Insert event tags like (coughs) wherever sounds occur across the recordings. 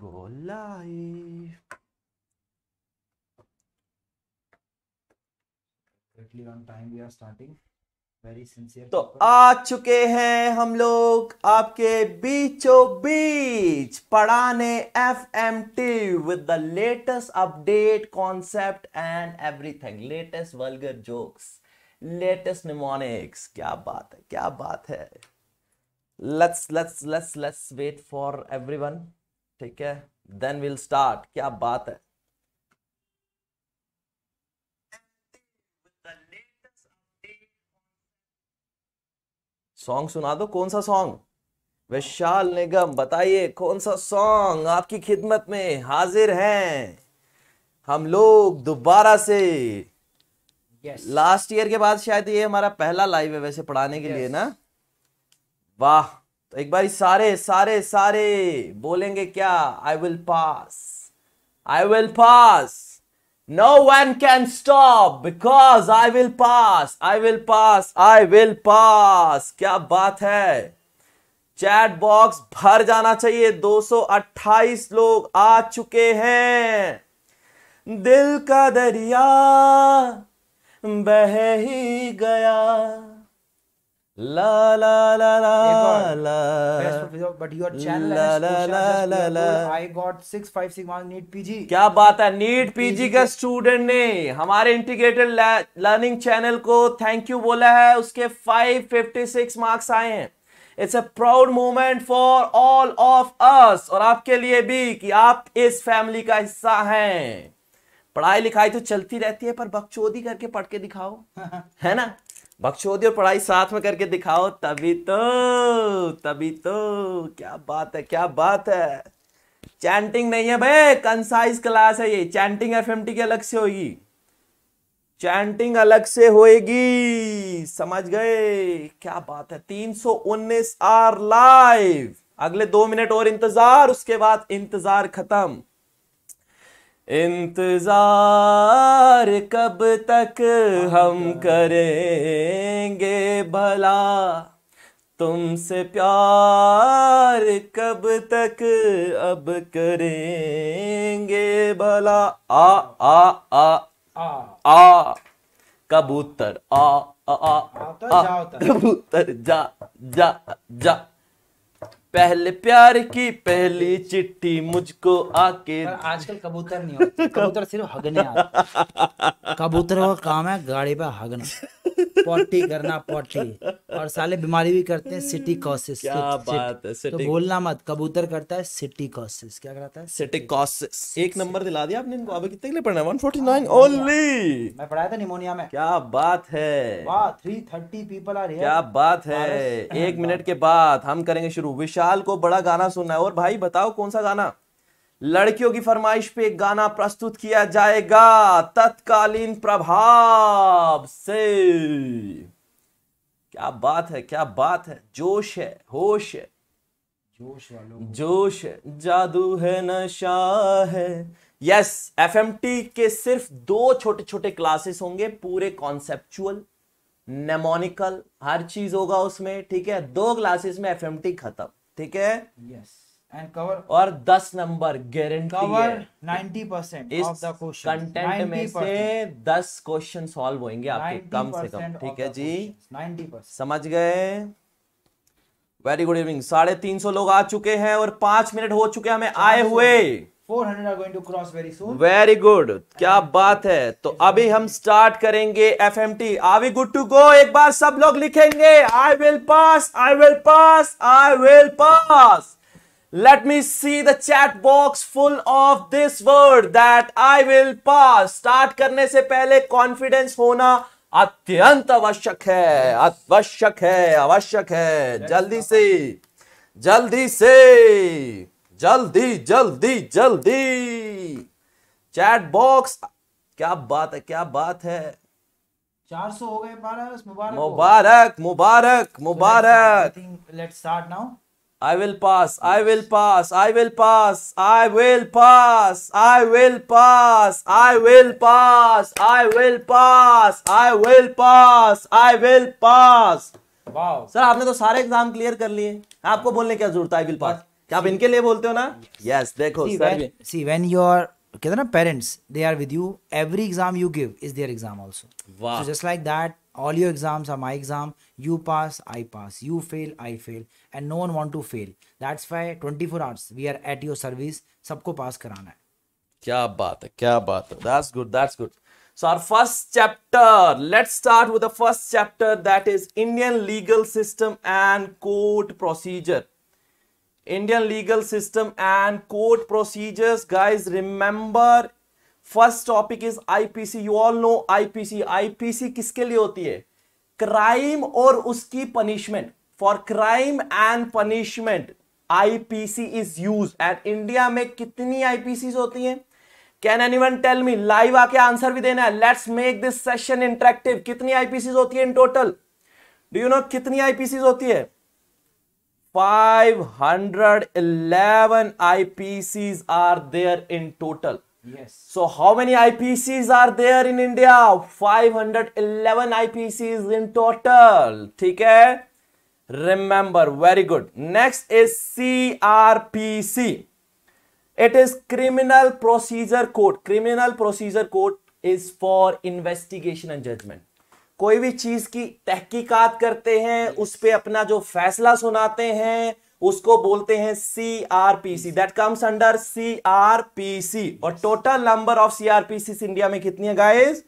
go live on time we are starting very sincere तो आ चुके हैं हम लोग आपके बीचो बीच पढ़ाने F M T with the latest update concept and everything latest वर्गर जोक्स लेटेस्ट निमोनिक्स क्या बात है क्या बात है let's let's let's let's wait for everyone ठीक है देन विल स्टार्ट क्या बात है सॉन्ग सुना दो कौन सा सॉन्ग विशाल निगम बताइए कौन सा सॉन्ग आपकी खिदमत में हाजिर हैं हम लोग दोबारा से लास्ट yes. ईयर के बाद शायद ये हमारा पहला लाइव है वैसे पढ़ाने के yes. लिए ना वाह तो एक बार सारे सारे सारे बोलेंगे क्या I will pass I will pass no one can stop because I will pass I will pass I will pass क्या बात है चैट बॉक्स भर जाना चाहिए 228 लोग आ चुके हैं दिल का दरिया बह ही गया La la la la la. But your channel la, la, la, la, la. I got six five six marks PG. क्या बात है नीट पीजी का स्टूडेंट ने हमारे इंटीग्रेटेड लर्निंग चैनल को थैंक यू बोला है उसके 556 मार्क्स आए हैं it's a proud moment for all of us और आपके लिए भी कि आप इस फैमिली का हिस्सा हैं पढ़ाई लिखाई तो चलती रहती है पर बकचोदी करके पढ़ के दिखाओ (laughs) है ना बख्शोदी और पढ़ाई साथ में करके दिखाओ तभी तो तभी तो क्या बात है क्या बात है चैंटिंग नहीं है भाई कंसाइज क्लास है ये चैंटिंग एफएमटी की अलग से होगी चैंटिंग अलग से होएगी समझ गए क्या बात है तीन सौ उन्नीस आर लाइव अगले दो मिनट और इंतजार उसके बाद इंतजार खत्म इंतज़ार कब तक हम करेंगे भला तुमसे प्यार कब तक अब करेंगे भला आ आ आ आ, कबूतर आ आ आ, आ, आ कबूतर जा जा जा पहले प्यार की पहली चिट्ठी मुझको आके आजकल कबूतर नहीं होते कबूतर सिर्फ हगने कबूतर का काम है गाड़ी पे हगना पॉटी करना पॉटी और साले बीमारी भी करते हैं सिटी कॉसिस क्या सिट, बात है तो सिटी तो बोलना मत कबूतर करता है सिटी कॉसिस क्या कराता है सिटी कॉसिस एक नंबर दिला दिया आपने इनको अब कितने के लिए पढ़ना है 149 ओनली हाँ, मैं पढ़ाया था निमोनिया में क्या बात है वाह 330 पीपल आर हियर क्या बात है एक मिनट के बाद हम करेंगे शुरू विशाल विशाल को बड़ा गाना सुनना है और भाई बताओ कौन सा गाना लड़कियों की फरमाइश पे गाना प्रस्तुत किया जाएगा तत्कालीन प्रभाव से क्या बात है क्या बात है जोश है होश है जोश वालों जोश है जादू है नशा है यस एफ के सिर्फ दो छोटे छोटे क्लासेस होंगे पूरे कॉन्सेप्चुअल नेमोनिकल हर चीज होगा उसमें ठीक है दो क्लासेस में एफ खत्म ठीक है यस एंड कवर और दस नंबर गारंटी कवर 90 परसेंट इस कंटेंट में से दस क्वेश्चन सॉल्व होंगे आपके कम से कम ठीक है जी नाइनटी परसेंट समझ गए वेरी गुड इवनिंग साढ़े तीन सौ लोग आ चुके हैं और पांच मिनट हो चुके हैं हमें आए हुए वेरी गुड going to क्या बात है तो अभी हम स्टार्ट करेंगे F M T R V good to go एक बार सब लोग लिखेंगे I will pass I will pass I will pass let me see the chat box full of this word that I will pass start करने से पहले confidence होना अत्यंत आवश्यक है आवश्यक है आवश्यक है जल्दी से जल्दी से जल्दी जल्दी जल्दी चैट बॉक्स क्या बात है क्या बात है चार सौ हो गए मुबारक मुबारक मुबारक मुबारक let start now I will pass I will pass I will pass I will pass I will pass I will pass I will pass I will pass I will pass sir आपने तो सारे exam clear कर लिए आपको बोलने की जरूरत है आई विल पास आप इनके लिए बोलते हो ना यस देखो सी वेन यूर कहते ना parents they are with you every exam you give is their exam also just like that all your exams are my exam you pass I pass you fail I fail and no one want to fail that's why 24 hours we are at your service सबको पास कराना है क्या बात है क्या बात है that's good that's good so our first chapter let's start with the first chapter that is Indian legal system and court procedure Indian legal system and court procedures guys remember first topic is IPC you all know IPC IPC किसके लिए होती है crime और उसकी punishment for crime and punishment IPC is use and India में कितनी IPC होती है can any one tell me live आके आंसर भी देना है let's make this session interactive कितनी आईपीसी होती है in total do you know कितनी आईपीसी होती है 511 IPCs are there in total. Yes. So how many IPCs are there in India? 511 IPCs in total. Okay. Remember, very good. Next is CRPC. It is Criminal Procedure Code. Criminal Procedure Code is for investigation and judgment. कोई भी चीज की तहकीकात करते हैं उस पर अपना जो फैसला सुनाते हैं उसको बोलते हैं C R P C that comes under C R P C और total number of C R P C India में कितनी है गाइस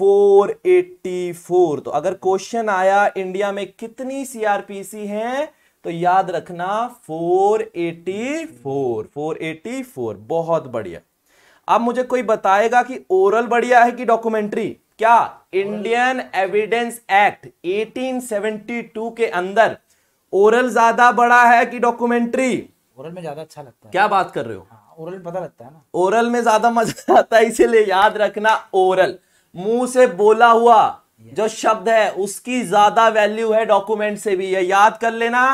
484 तो अगर क्वेश्चन आया इंडिया में कितनी सी आर पी सी है तो याद रखना 484 484 बहुत बढ़िया अब मुझे कोई बताएगा कि ओरल बढ़िया है कि डॉक्यूमेंट्री क्या इंडियन एविडेंस एक्ट 1872 के अंदर ओरल ज्यादा बड़ा है कि डॉक्यूमेंट्री ओरल में ज्यादा अच्छा लगता है क्या बात कर रहे हो ओरल हाँ, पता लगता है ना ओरल में ज्यादा मजा (laughs) आता है इसीलिए याद रखना ओरल मुंह से बोला हुआ जो शब्द है उसकी ज्यादा वैल्यू है डॉक्यूमेंट से भी है याद कर लेना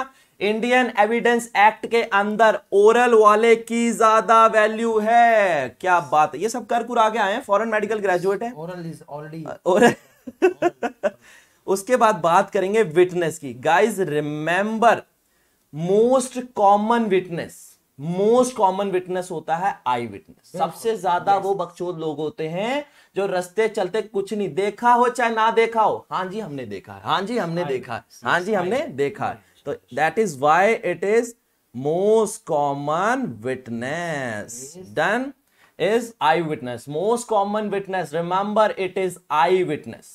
इंडियन एविडेंस एक्ट के अंदर ओरल वाले की ज्यादा वैल्यू है क्या बात है ये सब कर कुर आगे आए हैं फॉरन मेडिकल ग्रेजुएट है ओरल इज ऑलरेडी ओरल उसके बाद बात करेंगे विटनेस की guys remember most common witness most common witness होता है आई विटनेस सबसे ज्यादा वो बकचोद लोग होते हैं जो रस्ते चलते कुछ नहीं देखा हो चाहे ना देखा हो हाँ जी हमने देखा है हाँ जी हमने देखा है हाँ जी हमने देखा है तो that is why it is most common witness done is eye witness most common witness remember it is eye witness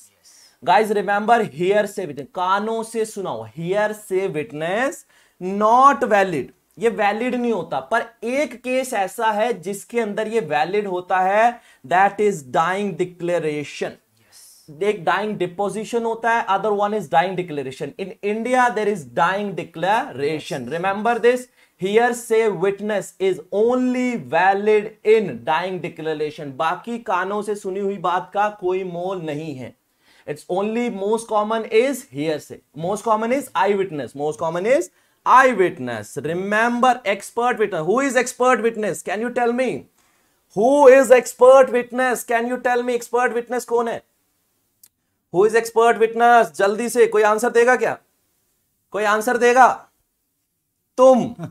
guys remember hearsay witness कानों से सुनाओ hearsay witness not valid ये वैलिड नहीं होता पर एक case ऐसा है जिसके अंदर ये वैलिड होता है दैट इज डाइंग डिक्लेरेशन एक डाइंग डिपोजिशन होता है other one is dying declaration in India there is dying declaration remember this hearsay witness is only valid in dying declaration बाकी कानों से सुनी हुई बात का कोई मोल नहीं है it's only most common is hearsay most common is eye witness most common is eye witness remember expert witness who is expert witness can you tell me who is expert witness can you tell me expert witness कौन है who is expert witness जल्दी से कोई answer देगा क्या कोई answer देगा तुम (laughs)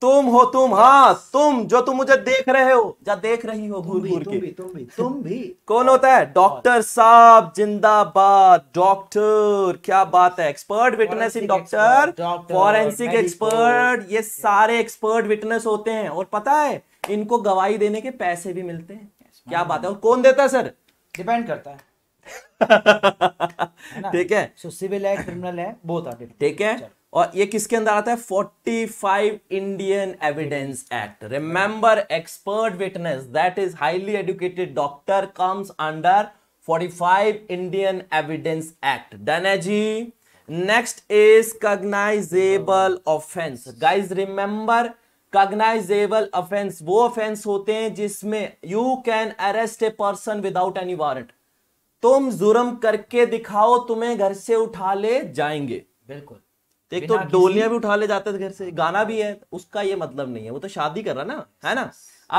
तुम हो तुम हाँ तुम जो तुम मुझे देख रहे हो या देख रही हो घूर घूर के तुम भी, तुम भी तुम भी कौन होता है डॉक्टर साहब जिंदाबाद डॉक्टर क्या बात है expert witness in doctor forensic expert ये सारे एक्सपर्ट विटनेस होते हैं और पता है इनको गवाही देने के पैसे भी मिलते हैं क्या बात है और कौन देता है सर डिपेंड करता है (laughs) ठीक है सो सिविल है क्रिमिनल है बहुत आर ठीक है और ये किसके अंदर आता है forty five Indian evidence act remember expert witness that is highly educated doctor comes under forty five Indian evidence act done जी next is cognizable offence guys remember cognizable offence वो ऑफेंस होते हैं जिसमें you can arrest a person without any warrant तुम जुर्म करके दिखाओ तुम्हें घर से उठा ले जाएंगे बिल्कुल एक तो डोलियां भी उठा ले जाते थे घर से गाना भी है उसका ये मतलब नहीं है वो तो शादी कर रहा ना है ना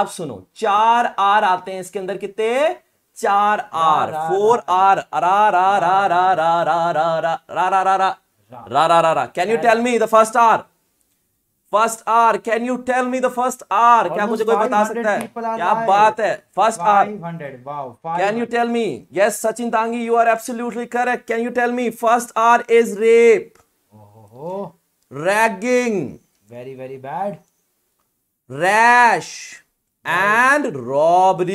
आप सुनो चार आर आते हैं इसके अंदर कितने चार आर फोर आर रा रा रा रा रा रा रा रा रा रा रा रा रा रा रा can you tell me the first R first R can you tell me the first R क्या मुझे कोई बता सकता है क्या बात है first R can you tell me yes Sachin Tangi you are absolutely correct can you tell me first R is rape ragging very very bad rash and robbery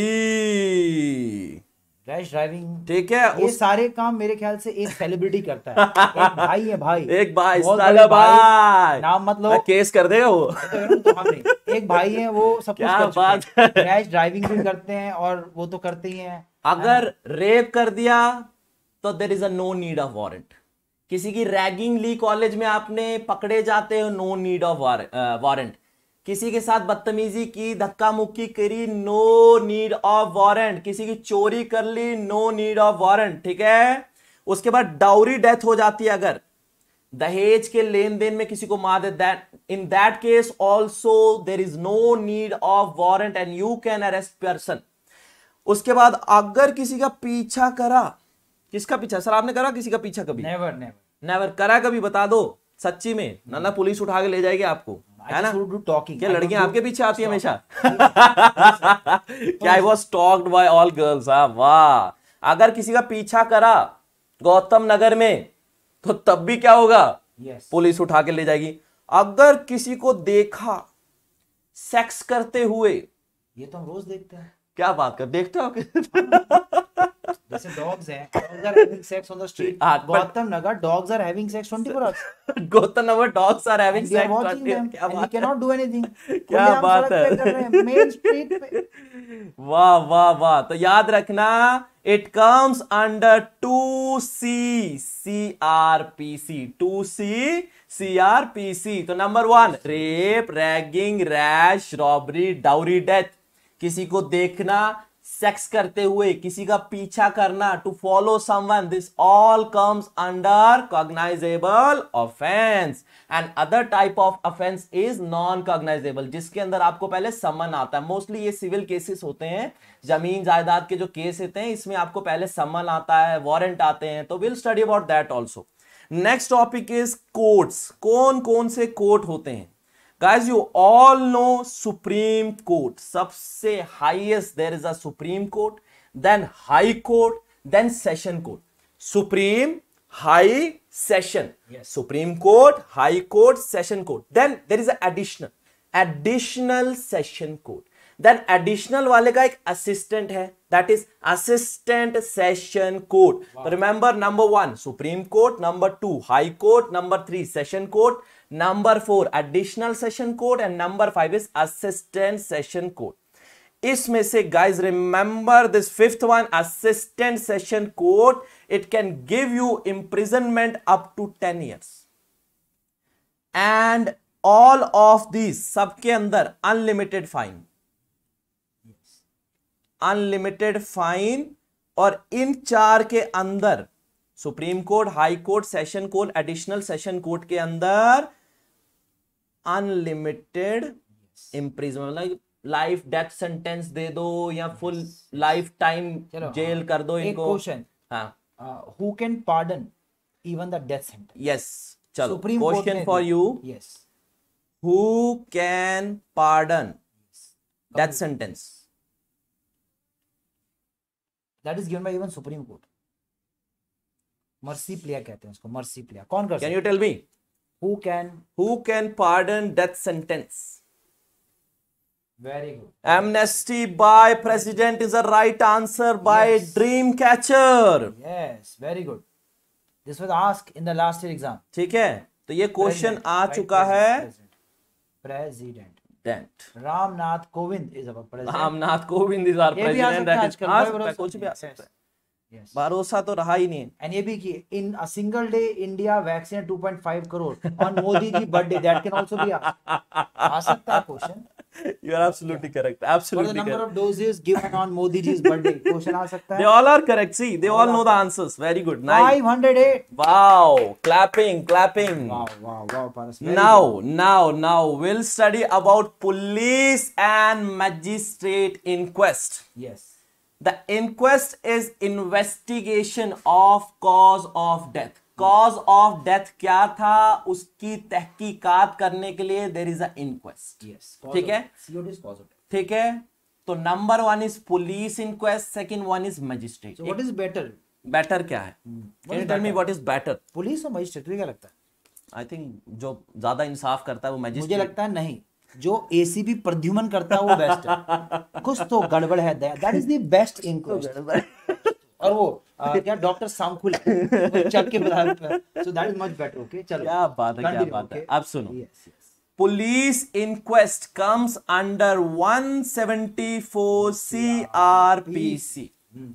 rash driving ठीक है ये उस... सारे काम मेरे ख्याल से एक सेलिब्रिटी करता है एक भाई है भाई (laughs) एक भाई भाई, भाई नाम मत लो केस कर देगा वो तो एक भाई है वो सब क्या कुछ बात रैश ड्राइविंग भी करते हैं और वो तो करते ही हैं अगर रेप हाँ। कर दिया तो there is a no need of warrant किसी की रैगिंग ली कॉलेज में आपने पकड़े जाते हो नो नीड ऑफ वारंट किसी के साथ बदतमीजी की धक्का मुक्की करी नो नीड ऑफ वारंट किसी की चोरी कर ली नो नीड ऑफ वारंट ठीक है उसके बाद डाउरी डेथ हो जाती है अगर दहेज के लेन देन में किसी को मार दे that in that case also there is no need of warrant and you can arrest person उसके बाद अगर किसी का पीछा करा किसका पीछा सर आपने करा किसी का पीछा कभी नेवर नेवर नेवर करा कभी बता दो सच्ची में ना ना पुलिस उठा के ले जाएगी आपको क्या लड़कियां आपके पीछे आती हमेशा (laughs) क्या I was talked by all girls वाह अगर किसी का पीछा करा गौतम नगर में तो तब भी क्या होगा yes. पुलिस उठा के ले जाएगी अगर किसी को देखा सेक्स करते हुए ये तो हम रोज देखते हैं क्या बात कर देखते हो (laughs) (laughs) जैसे डॉग्स हैं dogs are having sex on the street Gautam Nagar dogs are having sex 24 hours Gautam Nagar dogs are having sex can not do anything क्या बात है (laughs) मेन स्ट्रीट पे (laughs) वाह वाह वाह तो याद रखना it comes under two C C R P C two C C R P C तो number one rape ragging rash robbery dowry death किसी को देखना सेक्स करते हुए किसी का पीछा करना to follow someone this all comes under cognizable offence and other type of offence is non cognizable जिसके अंदर आपको पहले समन आता है मोस्टली ये सिविल केसेस होते हैं जमीन जायदाद के जो केस होते हैं इसमें आपको पहले समन आता है वॉरेंट आते हैं तो will study about that also next topic is courts कौन कौन से कोर्ट होते हैं guys you all know supreme court सबसे highest there is a supreme court then high court then session court supreme high session supreme court high court session court then there is additional additional session court then additional वाले का एक assistant है that is assistant session court remember number one supreme court number two high court number three session court number four additional session code and number five is assistant session code इसमें से guys remember this fifth one assistant session code it can give you imprisonment up to ten years and all of these सबके अंदर unlimited fine unlimited fine और इन चार के अंदर supreme court high court session court additional session court के अंदर unlimited इम्प्रीज मतलब life death sentence दे दो या फुल लाइफ टाइम जेल कर दो इनको question who can pardon even the death sentence yes चलो question for you yes who can pardon death sentence that is given by even supreme court mercy player कहते हैं उसको mercy player कौन कर can you tell me who can who can pardon death sentence very good amnesty by president is a right answer by dream catcher yes very good this was ask in the last year exam ठीक है तो ये question आ right, चुका है president president. Ramnath Kovind is our president. Ramnath Kovind is our president. That is, कुछ भी आ सकता है. भरोसा तो रहा ही नहीं एंड ये भी कि in a single day India vaccine 2.5 crore on Modi ji birthday that can also be आ सकता है question you are absolutely correct absolutely correct the number of doses given on Modi जीस बर्थडे क्वेश्चन आ सकता है they all are correct see they all know the answers very good nice 508 wow clapping clapping wow wow wow Paras now now now will study about police and magistrate inquest yes the inquest is investigation of cause of death cause of death क्या था उसकी तहकीकात करने के लिए there is अ ठीक है ठीक है तो number one is police inquest second one is magistrate what is better better क्या है इज बेटर पुलिस और मजिस्ट्रेट क्या लगता है आई थिंक जो ज्यादा इंसाफ करता है वो मजिस्ट्रेट लगता है नहीं जो एसीबी प्रद्युमन करता है वो बेस्ट है कुछ तो गड़बड़ है that is the best inquest और वो क्या डॉक्टर सांखुल चल के बता so that is much better okay चलो क्या बात है क्या बात है अब सुनो police inquest comes under 174 CrPC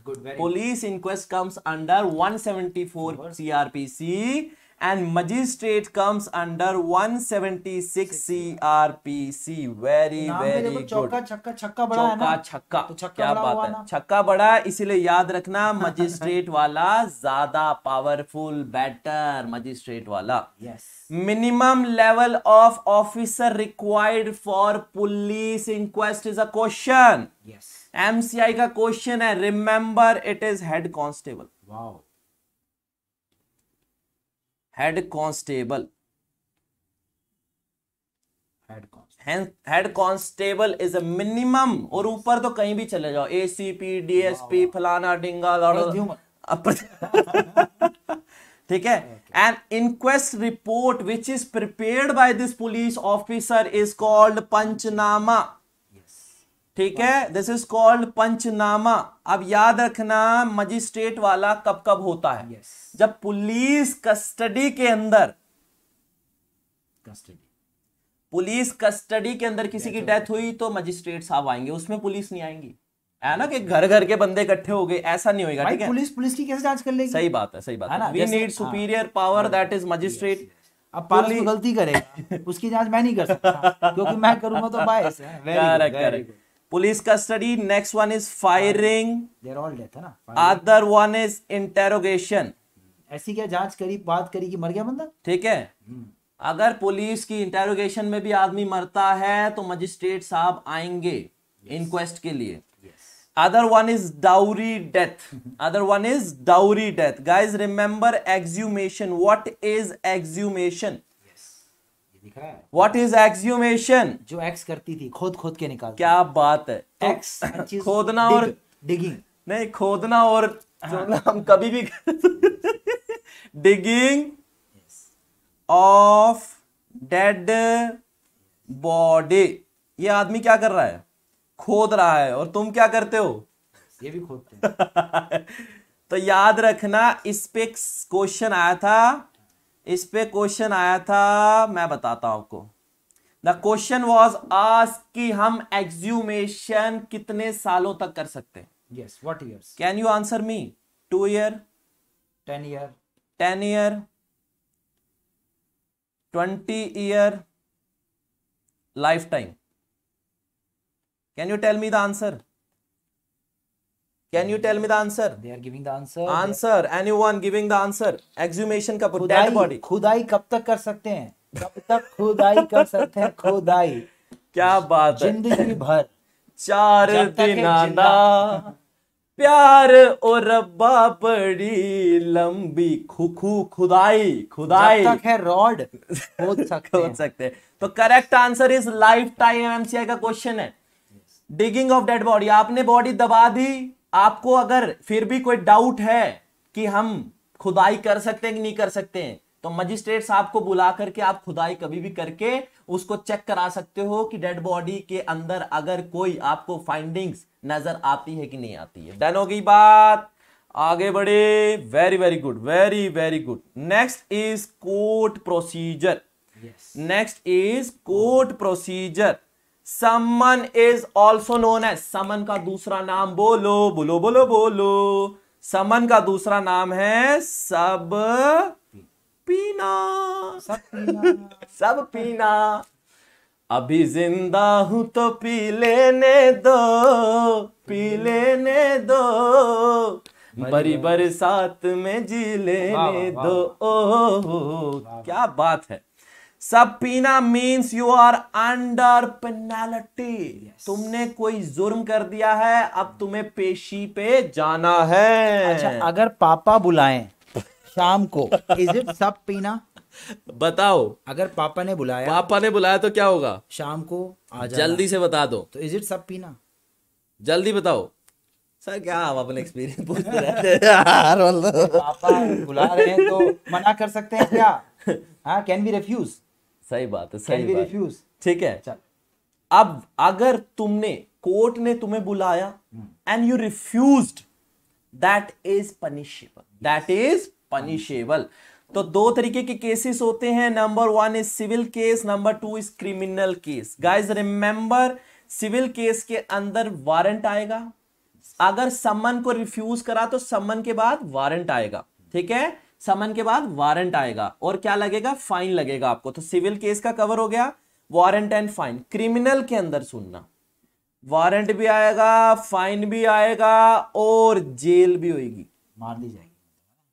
good very Police inquest comes under 174 CrPC and magistrate comes under 176 seventy six very good. छक्का छक्का बड़ा है ना? छक्का तो छक्का क्या बात है? छक्का बड़ा इसीलिए याद रखना मजिस्ट्रेट (laughs) वाला ज्यादा पावरफुल बेटर मजिस्ट्रेट वाला minimum level of officer required for police inquest is a question MCI का क्वेश्चन है remember it is head constable wow head constable head constable is a minimum और ऊपर तो कहीं भी चले जाओ एसीपी डीएसपी फलाना डिंगा ठीक है an inquest report which is prepared by this police officer is called panchnama ठीक है दिस इज कॉल्ड पंचनामा अब याद रखना मजिस्ट्रेट वाला कब कब होता है yes. जब पुलिस कस्टडी के अंदर कस्टडी पुलिस कस्टडी के अंदर किसी की डेथ हुई तो मजिस्ट्रेट साहब आएंगे उसमें पुलिस नहीं आएंगी है ना कि घर घर के बंदे इकट्ठे हो गए ऐसा नहीं होगा ठीक है पुलिस पुलिस की कैसे जांच कर लेगी सही बात है सही बात है we need superior power that is magistrate अब पारस तो गलती करेगा (laughs) उसकी जांच मैं नहीं कर सकता क्योंकि मैं करूंगा तो bias police custody next one is firing there all death है ना अदर वन इज इंटेरोगेशन ऐसी क्या जांच करी बात करी कि मर गया बंदा ठीक है हम्म। अगर पुलिस की इंटेरोगेशन में भी आदमी मरता है तो मजिस्ट्रेट साहब आएंगे इंक्वेस्ट के लिए other one is dowry death other one is dowry death guys remember exhumation what is exhumation what is exhumation जो एक्स करती थी खोद खोद के निकाल क्या बात है एक्स तो खोदना और डिगिंग नहीं खोदना और हाँ। हम कभी भी (laughs) digging ऑफ डेड बॉडी ये आदमी क्या कर रहा है खोद रहा है और तुम क्या करते हो ये भी खोदते हैं (laughs) तो याद रखना इस पे क्वेश्चन आया था इस पे क्वेश्चन आया था मैं बताता हूं आपको द क्वेश्चन वॉज आस्क कि हम एक्सुमेशन कितने सालों तक कर सकते हैं yes what years can you answer me two year ten year ten year twenty year life time can you tell me the answer can you tell me the answer they are giving the answer answer any one giving the answer exhumation का dead body खुदाई कब तक कर सकते हैं कब तक खुदाई कर सकते हैं खुदाई (laughs) क्या बात है जिंदगी भर चार दिन प्यार और रब्बा बड़ी लंबी खुखू खुदाई खुदाई तक है रॉड हो (laughs) सकते हो सकते तो correct answer is life time MCI का क्वेश्चन है डिगिंग ऑफ डेड बॉडी आपने बॉडी दबा दी आपको अगर फिर भी कोई डाउट है कि हम खुदाई कर सकते हैं कि नहीं कर सकते हैं तो मजिस्ट्रेट साहब को बुला करके आप खुदाई कभी भी करके उसको चेक करा सकते हो कि डेड बॉडी के अंदर अगर कोई आपको फाइंडिंग्स नजर आती है कि नहीं आती है डन हो गई बात आगे बढ़े very very good very very good next is court procedure next is court procedure summon is also known है समन का दूसरा नाम बोलो बोलो बोलो बोलो समन का दूसरा नाम है सब पीना सब पीना सब पीना अभी जिंदा हूं तो पी लेने दो पी लेने दो बड़ी बरसात में जी लेने दो ओ क्या बात है subpoena means you are under penalty तुमने कोई जुर्म कर दिया है अब तुम्हें पेशी पे जाना है अच्छा अगर पापा बुलाएं शाम को इज इट सब पीना बताओ अगर पापा ने बुलाया पापा ने बुलाया तो क्या होगा शाम को आ जल्दी से बता दो तो इज इट सब पीना जल्दी बताओ सर क्या आप अपने एक्सपीरियंस पूछ रहे हैं (laughs) मतलब- पापा बुला रहे हैं तो मना कर सकते हैं क्या हाँ कैन बी रिफ्यूज सही बात है सही बात रिफ्यूज ठीक है चल अब अगर तुमने कोर्ट ने तुम्हें बुलाया and you refused that is punishable that is punishable तो दो तरीके के केसेस होते हैं number one is civil case number two is criminal case guys remember civil case के अंदर वारंट आएगा अगर समन को रिफ्यूज करा तो समन के बाद वारंट आएगा ठीक है समन के बाद वारंट आएगा और क्या लगेगा फाइन लगेगा आपको तो सिविल केस का कवर हो गया वारंट एंड फाइन क्रिमिनल के अंदर सुनना वारंट भी आएगा फाइन भी आएगा और जेल भी होगी मार दी जाएगी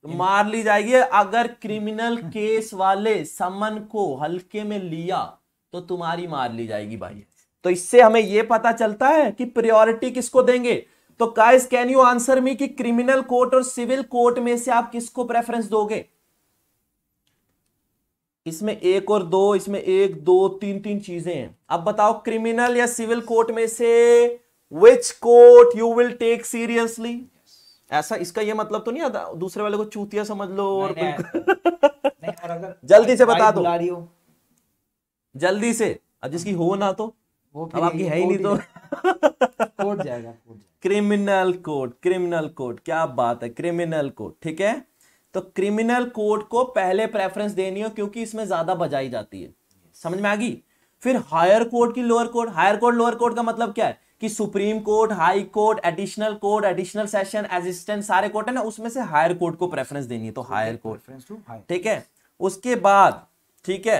तो मार ली जाएगी अगर क्रिमिनल केस वाले समन को हल्के में लिया तो तुम्हारी मार ली जाएगी भाई तो इससे हमें यह पता चलता है कि प्रायोरिटी किसको देंगे तो guys can you answer me कि क्रिमिनल कोर्ट और सिविल कोर्ट में से आप किसको प्रेफरेंस दोगे इसमें एक और दो इसमें एक दो तीन तीन चीजें हैं अब बताओ क्रिमिनल या सिविल कोर्ट में से which court you will take seriously ऐसा इसका ये मतलब तो नहीं आता दूसरे वाले को चूतिया समझ लो और बिल्कुल (laughs) जल्दी से बता दो जल्दी से अब जिसकी हो ना तो अब आपकी है ही नहीं तो जाएगा क्रिमिनल कोड क्रिमिनल कोड क्या बात है क्रिमिनल कोड ठीक है तो क्रिमिनल कोड को पहले प्रेफरेंस देनी हो क्योंकि इसमें ज्यादा बजाई जाती है समझ में आ गई फिर हायर कोर्ट की lower court higher court lower court का मतलब क्या है कि supreme court high court additional court additional session assistant सारे कोर्ट है ना उसमें से हायर कोर्ट को प्रेफरेंस देनी है तो हायर कोर्ट ठीक है उसके बाद ठीक है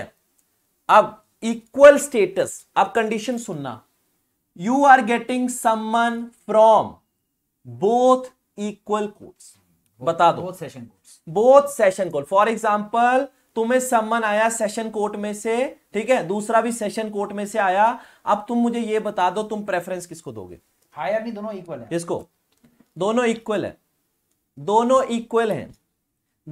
अब इक्वल स्टेटस अब कंडीशन सुनना you are getting summon from both equal courts बता दो both session courts both session court for example तुम्हें सम्मन आया सेशन कोर्ट में से ठीक है दूसरा भी सेशन कोर्ट में से आया अब तुम मुझे ये बता दो तुम प्रेफरेंस किसको दोगे हायर नहीं दोनों इक्वल है किसको दोनों इक्वल है दोनों इक्वल हैं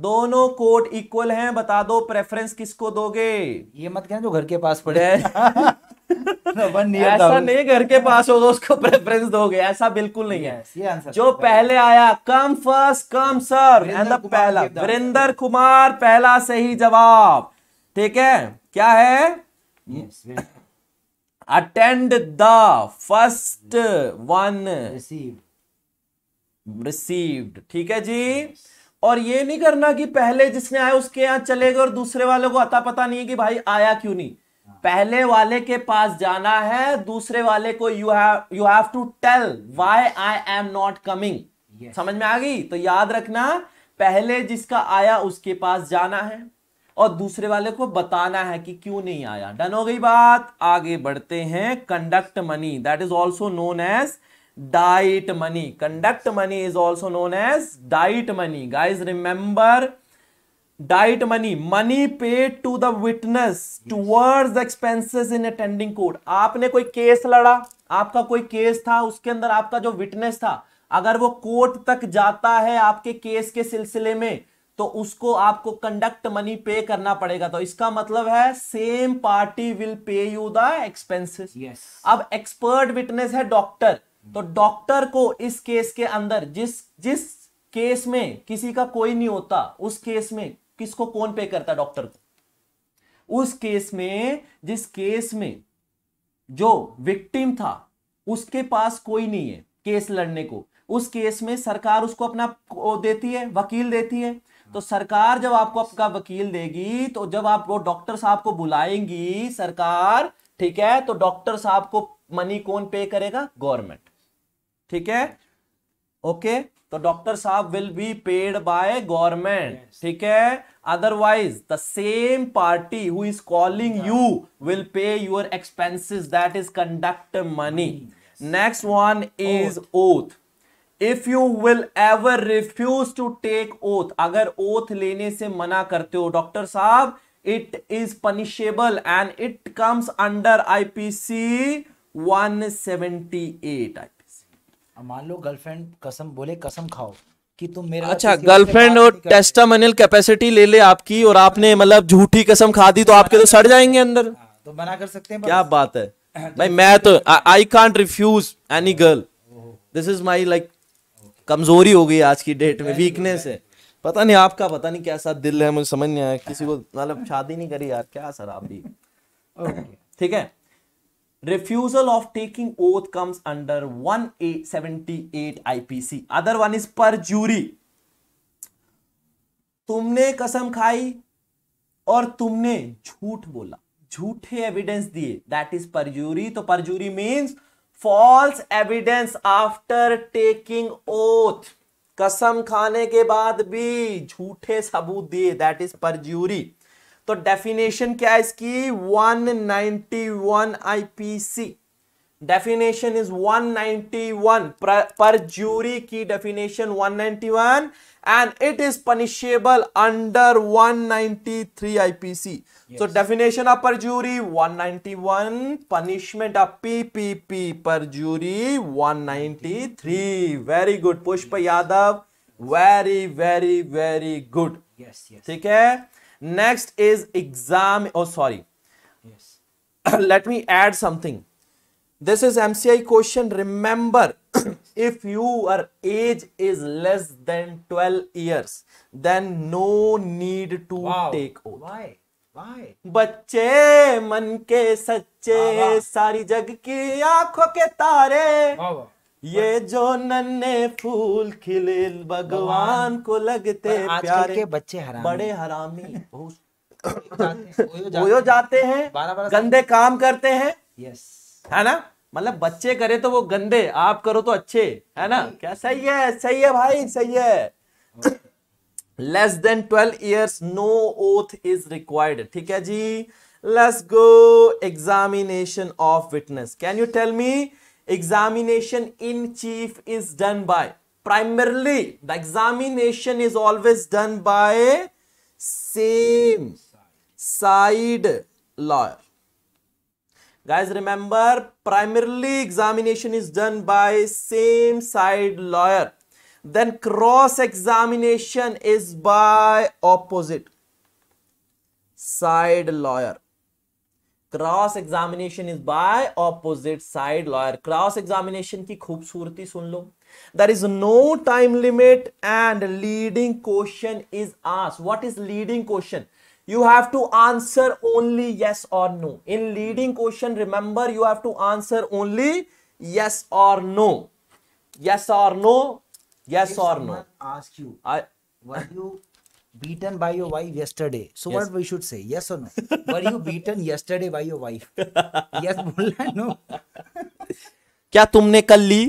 दोनों कोर्ट इक्वल हैं बता दो प्रेफरेंस किसको दोगे ये मत कहना जो घर के पास पड़े (laughs) (laughs) ऐसा नहीं घर के पास हो तो उसको प्रेफरेंस दोगे ऐसा बिल्कुल नहीं है जो पहले आया come first come sir and पहला वरिंदर कुमार पहला सही जवाब ठीक है क्या है attend the first one receive received ठीक है जी और ये नहीं करना कि पहले जिसने आया उसके यहां चले गए और दूसरे वालों को अता पता नहीं है कि भाई आया क्यों नहीं पहले वाले के पास जाना है दूसरे वाले को you have you have to tell why I am not coming समझ में आ गई तो याद रखना पहले जिसका आया उसके पास जाना है और दूसरे वाले को बताना है कि क्यों नहीं आया डन हो गई बात आगे बढ़ते हैं conduct money that is also known as diet money conduct money is also known as diet money guys remember diet money money paid to the witness towards expenses in attending court आपने कोई case लड़ा आपका कोई case था उसके अंदर आपका जो विटनेस था अगर वो कोर्ट तक जाता है आपके केस के सिलसिले में तो उसको आपको कंडक्ट मनी पे करना पड़ेगा तो इसका मतलब है same party will pay you the expenses अब एक्सपर्ट विटनेस है डॉक्टर तो डॉक्टर को इस केस के अंदर जिस जिस केस में किसी का कोई नहीं होता उस केस में किसको कौन पे करता है डॉक्टर को उस केस में जिस केस में जो विक्टिम था उसके पास कोई नहीं है केस लड़ने को उस केस में सरकार उसको अपना देती है वकील देती है तो सरकार जब आपको आपका वकील देगी तो जब आप वो डॉक्टर साहब को बुलाएंगी सरकार ठीक है तो डॉक्टर साहब को मनी कौन पे करेगा गवर्नमेंट ठीक है ओके तो डॉक्टर साहब will be paid by government ठीक है otherwise the same party who is calling you will pay your expenses that is conduct money next one is oath if you will ever refuse to take oath अगर oath लेने से मना करते हो doctor साहब it is punishable and it comes under IPC 178 आई मान लो गर्लफ्रेंड कसम बोले कसम खाओ कि तुम मेरा अच्छा गर्लफ्रेंड और टेस्टामनियल कैपेसिटी ले ले आपकी और आपने मतलब झूठी कसम खा दी तो हाँ, आपके तो सड़ जाएंगे हाँ, अंदर तो मना कर सकते हैं क्या बात है (coughs) भाई मैं तो I can't refuse any girl this is my like कमजोरी हो गई आज की डेट में वीकनेस है पता नहीं आपका पता नहीं कैसा दिल है मुझे समझ नहीं आया किसी को मतलब शादी नहीं करी यार क्या सर आप भी ठीक है refusal of taking oath comes under 178 IPC. Other one is perjury. तुमने कसम खाई और तुमने झूठ बोला झूठे एविडेंस दिए दैट इज परजूरी तो perjury means false evidence after taking oath कसम खाने के बाद भी झूठे सबूत दिए दैट इज परजूरी तो डेफिनेशन क्या है इसकी 191 सी डेफिनेशन इज 191 पर ज्यूरी की definition 191 and it is punishable under 193 IPC so definition of perjury one punishment of PPP perjury 193 very good Pushp Yadav very very very good yes ठीक है next is exam sorry let me add something this is MCI question remember if your age is less than twelve years then no need to take बच्चे मन के सच्चे हाँ, हाँ। सारी जग की आंखों के तारे ये जो नन्हे फूल खिले भगवान को लगते प्यारे के बच्चे हरामी बड़े हरामी (coughs) जाते, जाते हैं गंदे काम करते हैं यस है ना मतलब बच्चे करे तो वो गंदे आप करो तो अच्छे है ना क्या सही है सही है भाई सही है less than twelve years no oath is required ठीक है जी let's go examination of witness can you tell me examination in chief is done by primarily the examination is always done by same side lawyer guys remember primarily examination is done by same side lawyer then cross examination is by opposite side lawyer cross examination is by opposite side lawyer cross examination की खूबसूरती सुन लो there is no time limit and leading question is asked what is leading question you have to answer only yes or no in leading question remember you have to answer only yes or no yes or no yes, if or no ask you I, were you beaten by your wife yesterday. So yes. what we should say? Yes or no? Were you beaten yesterday by your wife? yes बोलना no. क्या तुमने कल ली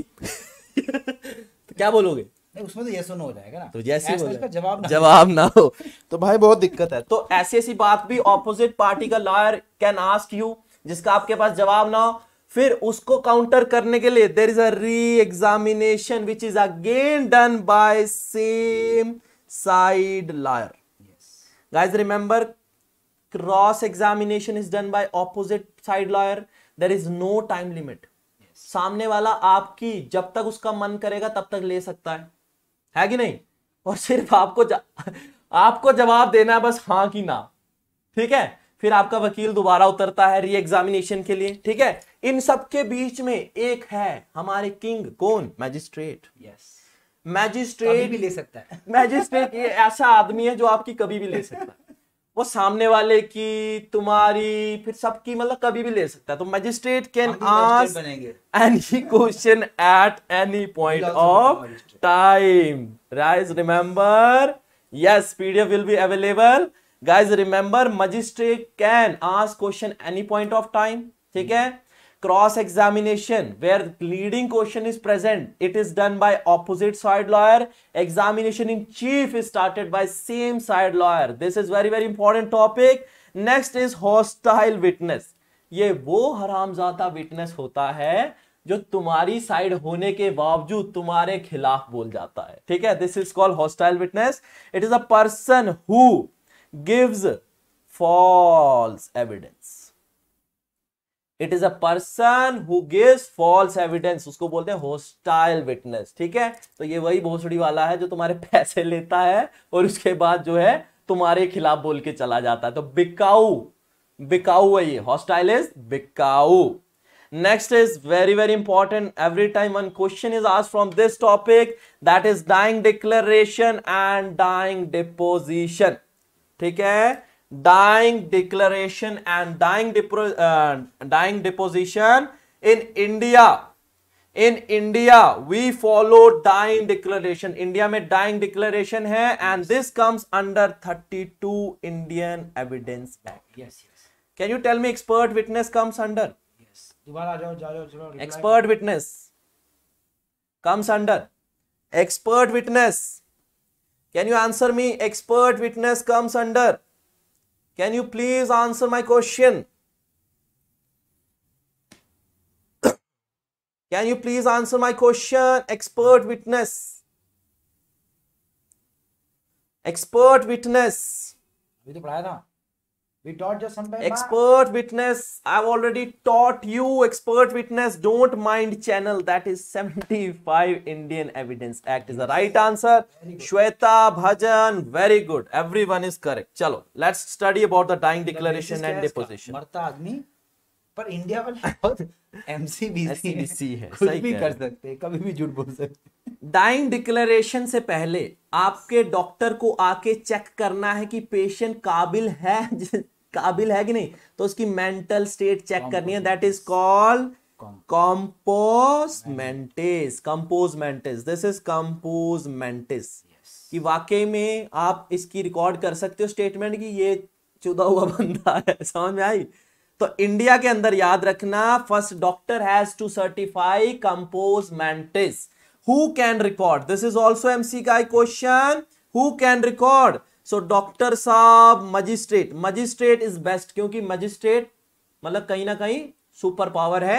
तो क्या बोलोगे उसमें तो yes और नो हो जाएगा ना तो जैसे जवाब ना जवाब ना हो तो भाई बहुत दिक्कत है तो ऐसी ऐसी बात भी ऑपोजिट पार्टी का लॉयर कैन आस्क यू जिसका आपके पास जवाब ना हो फिर उसको काउंटर करने के लिए there is a re examination which is again done by same side lawyer guys remember cross examination is done done opposite side lawyer there is no time limit सामने वाला आपकी जब तक उसका मन करेगा तब तक ले सकता है है कि नहीं और सिर्फ आपको आपको जवाब देना है बस हाँ कि ना ठीक है फिर आपका वकील दोबारा उतरता है री एग्जामिनेशन के लिए ठीक है इन सब के बीच में एक है हमारे किंग कौन मैजिस्ट्रेट यस yes. मैजिस्ट्रेट भी ले सकता है मैजिस्ट्रेट (laughs) ये ऐसा आदमी है जो आपकी कभी भी ले सकता है वो सामने वाले की तुम्हारी फिर सबकी मतलब कभी भी ले सकता है तो magistrate can ask any question at any point of time rise remember yes PDF will be available guys remember magistrate can ask question any point of time ठीक है cross examination where leading question is present it is done by opposite side lawyer examination in chief is started by same side lawyer this is very very important topic next is hostile witness ये वो हरामजाता witness होता है जो तुम्हारी side होने के बावजूद तुम्हारे खिलाफ बोल जाता है ठीक है this is called hostile witness it is a person who gives false evidence it is a person who gives false evidence उसको बोलते हैं होस्टाइल विटनेस ठीक है तो ये वही भोसड़ी वाला है जो तुम्हारे (laughs) पैसे लेता है और उसके बाद जो है तुम्हारे खिलाफ बोल के चला जाता है तो बिकाऊ बिकाऊ है ये हॉस्टाइल इज बिकाऊ next is very very important every time one question is ask from this topic that is dying declaration and dying deposition ठीक है Dying declaration and dying depo uh, deposition in India. In India, we follow dying declaration. India made dying declaration hai and this comes under 32 Indian Evidence Act. Yes, yes. Can you tell me expert witness comes under? Yes. जाओ Expert witness comes under expert witness. Can you answer me? Expert witness comes under can you please answer my question? (coughs) Can you please answer my question, expert witness? Expert witness. We taught you sometime Expert back. witness. I've already taught you expert witness. Don't mind channel. That is 75 Indian Evidence Act is the right answer. Shweta Bhajan. Very good. Everyone is correct. Chalo. Let's study about the dying declaration and deposition. मरता आदमी पर India वाला MCBC है कुछ भी कर सकते हैं कभी भी झूठ बोल सकते डाइंग डिक्लेरेशन से पहले आपके डॉक्टर को आके चेक करना है कि पेशेंट काबिल है काबिल है कि नहीं तो उसकी मेंटल स्टेट चेक करनी है that is call compos mentis compos mentis this is compos mentis कि वाकई में आप इसकी रिकॉर्ड कर सकते हो स्टेटमेंट की ये चुदा हुआ (laughs) बंदा है समझ में आई तो इंडिया के अंदर याद रखना first doctor has to certify compos mentis who can record this is also MC का question who can record so doctor साहब मजिस्ट्रेट मजिस्ट्रेट इज बेस्ट क्योंकि मजिस्ट्रेट मतलब कहीं ना कहीं सुपर पावर है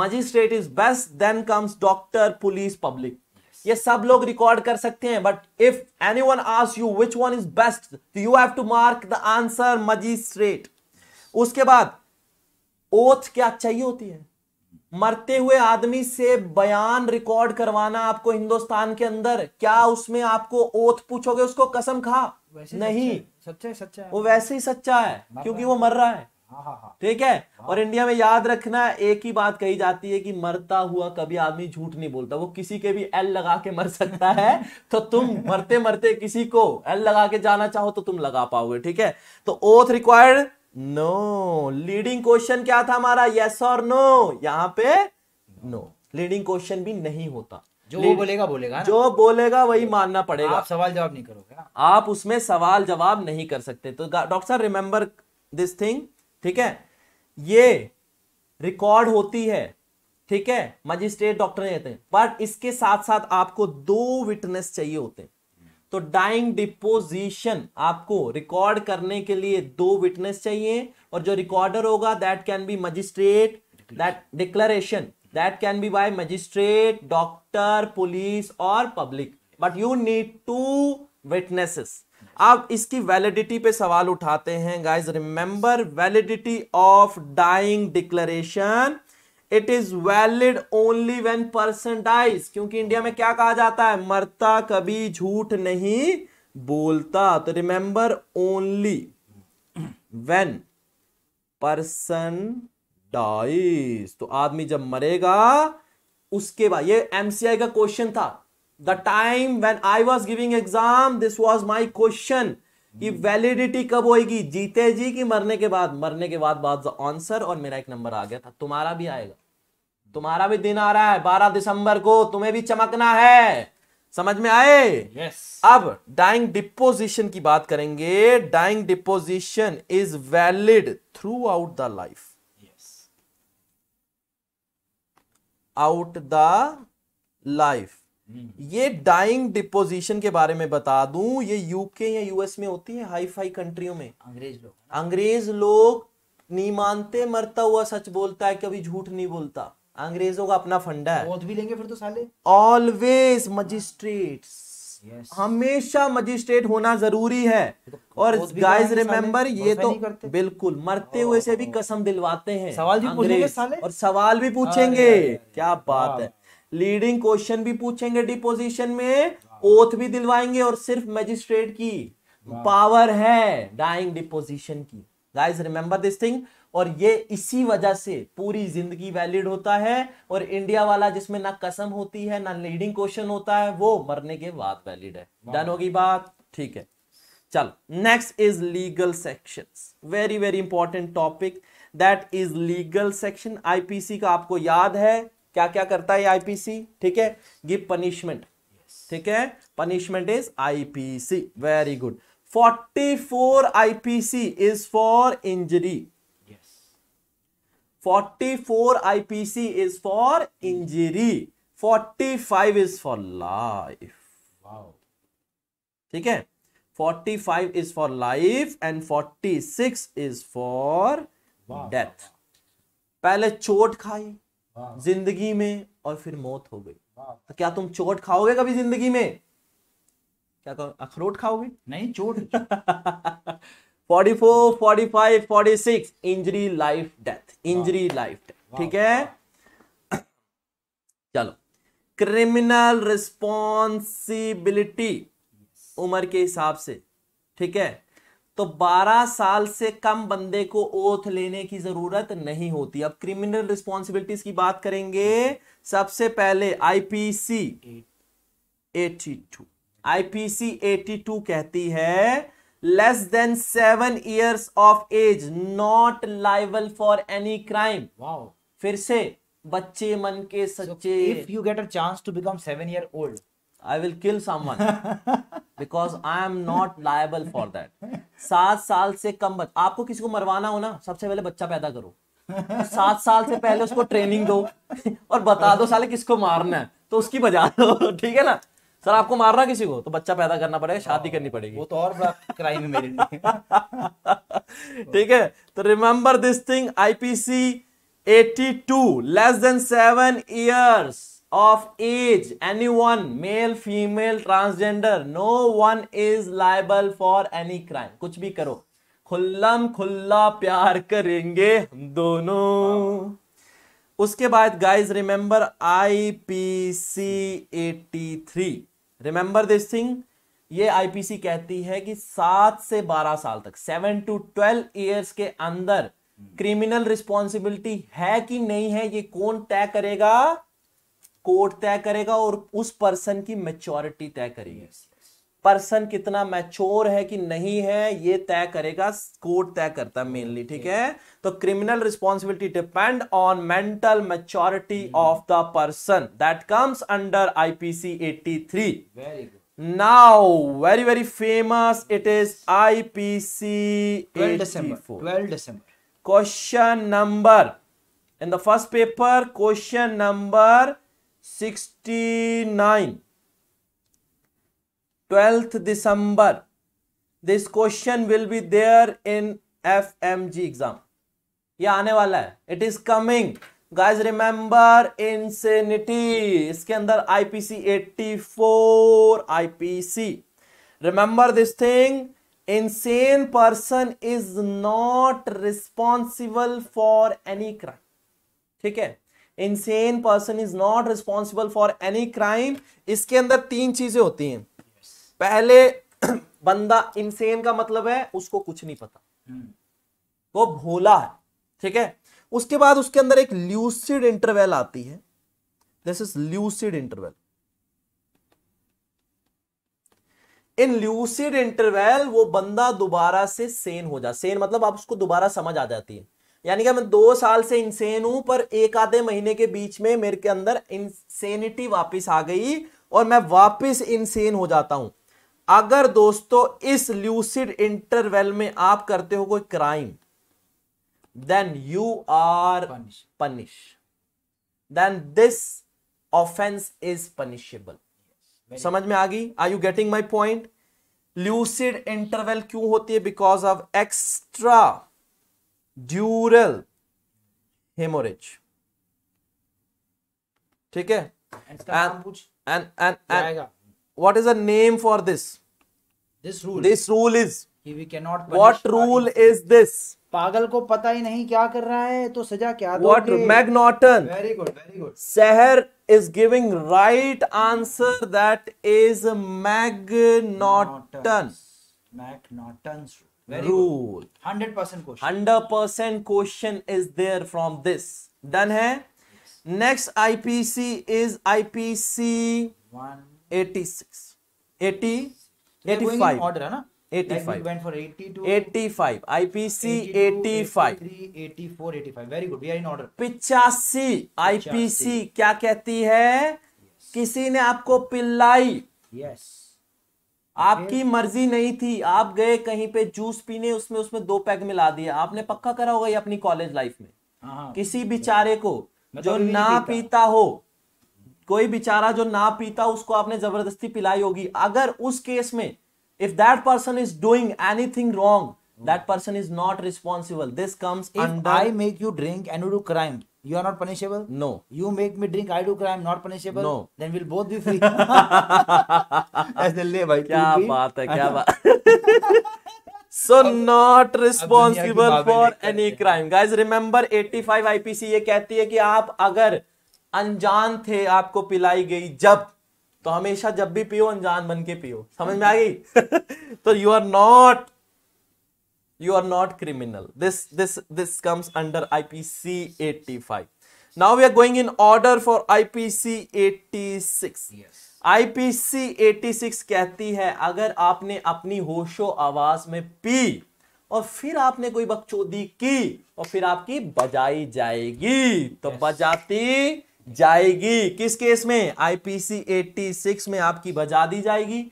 magistrate is best then comes doctor police public ये सब लोग रिकॉर्ड कर सकते हैं but if any one ask you which one is best you have to mark the answer magistrate उसके बाद ओथ क्या चाहिए होती है मरते हुए आदमी से बयान रिकॉर्ड करवाना आपको हिंदुस्तान के अंदर क्या उसमें आपको ओथ पूछोगे उसको कसम खा नहीं सच्चा है सच्चा है वो वैसे ही सच्चा है क्योंकि वो मर रहा है हाँ, हाँ, हाँ। ठीक है और इंडिया में याद रखना एक ही बात कही जाती है कि मरता हुआ कभी आदमी झूठ नहीं बोलता वो किसी के भी एल लगा के मर सकता है तो तुम मरते मरते किसी को एल लगा के जाना चाहो तो तुम लगा पाओगे ठीक है तो oath required no leading question क्या था हमारा यस और नो यहाँ पे नो लीडिंग क्वेश्चन भी नहीं होता जो वो बोलेगा बोलेगा ना? जो बोलेगा वही मानना पड़ेगा आप सवाल जवाब नहीं करोगे हाँ? आप उसमें सवाल जवाब नहीं कर सकते तो डॉक्टर साहब रिमेंबर दिस थिंग ठीक है ये रिकॉर्ड होती है ठीक है मजिस्ट्रेट डॉक्टर नहीं होते बट इसके साथ साथ आपको दो विटनेस चाहिए होते हैं तो डाइंग डिपोजिशन आपको रिकॉर्ड करने के लिए दो विटनेस चाहिए और जो रिकॉर्डर होगा that can be magistrate that declaration that can be by magistrate doctor police और public but you need two witnesses आप इसकी वैलिडिटी पे सवाल उठाते हैं guys remember validity of dying declaration it is valid only when person dies क्योंकि India में क्या कहा जाता है मरता कभी झूठ नहीं बोलता तो remember only when person dies तो आदमी जब मरेगा उसके बाद ये एमसीआई का क्वेश्चन था the time when I was giving exam this was my question कि वैलिडिटी hmm. कब होगी जीते जी कि मरने के बाद मरने के बाद बाद आंसर और मेरा एक नंबर आ गया था तुम्हारा भी आएगा तुम्हारा भी दिन आ रहा है बारह दिसंबर को तुम्हें भी चमकना है समझ में आए yes. अब डाइंग डिपोजिशन की बात करेंगे dying deposition is valid throughout the life out the life ये डाइंग डिपोजिशन के बारे में बता दूं ये यूके या यूएस में होती है हाई फाई कंट्रियों में अंग्रेज लोग अंग्रेज लोग नहीं मानते मरता हुआ सच बोलता है कभी झूठ नहीं बोलता अंग्रेजों का अपना फंडा है भी लेंगे फिर तो साले ऑलवेज मजिस्ट्रेट Yes. हमेशा मजिस्ट्रेट होना जरूरी है तो और तो गाइस रिमेम्बर ये तो बिल्कुल मरते हुए से भी कसम दिलवाते हैं सवाल भी पूछेंगे साले? और सवाल भी पूछेंगे क्या बात है लीडिंग क्वेश्चन भी पूछेंगे डिपोजिशन में ओथ भी दिलवाएंगे और सिर्फ मजिस्ट्रेट की पावर है डाइंग डिपोजिशन की गाइज रिमेंबर दिस थिंग और ये इसी वजह से पूरी जिंदगी वैलिड होता है और इंडिया वाला जिसमें ना कसम होती है ना लीडिंग क्वेश्चन होता है वो मरने के बाद वैलिड है डन होगी बात ठीक है चलो next is legal section very very important topic that is legal section IPC का आपको याद है क्या क्या करता है आईपीसी ठीक है गिव पनिशमेंट ठीक है punishment is IPC very good 44 IPC is for injury 44 IPC is for injury, 45 is for life. Wow. ठीक है 45 is for life and 46 is for death. पहले चोट खाई जिंदगी में और फिर मौत हो गई तो क्या तुम चोट खाओगे कभी जिंदगी में क्या कहो अखरोट खाओगे नहीं चोट (laughs) forty four forty five forty six injury life death injury life death ठीक है चलो क्रिमिनल रिस्पॉन्सिबिलिटी उम्र के हिसाब से ठीक है तो 12 साल से कम बंदे को ओथ लेने की जरूरत नहीं होती अब क्रिमिनल रिस्पॉन्सिबिलिटीज की बात करेंगे सबसे पहले आईपीसी 82 आईपीसी 82 कहती है less than 7 years of age not liable for any crime wow फिर से बच्चे मन के सच्चे if you get a chance to become 7 year old i will kill someone because I am not liable for that सात साल से कम बच आपको किसी को मरवाना हो ना सबसे पहले बच्चा पैदा करो सात साल से पहले उसको ट्रेनिंग दो (laughs) और बता दो साले किसको मारना है तो उसकी बजा दो (laughs) ठीक है ना सर आपको मारना किसी को तो बच्चा पैदा करना पड़ेगा शादी करनी हाँ, पड़ेगी वो तो और क्राइम है मेरे लिए (laughs) ठीक है तो remember this thing IPC 82 less than seven years age any one male female transgender no one is liable for any crime कुछ भी करो खुल्लम खुल्ला प्यार करेंगे हम दोनों उसके बाद guys remember I P C eighty three remember this thing ये आईपीसी कहती है कि सात से बारह साल तक सेवन टू ट्वेल्व ईयर्स के अंदर क्रिमिनल रिस्पॉन्सिबिलिटी है कि नहीं है ये कौन तय करेगा कोर्ट तय करेगा और उस पर्सन की मेच्योरिटी तय करेगी पर्सन कितना मैच्योर है कि नहीं है ये तय करेगा कोर्ट तय करता है मेनली ठीक है तो criminal responsibility depend on mental maturity of the person that comes under IPC 83 very good now very very famous it is IPC 12 December 12 December question number in the first paper question number sixty nine twelfth December this question will be there in F M G exam यह आने वाला है it is coming guys remember insanity इसके अंदर IPC 84 IPC remember this thing insane person is not responsible for any crime ठीक है insane person is not responsible for any crime इसके अंदर तीन चीजें होती हैं पहले (clears throat) बंदा इनसेन का मतलब है उसको कुछ नहीं पता वो हम्म। तो भोला है ठीक है उसके बाद उसके अंदर एक ल्यूसिड इंटरवेल आती है this is lucid interval in lucid interval वो बंदा दोबारा से सेन हो जा सेन मतलब आप उसको दोबारा समझ आ जाती है यानी कि मैं दो साल से इंसेन हूं पर एक आधे महीने के बीच में मेरे के अंदर इंसेनिटी वापस आ गई और मैं वापस इंसेन हो जाता हूं अगर दोस्तों इस ल्यूसिड इंटरवेल में आप करते हो कोई crime then you are punish then this offence is punishable समझ में आ गई are you getting my point lucid interval क्यों होती है because of extra dural haemorrhage ठीक है and and and what is a name for this this rule this rule is we can not what rule is this पागल को पता ही नहीं क्या कर रहा है तो सजा क्या what McNaughton very good very good शहर is giving right answer that is Magnoton. Magnoton's rule. Hundred percent question. Hundred percent question is there from this. Done hai. Yes. Next IPC is IPC one eighty six. Eighty क्या कहती है किसी ने आपको Pillai yes आपकी मर्जी नहीं थी आप गए कहीं पे जूस पीने उसमें उसमें दो पैक मिला दिए आपने पक्का करा होगा ये अपनी कॉलेज लाइफ में हाँ, हाँ. किसी बेचारे को तो जो ना पीता हो कोई बेचारा जो ना पीता उसको आपने जबरदस्ती पिलाई होगी अगर उस केस में if that person is doing anything wrong that person is not responsible this comes I make you drink and you do crime you are not punishable no you make me drink i do crime not punishable no then we'll both be free as the lay bhai kya baat hai kya baat so not responsible for any crime guys remember 85 ipc ye kehti hai ki aap agar अनजान थे आपको पिलाई गई जब तो हमेशा जब भी पियो अनजान बन के पियो समझ में आ गई (laughs) तो you are not you are not criminal this this this comes under ipc 85 now we are going in order for ipc 86 yes ipc 86 कहती है अगर आपने अपनी होशो आवाज में पी और फिर आपने कोई बकचोदी की और फिर आपकी बजाई जाएगी तो yes. बजाती जाएगी किस केस में आईपीसी 86 में आपकी बजा दी जाएगी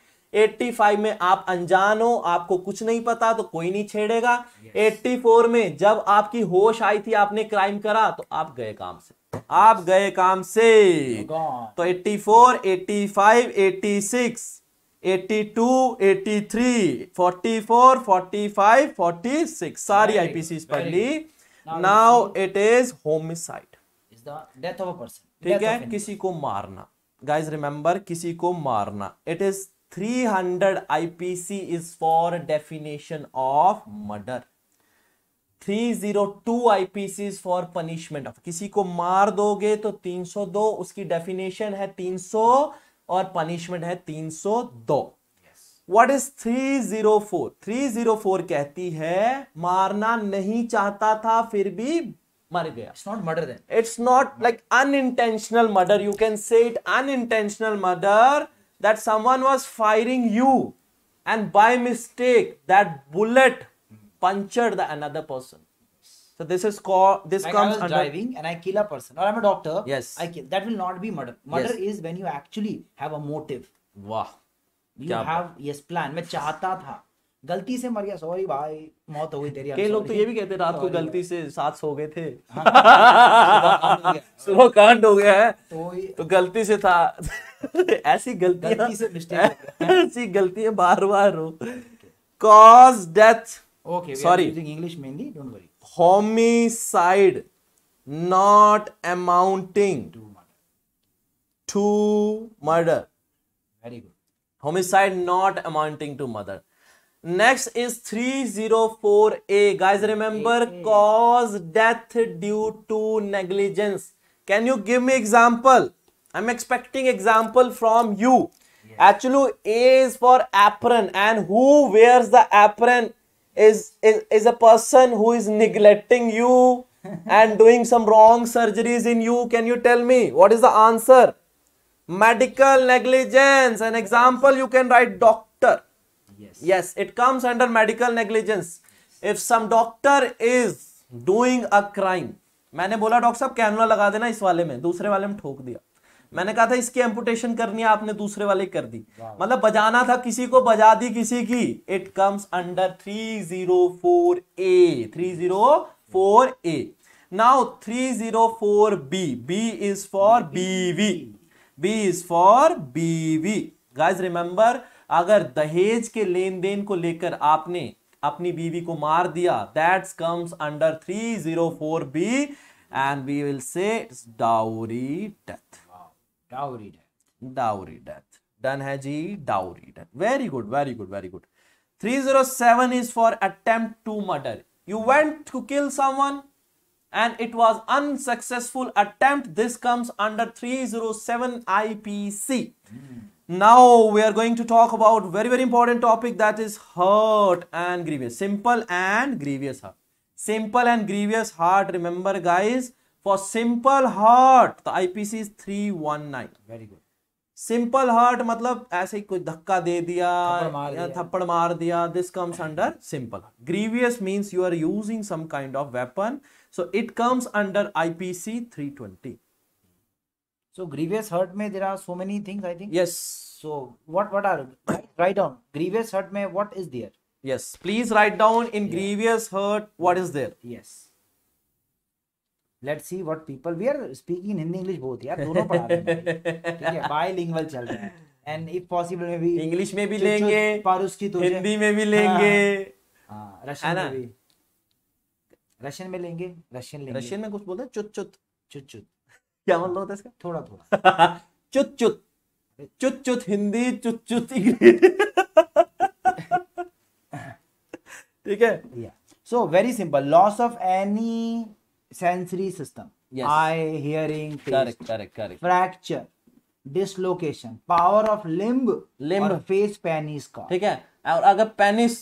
85 में आप अनजान हो आपको कुछ नहीं पता तो कोई नहीं छेड़ेगा yes. 84 में जब आपकी होश आई थी आपने क्राइम करा तो आप गए काम से आप गए काम से oh तो 84 85 86 82 83 44 45 46 सारी आईपीसी पढ़ ली now it is homicide death ठीक है किसी को मारना गाइज रिमेंबर किसी को मारना it is 300 hundred IPC is for definition of murder 302 zero two IPC for punishment of किसी को मार दोगे तो तीन दो उसकी डेफिनेशन है तीन 300 और पनिशमेंट है 302 सौ what is three three zero four zero four कहती है मारना नहीं चाहता था फिर भी मर गया it's not murder it's not like unintentional murder you can say it unintentional murder that someone was firing you and by mistake that bullet puncture the another person so this is called this like comes I was under driving and i kill a person or i'm a doctor yes i kill that will not be murder murder yes. is when you actually have a motive wow you Kya have ba? yes plan मैं चाहता था गलती से मर गया sorry भाई मौत हो गई तेरी कई लोग तो ये भी कहते रात को गलती से सात सो गए थे हाँ, हाँ, हाँ, सुबह कांड हो गया है तो, तो गलती से था (laughs) ऐसी गलती से (laughs) ऐसी गलती है बार बार हो cause death okay sorry English mainly don't worry homicide not amounting to to murder very good homicide not amounting to murder Next is 304A. Guys, remember A. cause death due to negligence. Can you give me example? I'm expecting example from you. Yes. Actually, A is for apron and who wears the apron is, is, is a person who is neglecting you (laughs) and doing some wrong surgeries in you. Can you tell me what is the answer? Medical negligence. An example you can write doctor Yes. it comes under medical negligence. If some doctor is doing a crime, मैंने बोला doctor साहब cannula लगा देना इस वाले में दूसरे वाले में ठोक दिया मैंने कहा था इसकी एम्पुटेशन करनी है आपने दूसरे वाले कर दी मतलब बजाना था किसी को बजा दी किसी की it comes under three zero four A three zero four A now three zero four B B is for बीवी बी इज फॉर बीवी गाइज रिमेंबर अगर दहेज के लेन देन को लेकर आपने अपनी बीवी को मार दिया that's comes under three zero four B and we will say dowry death dowry death dowry death done है जी dowry death very good very good very good 307 is for attempt to murder you went to kill someone and it was unsuccessful attempt. This comes under 307 IPC. Mm. now we are going to talk about very very important topic that is hurt and grievous simple and grievous hurt simple and grievous heart remember guys for simple heart the ipc is 319 very good simple heart matlab aise koi dhakka de diya thappad mar diya this comes under simple grievous means you are using some kind of weapon so it comes under ipc 320 So grievous hurt may there are so many things I think. Yes. So what what are write down grievous hurt may what is there? Yes. Please write down in yeah. grievous hurt what is there. Yes. let's see what people we are speaking in hindi english both yaar dono रहे rahe hain है bilingual चल रहा है and if possible में भी English में भी लेंगे पर उसकी तो हिंदी में भी लेंगे हां रशियन में भी रशियन में लेंगे रशियन लेंगे रशियन में कुछ बोलते हैं चुत चुत चुत चुत क्या मतलब होता है इसका थोड़ा थोड़ा (laughs) चुत चुत चुत चुत हिंदी चुत चुत (laughs) ठीक है so very simple loss of any sensory system eye hearing correct correct correct fracture dislocation power of limb limb face penis का ठीक है और अगर पेनिस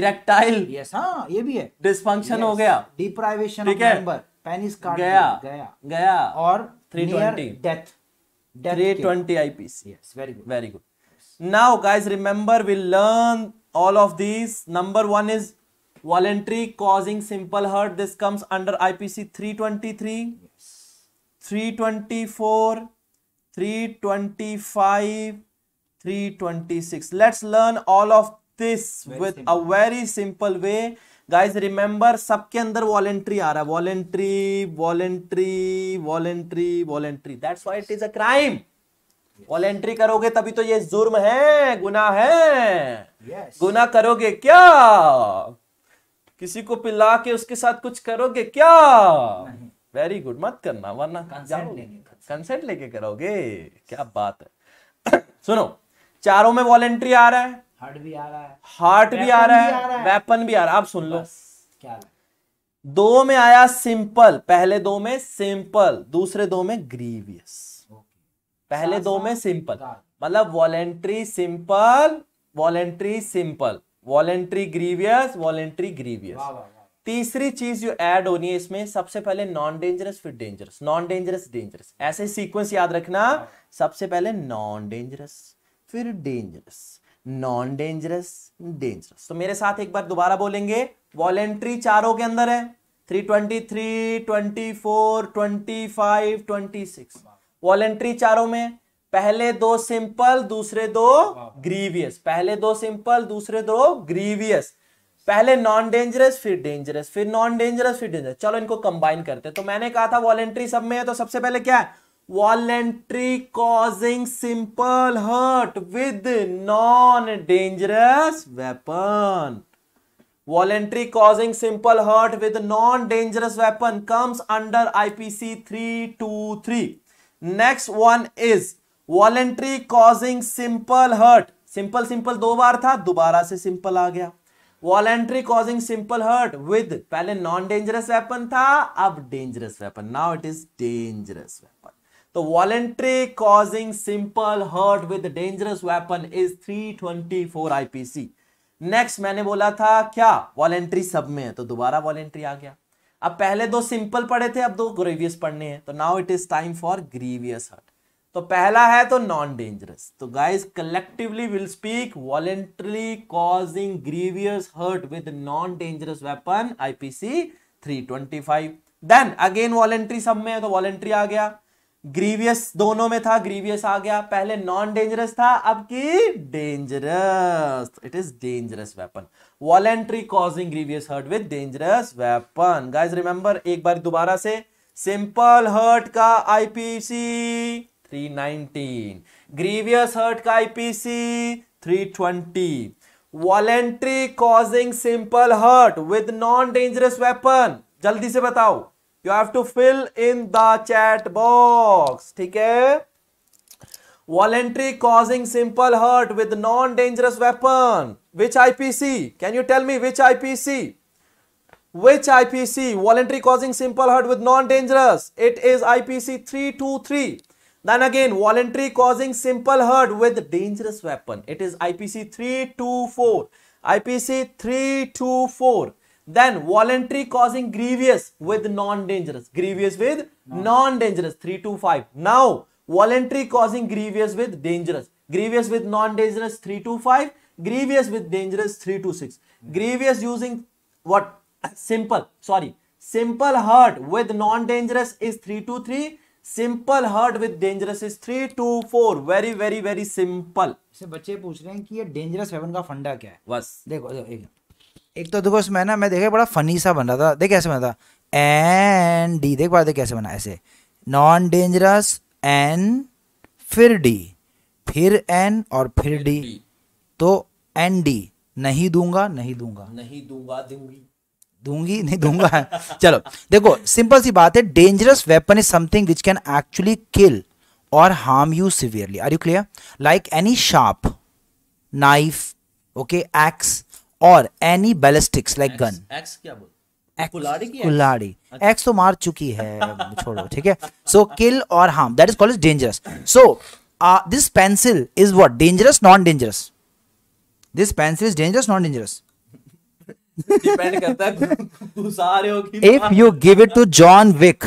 इरेक्टाइल यस हाँ ये भी है डिस्फंक्शन yes. हो गया डिप्राइवेशन ऑफ है पेन इज कार्ड गया गया और three twenty death three twenty I P C very good very good now guys remember we learn all of these number one is voluntary causing simple hurt this comes under IPC three twenty three three twenty four three twenty five three twenty six let's learn all of this with a very simple way guys remember सबके अंदर voluntary आ रहा है voluntary voluntary voluntary voluntary that's why it is a crime voluntary करोगे तभी तो ये जुर्म है गुना है yes. गुना करोगे क्या किसी को पिला के उसके साथ कुछ करोगे क्या वेरी गुड मत करना वरना कंसेंट लेके करोगे क्या बात है (coughs) सुनो चारों में वॉलेंट्री आ रहा है हार्ट भी आ रहा है हार्ट भी आ रहा है वेपन भी आ रहा है आप सुन लो क्या दो में आया सिंपल पहले दो में सिंपल दूसरे दो में ग्रीवियस पहले दो में सिंपल मतलब voluntary simple voluntary simple voluntary grievous voluntary grievous तीसरी चीज जो ऐड होनी है इसमें सबसे पहले नॉन डेंजरस फिर डेंजरस नॉन डेंजरस डेंजरस ऐसे सीक्वेंस याद रखना हाँ। सबसे पहले नॉन डेंजरस फिर डेंजरस नॉन डेंजरस डेंजरस तो मेरे साथ एक बार दोबारा बोलेंगे वॉलेंट्री चारों के अंदर है three twenty three twenty four twenty five twenty six voluntary चारों में पहले दो सिंपल दूसरे दो ग्रीवियस पहले दो सिंपल दूसरे दो ग्रीवियस पहले नॉन डेंजरस फिर डेंजरस फिर नॉन डेंजरस फिर डेंजरस चलो इनको कंबाइन करते हैं तो मैंने कहा था वॉलेंट्री सब में है तो सबसे पहले क्या है voluntary causing simple hurt with non dangerous weapon voluntary causing simple hurt with non dangerous weapon comes under IPC three two three next one is voluntary causing simple hurt simple simple दो बार था दोबारा से simple आ गया voluntary causing simple hurt with पहले non dangerous weapon था अब dangerous weapon now it is dangerous weapon तो voluntary causing simple hurt with dangerous weapon is 324 IPC next मैंने बोला था क्या वॉलेंट्री सब में है तो दोबारा वॉलेंट्री आ गया अब पहले दो सिंपल पढ़े थे अब दो ग्रीवियस पढ़ने हैं तो now it is time for grievous hurt तो पहला है तो नॉन डेंजरस तो guys collectively will speak voluntary causing grievous hurt with non dangerous weapon IPC 325 then again voluntary सब में है तो वॉलेंट्री आ गया ग्रीवियस दोनों में था ग्रीवियस आ गया पहले नॉन डेंजरस था अब की dangerous it is dangerous weapon voluntary causing grievous hurt with dangerous weapon guys remember एक बार दोबारा से सिंपल हर्ट का आईपीसी 319 ग्रीवियस हर्ट का IPC 320 voluntary causing simple hurt with non dangerous weapon जल्दी से बताओ you have to fill in the chat box ठीक है voluntary causing simple hurt with non dangerous weapon which IPC can you tell me which IPC which IPC voluntary causing simple hurt with non dangerous it is IPC 323 then again voluntary causing simple hurt with dangerous weapon it is IPC 324 IPC 324 then voluntary causing grievous with non-dangerous grievous with non-dangerous 3 to 5 now voluntary causing grievous with dangerous grievous with non-dangerous 3 to 5 grievous with dangerous 3 to 6 grievous using what simple sorry simple hurt with non-dangerous is 3 to 3 simple hurt with dangerous is 3 three 4 very very very simple se बच्चे पूछ rahe hain ki ye dangerous weapon ka funda kya hai bas dekho देखो एक एक तो देखो इसमें ना मैं देखा बड़ा फनी सा बन रहा था देख कैसे बना था एन डी देख पा देख कैसे बना ऐसे नॉन डेंजरस एन फिर डी फिर एन और फिर डी तो एन डी नहीं दूंगा नहीं दूंगा नहीं दूंगा दूंगी दूंगी नहीं दूंगा चलो देखो सिंपल सी बात है dangerous weapon is something which can actually kill और harm you severely are you clear like any sharp knife okay axe और any ballistics like gun axe क्या बोल कुलाड़ी एक्स अच्छा। तो मार चुकी है छोड़ो ठीक है सो किल और harm that is call is dangerous so this pencil is what dangerous non dangerous this pencil is dangerous non dangerous if you give it to John Wick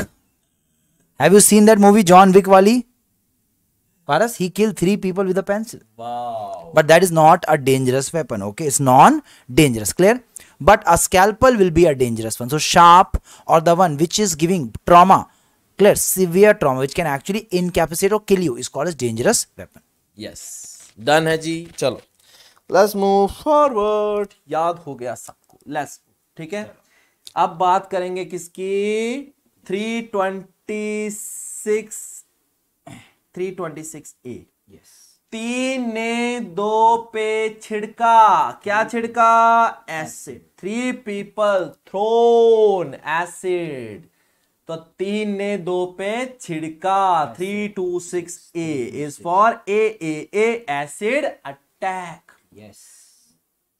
have you seen that movie John Wick वाली Paras, he killed three people with a pencil. Wow. But that is not a dangerous weapon, okay? It's non-dangerous, clear? But a scalpel will be a dangerous one. So sharp or the one which is giving trauma, clear? Severe trauma which can actually incapacitate or kill you is called a dangerous weapon. Yes. Done है जी. चलो. Let's move forward. Yad ho gaya sabko. Let's. ठीक है? अब बात करेंगे किसकी? 326 three twenty six ए तीन ने दो पे छिड़का क्या छिड़का acid three people thrown acid तो तीन ने दो पे छिड़का three two six A is for A A acid attack yes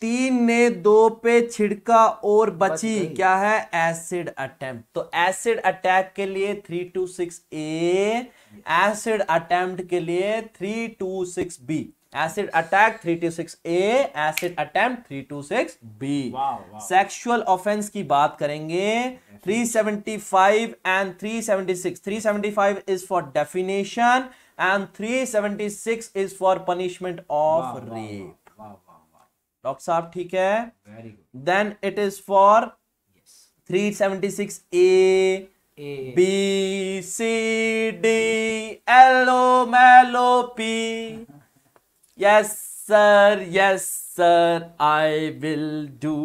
तीन ने दो पे छिड़का और बची क्या है एसिड अटैम्प्ट तो एसिड अटैक के लिए three two six A acid attempt के लिए three two six B acid attack three two six A acid attempt three two six B sexual offence की बात करेंगे three seventy five and three seventy six three seventy five is for definition and three seventy six is for punishment of rape doctor साहब ठीक है then it is for three seventy six A B C D एलो ओ मेलो P yes sir yes sir I will do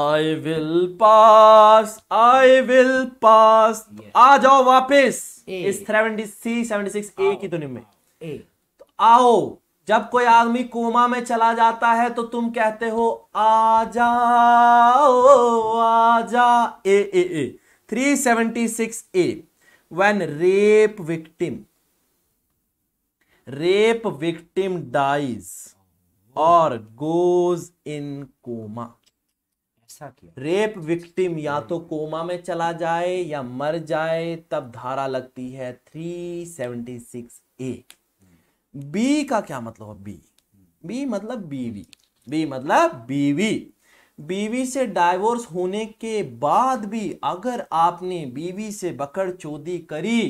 I will pass I will pass आ जाओ वापिस इस seventy C seventy six A की दुनिया में ए तो आओ जब कोई आदमी कोमा में चला जाता है तो तुम कहते हो आ जाओ आ जा A A A 376 A when rape victim rape victim dies और goes in coma rape victim या तो कोमा में चला जाए या मर जाए तब धारा लगती है 376 ए बी का क्या मतलब है बी बी मतलब बीवी बी मतलब बीवी बीवी से डाइवोर्स होने के बाद भी अगर आपने बीवी से बकड़ चोदी करी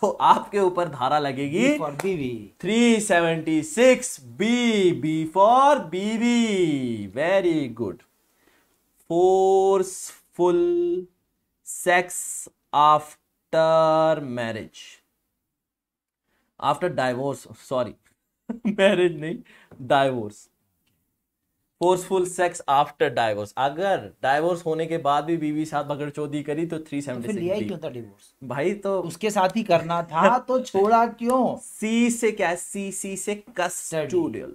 तो आपके ऊपर धारा लगेगी फॉर बीवी three six B B for बीवी very good forceful sex after marriage after divorce sorry marriage नहीं divorce forceful sex after divorce अगर डाइवोर्स होने के बाद भी बीवी साथ भगड़ चौधरी करी तो थ्री तो सेवन था डिवोर्स भाई तो उसके साथ ही करना था (laughs) तो छोड़ा क्यों सी से क्या सी सी से कस्टोडियल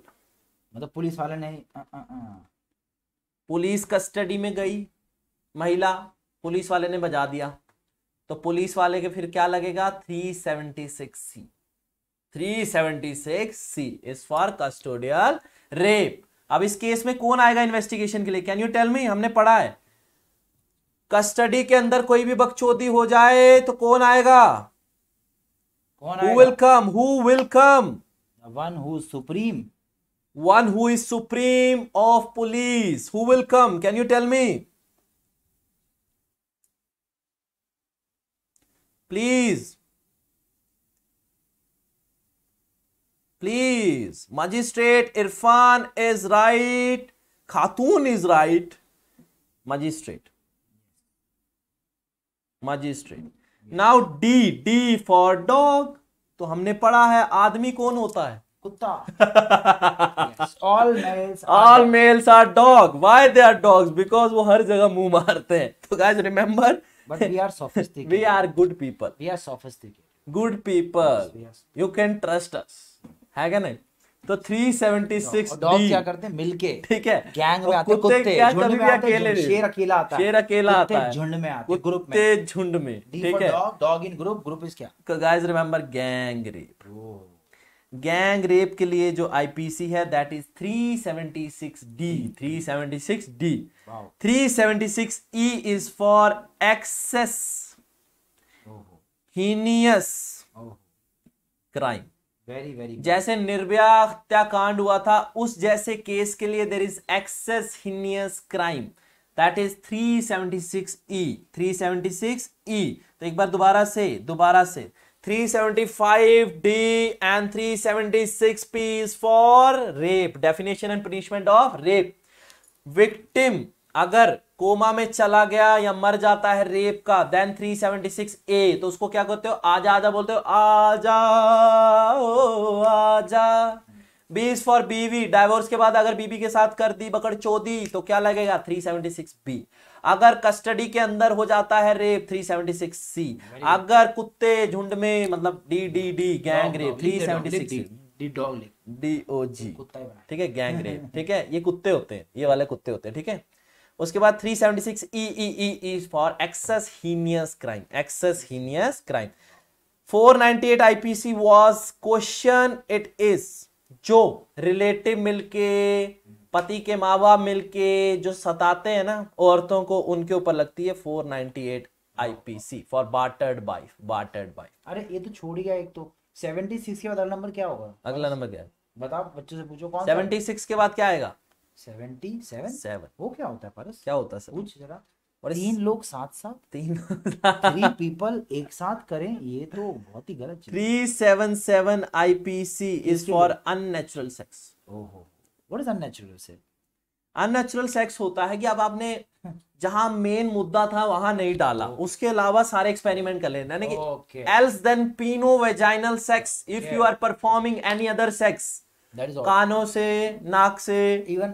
मतलब पुलिस वाले ने हाँ, हाँ, हाँ। पुलिस कस्टडी में गई महिला पुलिस वाले ने बजा दिया तो पुलिस वाले के फिर क्या लगेगा three seventy six C 376 C is for custodial rape अब इस केस में कौन आएगा इन्वेस्टिगेशन के लिए कैन यू टेल मी हमने पढ़ा है कस्टडी के अंदर कोई भी बकचोदी हो जाए तो कौन आएगा कौन will come who will come one who supreme one who is supreme of police who will come can you tell me please please magistrate Irfan is right Khatoon is right magistrate magistrate now D D for dog तो हमने पढ़ा है आदमी कौन होता है कुत्ता all males all males are dog why they are dogs because वो हर जगह मुंह मारते हैं तो guys remember but we are sophisticated we are good people we are sophisticated good people you can trust us है क्या नहीं तो 376 डॉग क्या करते हैं मिलके ठीक है गैंग में आते कुत्ते क्या में आते अकेले शेर अकेला आता शेर अकेला आता है झुंड में आते ग्रुप में झुंड में ठीक है dog in group group is क्या guys remember gang rape gang rape के लिए जो आईपीसी है that is 376 D 376 D 376 E is for excess heinous crime very very जैसे निर्भया हत्याकांड हुआ था उस जैसे केस के लिए there is excess heinous crime that is 376 E 376 E तो एक बार दोबारा से दोबारा से 375 D and 376 P is for rape definition and punishment of rape victim अगर कोमा में चला गया या मर जाता है रेप का देन 376 ए तो उसको क्या कहते हो आजा आजा बोलते हो आजा जाओ आजा बी फॉर बीवी डाइवोर्स के बाद अगर बीबी के साथ कर दी बकड़ चोदी तो क्या लगेगा 376 बी अगर कस्टडी के अंदर हो जाता है रेप 376 सी अगर कुत्ते झुंड में मतलब D D D gang rape 376 D O G ठीक है गैंग रेप (laughs) ठीक है ये कुत्ते होते हैं ये वाले कुत्ते होते हैं ठीक है उसके बाद 376 seventy six E E is for excess heinous crime excess heinous crime 498 IPC was question it is जो रिलेटिव मिलके पति के माँ बाप मिलके जो सताते हैं ना औरतों को उनके ऊपर लगती है 498 IPC for battered wife battered wife अरे ये तो छोड़ गया एक तो 76 के बाद अगला नंबर क्या होगा अगला नंबर क्या है बताओ बच्चों से पूछो कौन 76 के बाद क्या आएगा सेवेंटी सेवन सेवन वो क्या होता है परस क्या होता है पूछ जरा और तीन लोग साथ साथ तीन थ्री (laughs) पीपल एक साथ करें ये तो बहुत ही गलत three seven seven I P C is for unnatural sex ओहो what is unnatural sex unnatural sex होता है कि अब आपने (laughs) जहां मेन मुद्दा था वहां नहीं डाला okay. उसके अलावा सारे एक्सपेरिमेंट कर लेना कि else than peno vaginal sex if you are performing any other sex कानों से नाक से even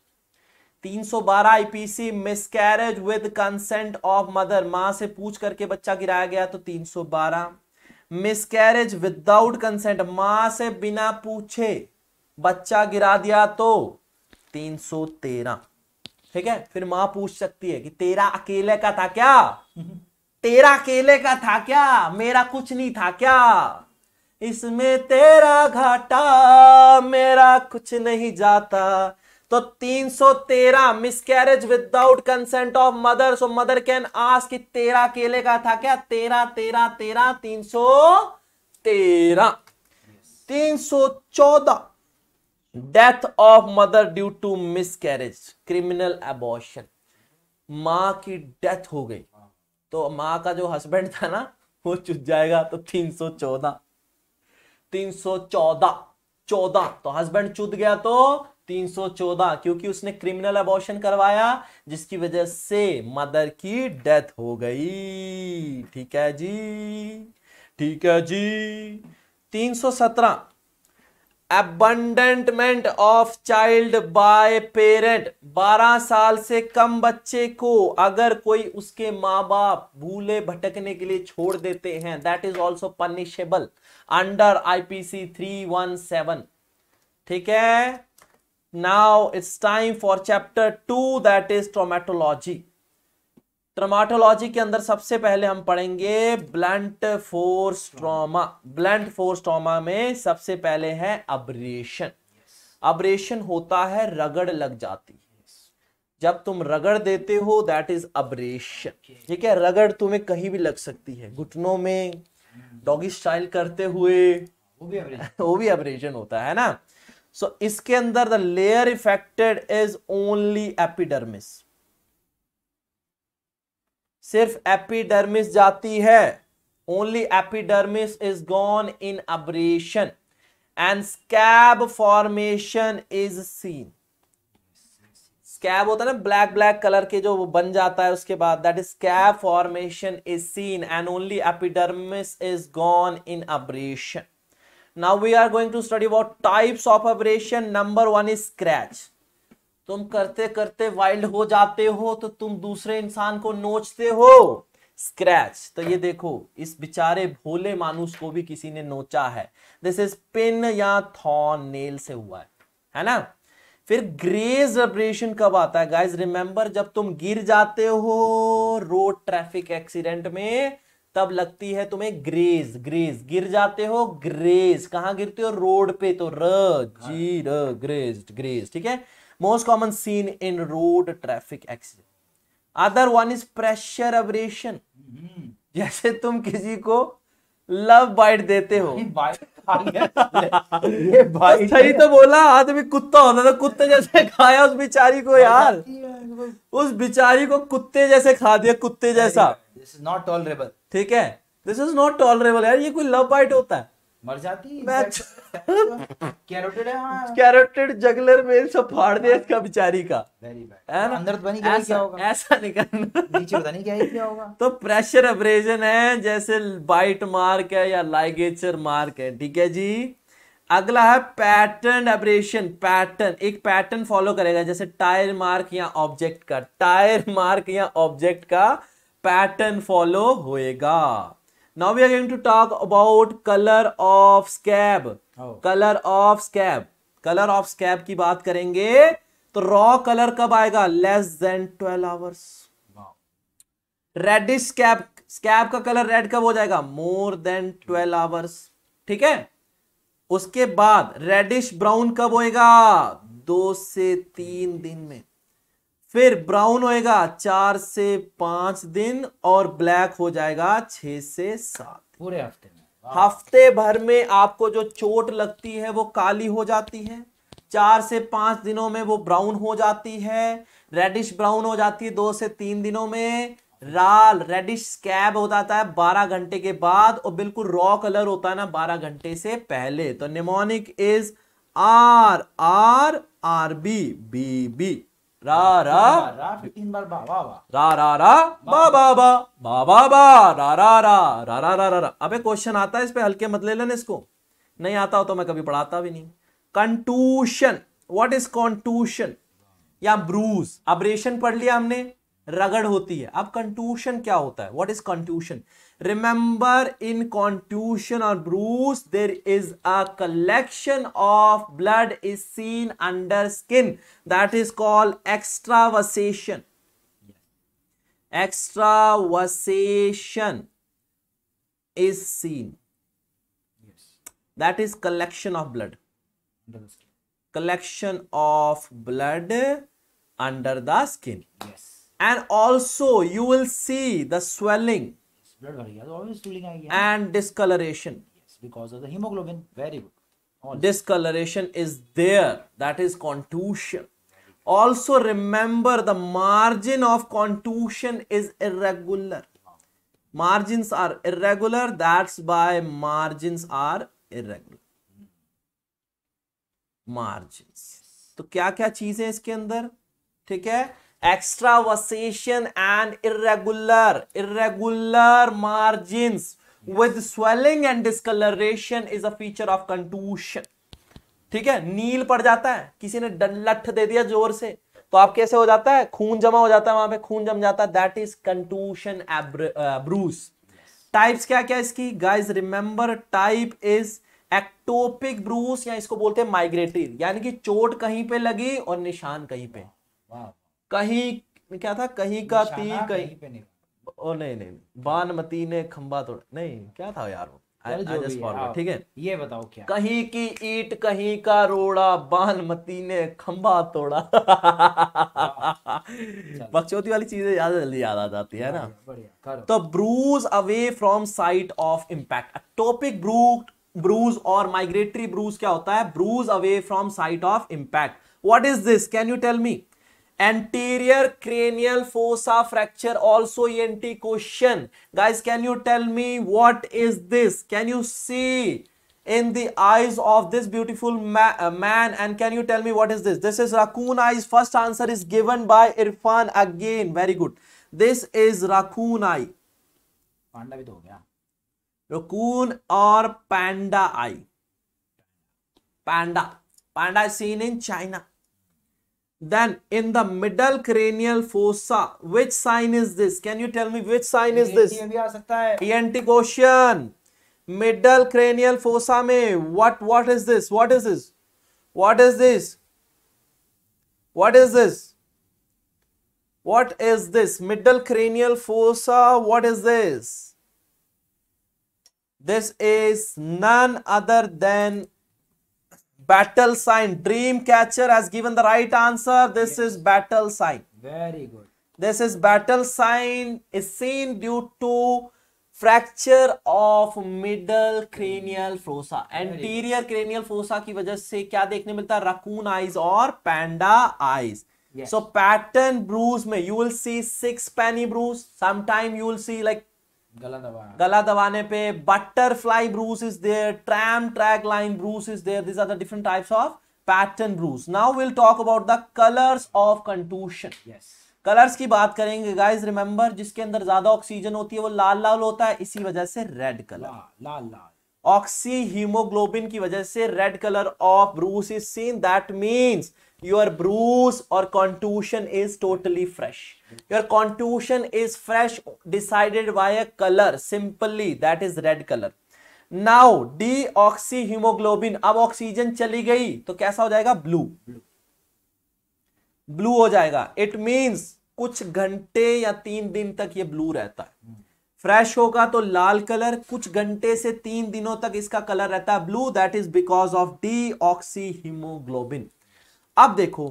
312 IPC miscarriage with consent of mother मां से पूछ करके बच्चा गिराया गया तो 312 मिसकैरेज विदाउट कंसेंट मां से बिना पूछे बच्चा गिरा दिया तो 313 ठीक है फिर मां पूछ सकती है कि तेरा अकेले का था क्या तेरा अकेले का था क्या मेरा कुछ नहीं था क्या इसमें तेरा घाटा मेरा कुछ नहीं जाता तो 313 miscarriage without consent of mother so mother can ask कि तेरह केले का था क्या तेरह तेरह तेरह तीन सो तेरह तीन सो चौदह death of mother due to miscarriage criminal abortion माँ की डेथ हो गई तो माँ का जो हस्बैंड था ना वो चुज जाएगा तो तीन सो चौदह तीन सौ चौदह चौदह तो हस्बैंड चुद गया तो 314 क्योंकि उसने क्रिमिनल अबॉर्शन करवाया जिसकी वजह से मदर की डेथ हो गई ठीक है जी ठीक है जी 317 abandonment of child by parent 12 साल से कम बच्चे को अगर कोई उसके माँ बाप भूले भटकने के लिए छोड़ देते हैं that is also punishable under IPC 317 ठीक है now it's time for chapter 2 that is traumatology traumatology ke andar sabse pehle hum padhenge blunt force trauma blunt force trauma mein sabse pehle hai abrasion abrasion hota hai ragad lag jati जब तुम रगड़ देते हो that is abrasion ठीक है रगड़ तुम्हें कहीं भी लग सकती है घुटनों में डॉगी स्टाइल करते हुए वो भी अब्रेशन होता है ना सो so, इसके अंदर the layer affected is only epidermis सिर्फ एपिडर्मिस जाती है only epidermis is gone in abrasion and scab formation is seen scab होता है ना ब्लैक ब्लैक कलर के जो बन जाता है उसके बाद that is scab formation is seen and only epidermis is gone in abrasion now we are going to study about types of operation number one is scratch तुम करते करते वाइल्ड हो जाते हो तो तुम दूसरे इंसान को नोचते हो स्क्रैच तो ये देखो इस बेचारे भोले मानुष को भी किसी ने नोचा है दिस इज पिन या थॉन नेल से हुआ है है ना फिर ग्रेज ऑपरेशन कब आता है गाइज रिमेंबर जब तुम गिर जाते हो रोड ट्रैफिक एक्सीडेंट में तब लगती है तुम्हें ग्रेज ग्रेज गिर जाते हो ग्रेज कहाँ गिरते हो रोड पे तो र हाँ। जी र ग्रेज ग्रेज ठीक है most common seen in road traffic accident other one is pressure abrasion जैसे तुम किसी को लव बाइट देते हो (laughs) ये भाई सही तो बोला आदमी कुत्ता होता था कुत्ते जैसे खाया उस बिचारी को यार उस बिचारी को कुत्ते जैसे खा दिया कुत्ते जैसा दिस इज नॉट टॉलरेबल ठीक है दिस इज नॉट टॉलरेबल यार ये कोई लव बाइट होता है मर जाती कैरोटेड हाँ। जगलर सब फाड़ दिया इसका का अंदर तो बनी क्या होगा ऐसा नीचे पता नहीं क्या क्या होगा तो प्रेशर एब्रेजन है जैसे बाइट मार्क है या लाइगेचर मार्क है ठीक है जी अगला है पैटर्न एब्रेशन पैटर्न एक पैटर्न फॉलो करेगा जैसे टायर मार्क या ऑब्जेक्ट का टायर मार्क या ऑब्जेक्ट का पैटर्न फॉलो होएगा now we are going to talk about colour of scab colour of scab colour of scab की बात करेंगे तो रॉ कलर कब आएगा less than twelve hours reddish scab scab का कलर रेड कब हो जाएगा मोर देन ट्वेल्व आवर्स ठीक है उसके बाद रेडिश ब्राउन कब होएगा दो से तीन दिन में फिर ब्राउन होएगा चार से पांच दिन और ब्लैक हो जाएगा छह से सात पूरे हफ्ते में हफ्ते भर में आपको जो चोट लगती है वो काली हो जाती है चार से पांच दिनों में वो ब्राउन हो जाती है रेडिश ब्राउन हो जाती है दो से तीन दिनों में राल रेडिश स्कैब हो जाता है बारह घंटे के बाद और बिल्कुल रॉ कलर होता है ना बारह घंटे से पहले तो mnemonic is R R R B B B अबे क्वेश्चन आता है इस पे हल्के मत ले लेना इसको नहीं आता हो तो मैं कभी पढ़ाता भी नहीं कंटूशन व्हाट इज कॉन्टूशन या ब्रूज अब्रेशन पढ़ लिया हमने रगड़ होती है अब कंटूशन क्या होता है what is contusion Remember in contusion or bruise, there is a collection of blood is seen under skin. That is called extravasation. Extravasation is seen. That is collection of blood. Collection of blood under the skin. Yes. And also you will see the swelling blood भर गया तो always swelling आ and discolouration yes because of the haemoglobin very good discolouration is there that is contusion also remember the margin of contusion is irregular margin are irregular that's by margin are irregular margin तो क्या क्या चीजें इसके अंदर ठीक है extravasation and irregular irregular margins with swelling and discoloration is a feature of contusion ठीक है नील पड़ जाता है किसी ने लठ दे दिया जोर से तो आप कैसे हो जाता है खून जमा हो जाता है वहां पे खून जम जाता है that is contusion bruise types क्या क्या इसकी guys remember type is ectopic bruise या इसको बोलते हैं माइग्रेटरी यानी कि चोट कहीं पे लगी और निशान कहीं पे कहीं क्या था कहीं का तीर कहीं ओ नहीं नहीं बानमती ने खंबा तोड़ नहीं क्या था यार वो ठीक है ये बताओ क्या कहीं की ईट कहीं का रोड़ा बानमती ने खंबा तोड़ा बक्चौती वाली चीजें ज्यादा जल्दी याद आ जाती है ना तो bruise away from site of impact ectopic ब्रू ब्रूज और माइग्रेटरी ब्रूज क्या होता है bruise away from site of impact what is this can you tell me anterior cranial fossa fracture also ent question guys can you tell me what is this can you see in the eyes of this beautiful ma uh, man and can you tell me what is this this is raccoon eyes first answer is given by irfan again very good this is raccoon eye panda bhi to gaya raccoon or panda eye panda panda is seen in china then in the middle cranial fossa, which sign is this? Can you tell me which sign is this? ENT question. Middle cranial fossa mein what what is this? What is this? What is this? What is this? What is this? Middle cranial fossa. What is this? This is none other than battle sign. Dream catcher has given the right answer. This yes. is battle sign. Very good. This is battle sign is seen due to fracture of middle cranial fossa anterior cranial fossa की वजह से क्या देखने मिलता है raccoon eyes और panda eyes so pattern bruise में you will see six penny bruise sometime you will see like गला दबाने पे butterfly bruise is there tram track line bruise is there this are the different types of pattern bruise now will talk about the colours of contusion yes colours की बात करेंगे guys remember जिसके अंदर ज्यादा oxygen होती है वो लाल लाल होता है इसी वजह से रेड कलर लाल लाल, ऑक्सी हीमोग्लोबिन की वजह से red colour of bruise is seen that means your bruise और contusion is totally fresh your contusion is fresh decided by a color simply that is red color now deoxy अब oxygen चली गई तो कैसा हो जाएगा blue blue हो जाएगा इट मीन्स कुछ घंटे या तीन दिन तक ये ब्लू रहता है फ्रेश होगा तो लाल कलर कुछ घंटे से तीन दिनों तक इसका कलर रहता है blue that is because of deoxyhaemoglobin अब देखो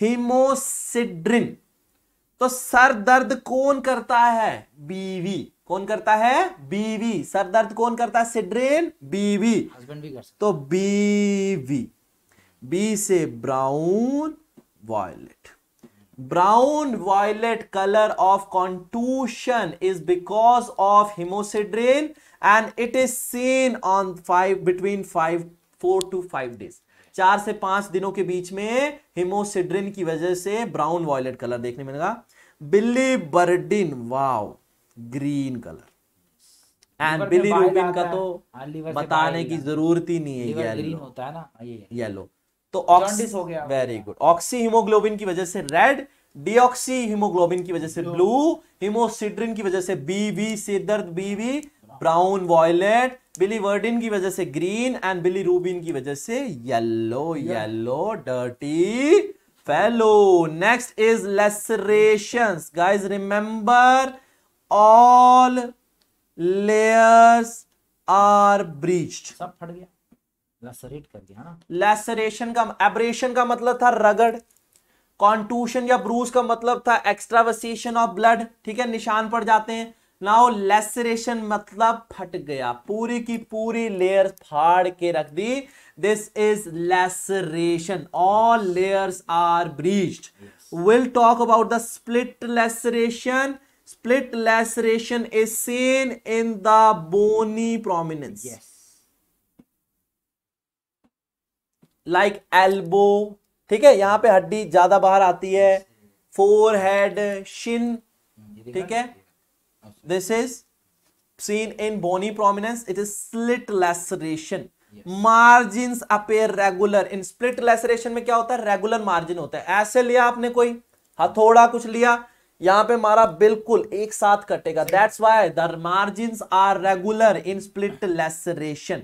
हीमोसिड्रिन तो सर दर्द कौन करता है बीवी कौन करता है बीवी सर दर्द कौन करता है सिड्रेन बीवी हस्बैंड भी कर सकता तो बीवी बी से brown violet brown violet colour of contusion is because of haemosiderin and it is seen on five between five four to five days चार से पांच दिनों के बीच में हिमोसिड्रिन की वजह से ब्राउन वॉयलेट कलर देखने मिलेगा बिल्ली बर्डिन वाव green colour and bilirubin का तो हाँ, बताने की जरूरत ही नहीं है येलो होता है ना हाँ, ये येलो तो ऑक्सिस हो गया वेरी गुड ऑक्सी हीमोग्लोबिन की वजह से रेड डिऑक्सी हीमोग्लोबिन की वजह से ब्लू हिमोसिड्रिन की वजह से बीबी दर्द बीबी ब्राउन वॉयलेट बिली वर्डिन की वजह से ग्रीन एंड बिली रूबिन की वजह से yellow yellow dirty fellow next is laceration guys remember all layers are breached सब फट गया लेसरेट कर दिया ना लैसरेशन का एब्रेशन का मतलब था रगड़ कॉन्टूशन या ब्रूज का मतलब था एक्स्ट्रावेशन ऑफ ब्लड ठीक है निशान पड़ जाते हैं नाउ लेसरेशन मतलब फट गया पूरी की पूरी लेयर फाड़ के रख दी this is laceration all layers are breach will talk about the split laceration split laceration is seen in the bony prominence like elbow ठीक है यहां पे हड्डी ज्यादा बाहर आती है फोर हेड शिन ठीक है this is seen in bony prominence it is slit laceration margin appear regular in split laceration में क्या होता है रेगुलर मार्जिन होता है ऐसे लिया आपने कोई हथौड़ा हाँ, कुछ लिया यहां पे मारा बिल्कुल एक साथ कटेगा that's why the margin are regular in split laceration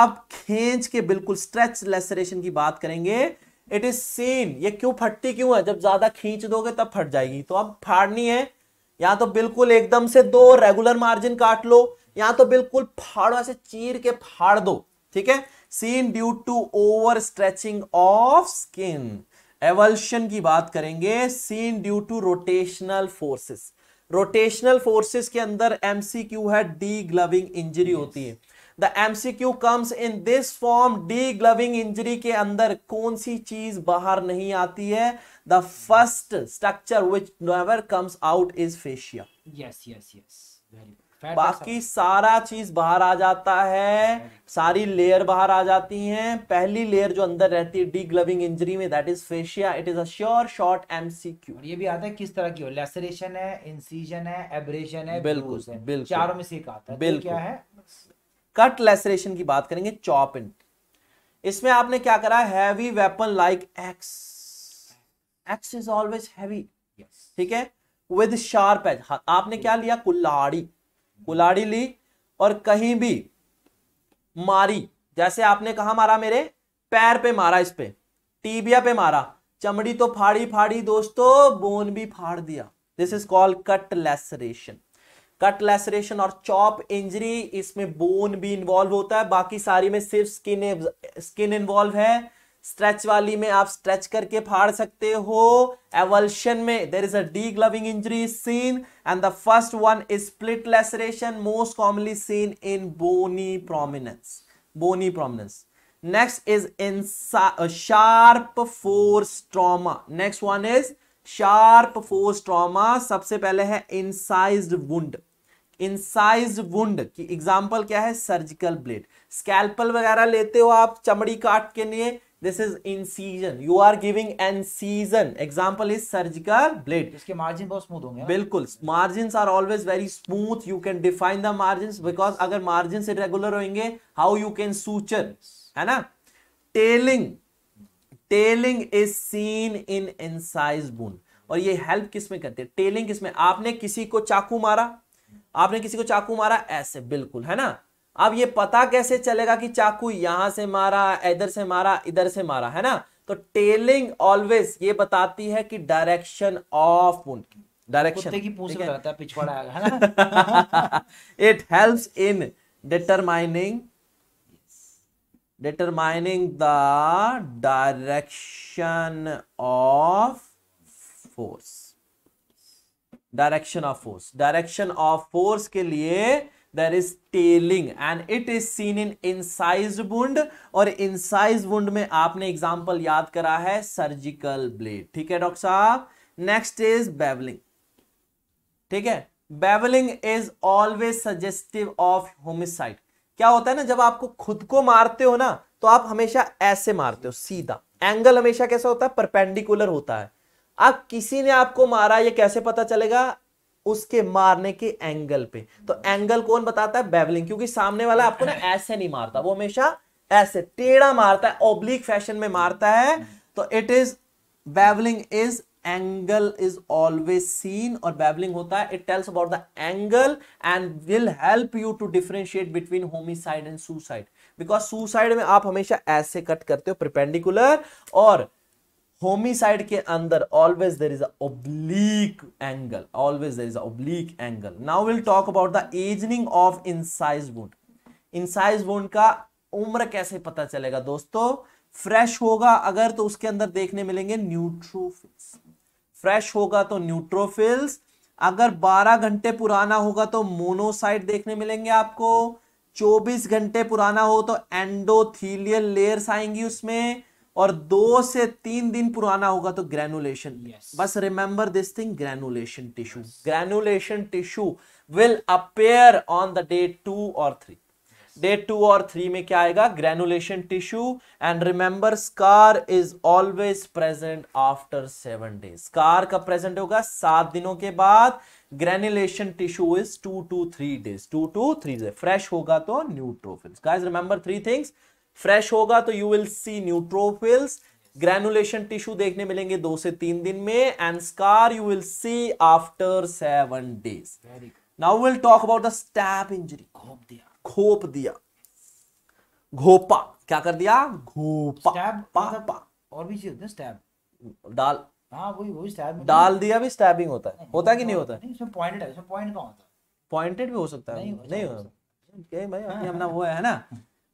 अब खींच के बिल्कुल स्ट्रेच लेसरेशन की बात करेंगे इट इज सीन ये क्यों फटती क्यों है जब ज्यादा खींच दोगे तब फट जाएगी तो अब फाड़नी है या तो बिल्कुल एकदम से दो रेगुलर मार्जिन काट लो या तो बिल्कुल फाड़ो ऐसे चीर के फाड़ दो ठीक है seen due to over stretching of skin avulsion की बात करेंगे seen due to rotational forces rotational forces के अंदर एमसीक्यू है डी ग्लविंग इंजरी होती है the MCQ comes in this form degloving injury के अंदर कौन सी चीज बाहर नहीं आती है the first structure which never comes out is fascia yes yes yes बाकी सारा चीज बाहर आ जाता है सारी लेयर बाहर आ जाती हैं पहली लेयर जो अंदर रहती है डी ग्लविंग इंजरी में that is fascia it is a sure short MCQ ये भी आता है किस तरह की हो लेसरेशन है इंसीजन है एब्रेशन है बिल्कुल बिल्कुल चारों में से एक आता है तो बिल्कुल क्या है कट लेसरेशन की बात करेंगे चॉप इन इसमें आपने क्या करा heavy weapon like axe axe is always heavy ठीक है विद शार्प एज आपने क्या लिया कुल्हाड़ी कुल्हाड़ी ली और कहीं भी मारी जैसे आपने कहा मारा मेरे पैर पे मारा इस पे टीबिया पे मारा चमड़ी तो फाड़ी फाड़ी दोस्तों बोन भी फाड़ दिया this is called cut laceration cut laceration और चॉप इंजरी इसमें बोन भी इन्वॉल्व होता है बाकी सारी में सिर्फ स्किन स्किन इन्वॉल्व है स्ट्रेच वाली में आप स्ट्रेच करके फाड़ सकते हो एवल्शन में there is a degloving injury seen and the first one is split laceration most commonly seen in bony prominence bony prominence next is in sharp force trauma next one is sharp force trauma सबसे पहले है incised wound incise wound की example क्या है surgical blade scalpel वगैरह लेते हो आप चमड़ी काट के लिए this is incision you are giving incision example is surgical blade इसके मार्जिन बहुत स्मूथ होंगे बिल्कुल margin are always very smooth you can define the margin because अगर मार्जिन रेगुलर होंगे हाउ यू कैन सूचर है ना tailing tailing is seen in incise wound और ये हेल्प किसमें करते हैं टेलिंग किसमें आपने किसी को चाकू मारा आपने किसी को चाकू मारा ऐसे बिल्कुल है ना अब ये पता कैसे चलेगा कि चाकू यहां से मारा इधर से मारा इधर से मारा है ना तो टेलिंग ऑलवेज ये बताती है कि डायरेक्शन ऑफ वुंड की डायरेक्शन की पूछ रहता है पिछवाड़ा आएगा it helps in determining determining the direction of force direction of force direction of force के लिए there is tailing and it is seen incise wound और साइज बुंड में आपने एग्जाम्पल याद करा है सर्जिकल ब्लेड ठीक है डॉक्टर साहब नेक्स्ट इज बेवलिंग ठीक है bevelling is always suggestive of homicide क्या होता है ना जब आपको खुद को मारते हो ना तो आप हमेशा ऐसे मारते हो सीधा एंगल हमेशा कैसा होता है परपेंडिकुलर होता है अब किसी ने आपको मारा ये कैसे पता चलेगा उसके मारने के एंगल पे तो एंगल कौन बताता है बेवलिंग क्योंकि सामने वाला आपको ना (laughs) ऐसे नहीं मारता वो हमेशा ऐसे टेढ़ा मारता है ओब्लिक फैशन में मारता है तो it is bevelling is angle is always seen और बेवलिंग होता है it tells about the angle and will help you to differentiate between homicide and suicide because suicide में आप हमेशा ऐसे कट करते हो प्रिपेंडिकुलर और होमिसाइड के अंदर always there is oblique angle always there is oblique angle now will talk about the ageing of incise wound incise wound का उम्र कैसे पता चलेगा दोस्तों फ्रेश होगा अगर तो उसके अंदर देखने मिलेंगे न्यूट्रोफिल्स फ्रेश होगा तो न्यूट्रोफिल्स अगर 12 घंटे पुराना होगा तो मोनोसाइट देखने मिलेंगे आपको 24 घंटे पुराना हो तो एंडोथीलियल लेयर्स आएंगी उसमें और दो से तीन दिन पुराना होगा तो ग्रेनुलेशन yes. बस remember this thing granulation tissue granulation tissue will appear on the day two और थ्री डे टू और थ्री में क्या आएगा granulation tissue and remember scar is always present after seven days scar का present होगा सात दिनों के बाद granulation tissue is two to three days two to three days fresh होगा तो neutrophils guys remember three things fresh होगा तो you will see neutrophils granulation tissue देखने मिलेंगे दो से तीन दिन में and scar you will see after seven days now will talk about the stab injury घोप दिया घोप दिया घोपा क्या कर दिया घोपा पा, मतलब पा और भी चीज स्टैब डाल हाँ वही वही स्टैब डाल दिया भी स्टैबिंग होता है नहीं, होता है कि नहीं होता है इसमें पॉइंटेड है इसमें पॉइंट कहाँ होता है पॉइंटेड भी हो सकता है नहीं नहीं होता भाई अपना वो है ना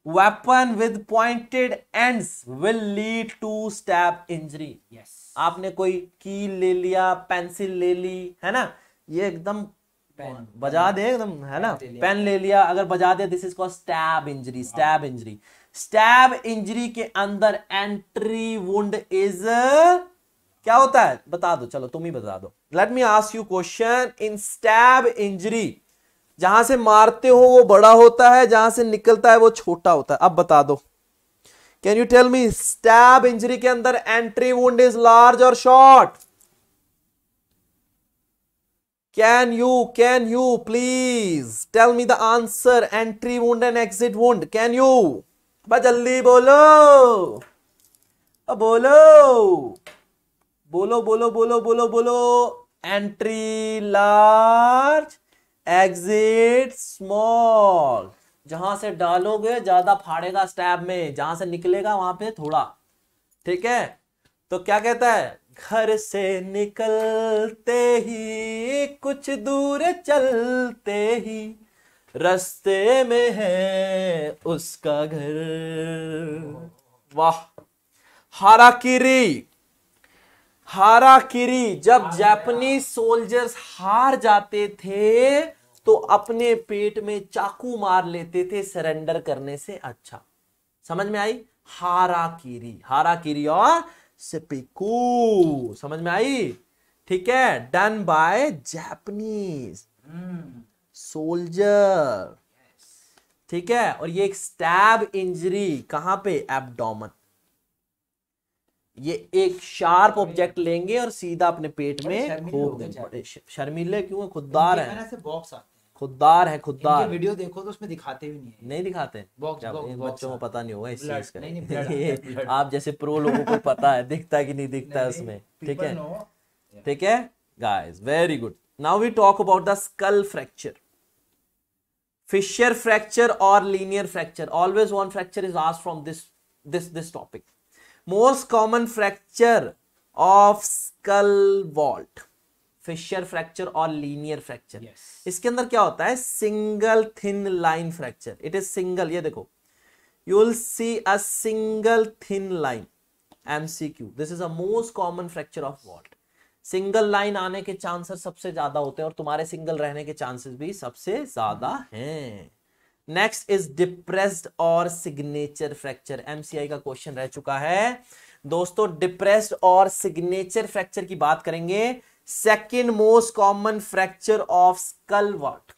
weapon with pointed ends will lead to stab injury yes आपने कोई की ले लिया पेंसिल ले ली है ना ये एकदम बजा दे एकदम है ना पेन ले लिया अगर बजा दे this is called stab injury stab injury stab injury के अंदर एंट्री वुंड इज क्या होता है बता दो चलो तुम ही बता दो let me ask you question in stab injury जहां से मारते हो वो बड़ा होता है जहां से निकलता है वो छोटा होता है अब बता दो can you tell me stab injury के अंदर एंट्री वुंड इज लार्ज और short can you can you please tell me the answer entry wound and exit wound can you जल्दी बोलो बोलो बोलो बोलो बोलो बोलो बोलो एंट्री लार्ज एग्जिट स्मॉल जहां से डालोगे ज्यादा फाड़ेगा स्टैब में जहां से निकलेगा वहां पे थोड़ा ठीक है तो क्या कहता है घर से निकलते ही कुछ दूर चलते ही रस्ते में है उसका घर वाह हाराकिरी हाराकिरी जब जापानी हाँ, सोल्जर्स हार जाते थे तो अपने पेट में चाकू मार लेते थे सरेंडर करने से अच्छा समझ में आई हारा कीरी हारा कीरी और सिपिकू समझ में आई ठीक है डन बाय जैपनीज सोल्जर ठीक है और ये एक स्टैब इंजरी कहां पे एब्डोमन ये एक शार्प ऑब्जेक्ट लेंगे और सीधा अपने पेट में खोद देंगे शर्मीले क्यों खुददार है बॉक्स आते खुददार है खुददार वीडियो देखो तो उसमें दिखाते भी नहीं है नहीं दिखाते बच्चों को पता नहीं होगा इस चीज का (laughs) आप जैसे प्रो लोगों को पता है दिखता कि नहीं दिखता है उसमें ठीक है ठीक है guys very good now we talk about the skull fracture fissure fracture और linear fracture always one fracture is asked from this this this topic most common fracture of skull vault fissure fracture और linear fracture इसके अंदर क्या होता है single thin line fracture it is single ये देखो you will see a single thin line MCQ this is a most common fracture of vault single line आने के चांसेस सबसे ज्यादा होते हैं और तुम्हारे सिंगल रहने के चांसेस भी सबसे ज्यादा hmm. हैं नेक्स्ट इज डिप्रेस्ड और सिग्नेचर फ्रैक्चर एमसीआई का क्वेश्चन रह चुका है दोस्तों डिप्रेस्ड और सिग्नेचर फ्रैक्चर की बात करेंगे second most common fracture of skull vault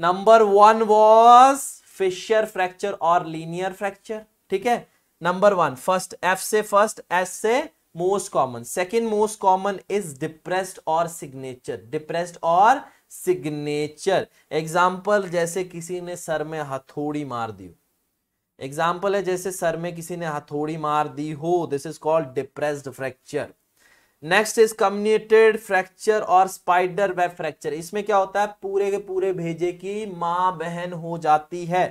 number one was fissure fracture और लीनियर फ्रैक्चर ठीक है नंबर वन फर्स्ट एफ से फर्स्ट एस से most common second most common is depressed और सिग्नेचर डिप्रेस्ड और सिग्नेचर एग्जाम्पल जैसे किसी ने सर में हथौड़ी मार दी एग्जाम्पल है जैसे सर में किसी ने हथौड़ी मार दी हो this is called depressed fracture next is comminuted fracture और स्पाइडर वेब फ्रैक्चर इसमें क्या होता है पूरे के पूरे भेजे की माँ बहन हो जाती है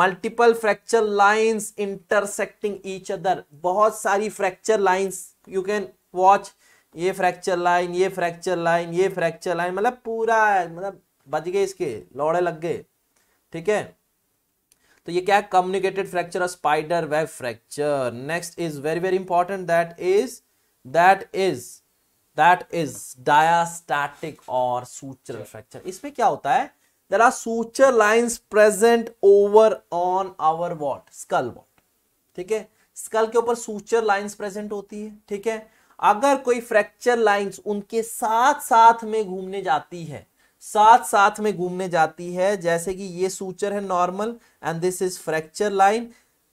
multiple fracture lines intersecting each other बहुत सारी fracture lines you can watch ये फ्रैक्चर लाइन ये फ्रैक्चर लाइन ये फ्रैक्चर लाइन मतलब पूरा मतलब बच गए इसके लौड़े लग गए ठीक है तो ये क्या है कम्युनिकेटेड फ्रैक्चर और spider web fracture next is very very important that is that is that is diastatic और सूचर फ्रैक्चर इसमें क्या होता है there are suture lines present over on our vault skull vault ठीक है स्कल के ऊपर सूचर लाइन्स प्रेजेंट होती है ठीक है अगर कोई फ्रैक्चर लाइन्स उनके साथ साथ में घूमने जाती है साथ साथ में घूमने जाती है जैसे कि ये सूचर है normal and this is fracture line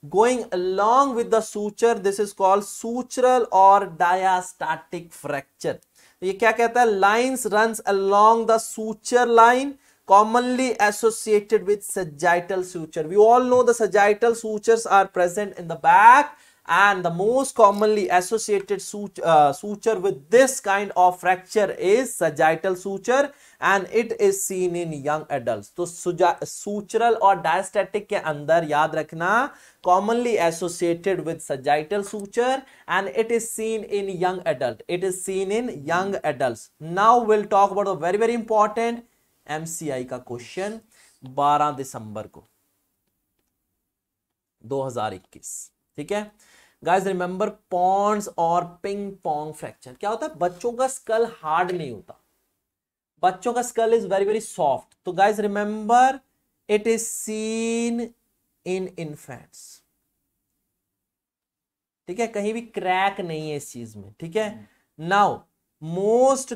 going along with the suture this is called sutural or diastatic fracture ये क्या lines runs along the suture line commonly associated with sagittal suture we all know the sagittal sutures are present in the back and the most commonly associated suture, uh, suture, with this kind of fracture is sagittal suture and it is seen in young adults so sutural or diastatic ke andar yaad rakhna commonly associated with sagittal suture and it is seen in young adult it is seen in young adults now we'll talk about a very very important MCI ka question 12 december ko 2021 ठीक है guys remember ponds और ping pong fracture क्या होता है बच्चों का school hard नहीं होता बच्चों का skull is very very soft तो guys remember it is seen in infants ठीक है कहीं भी क्रैक नहीं है इस चीज में ठीक है now most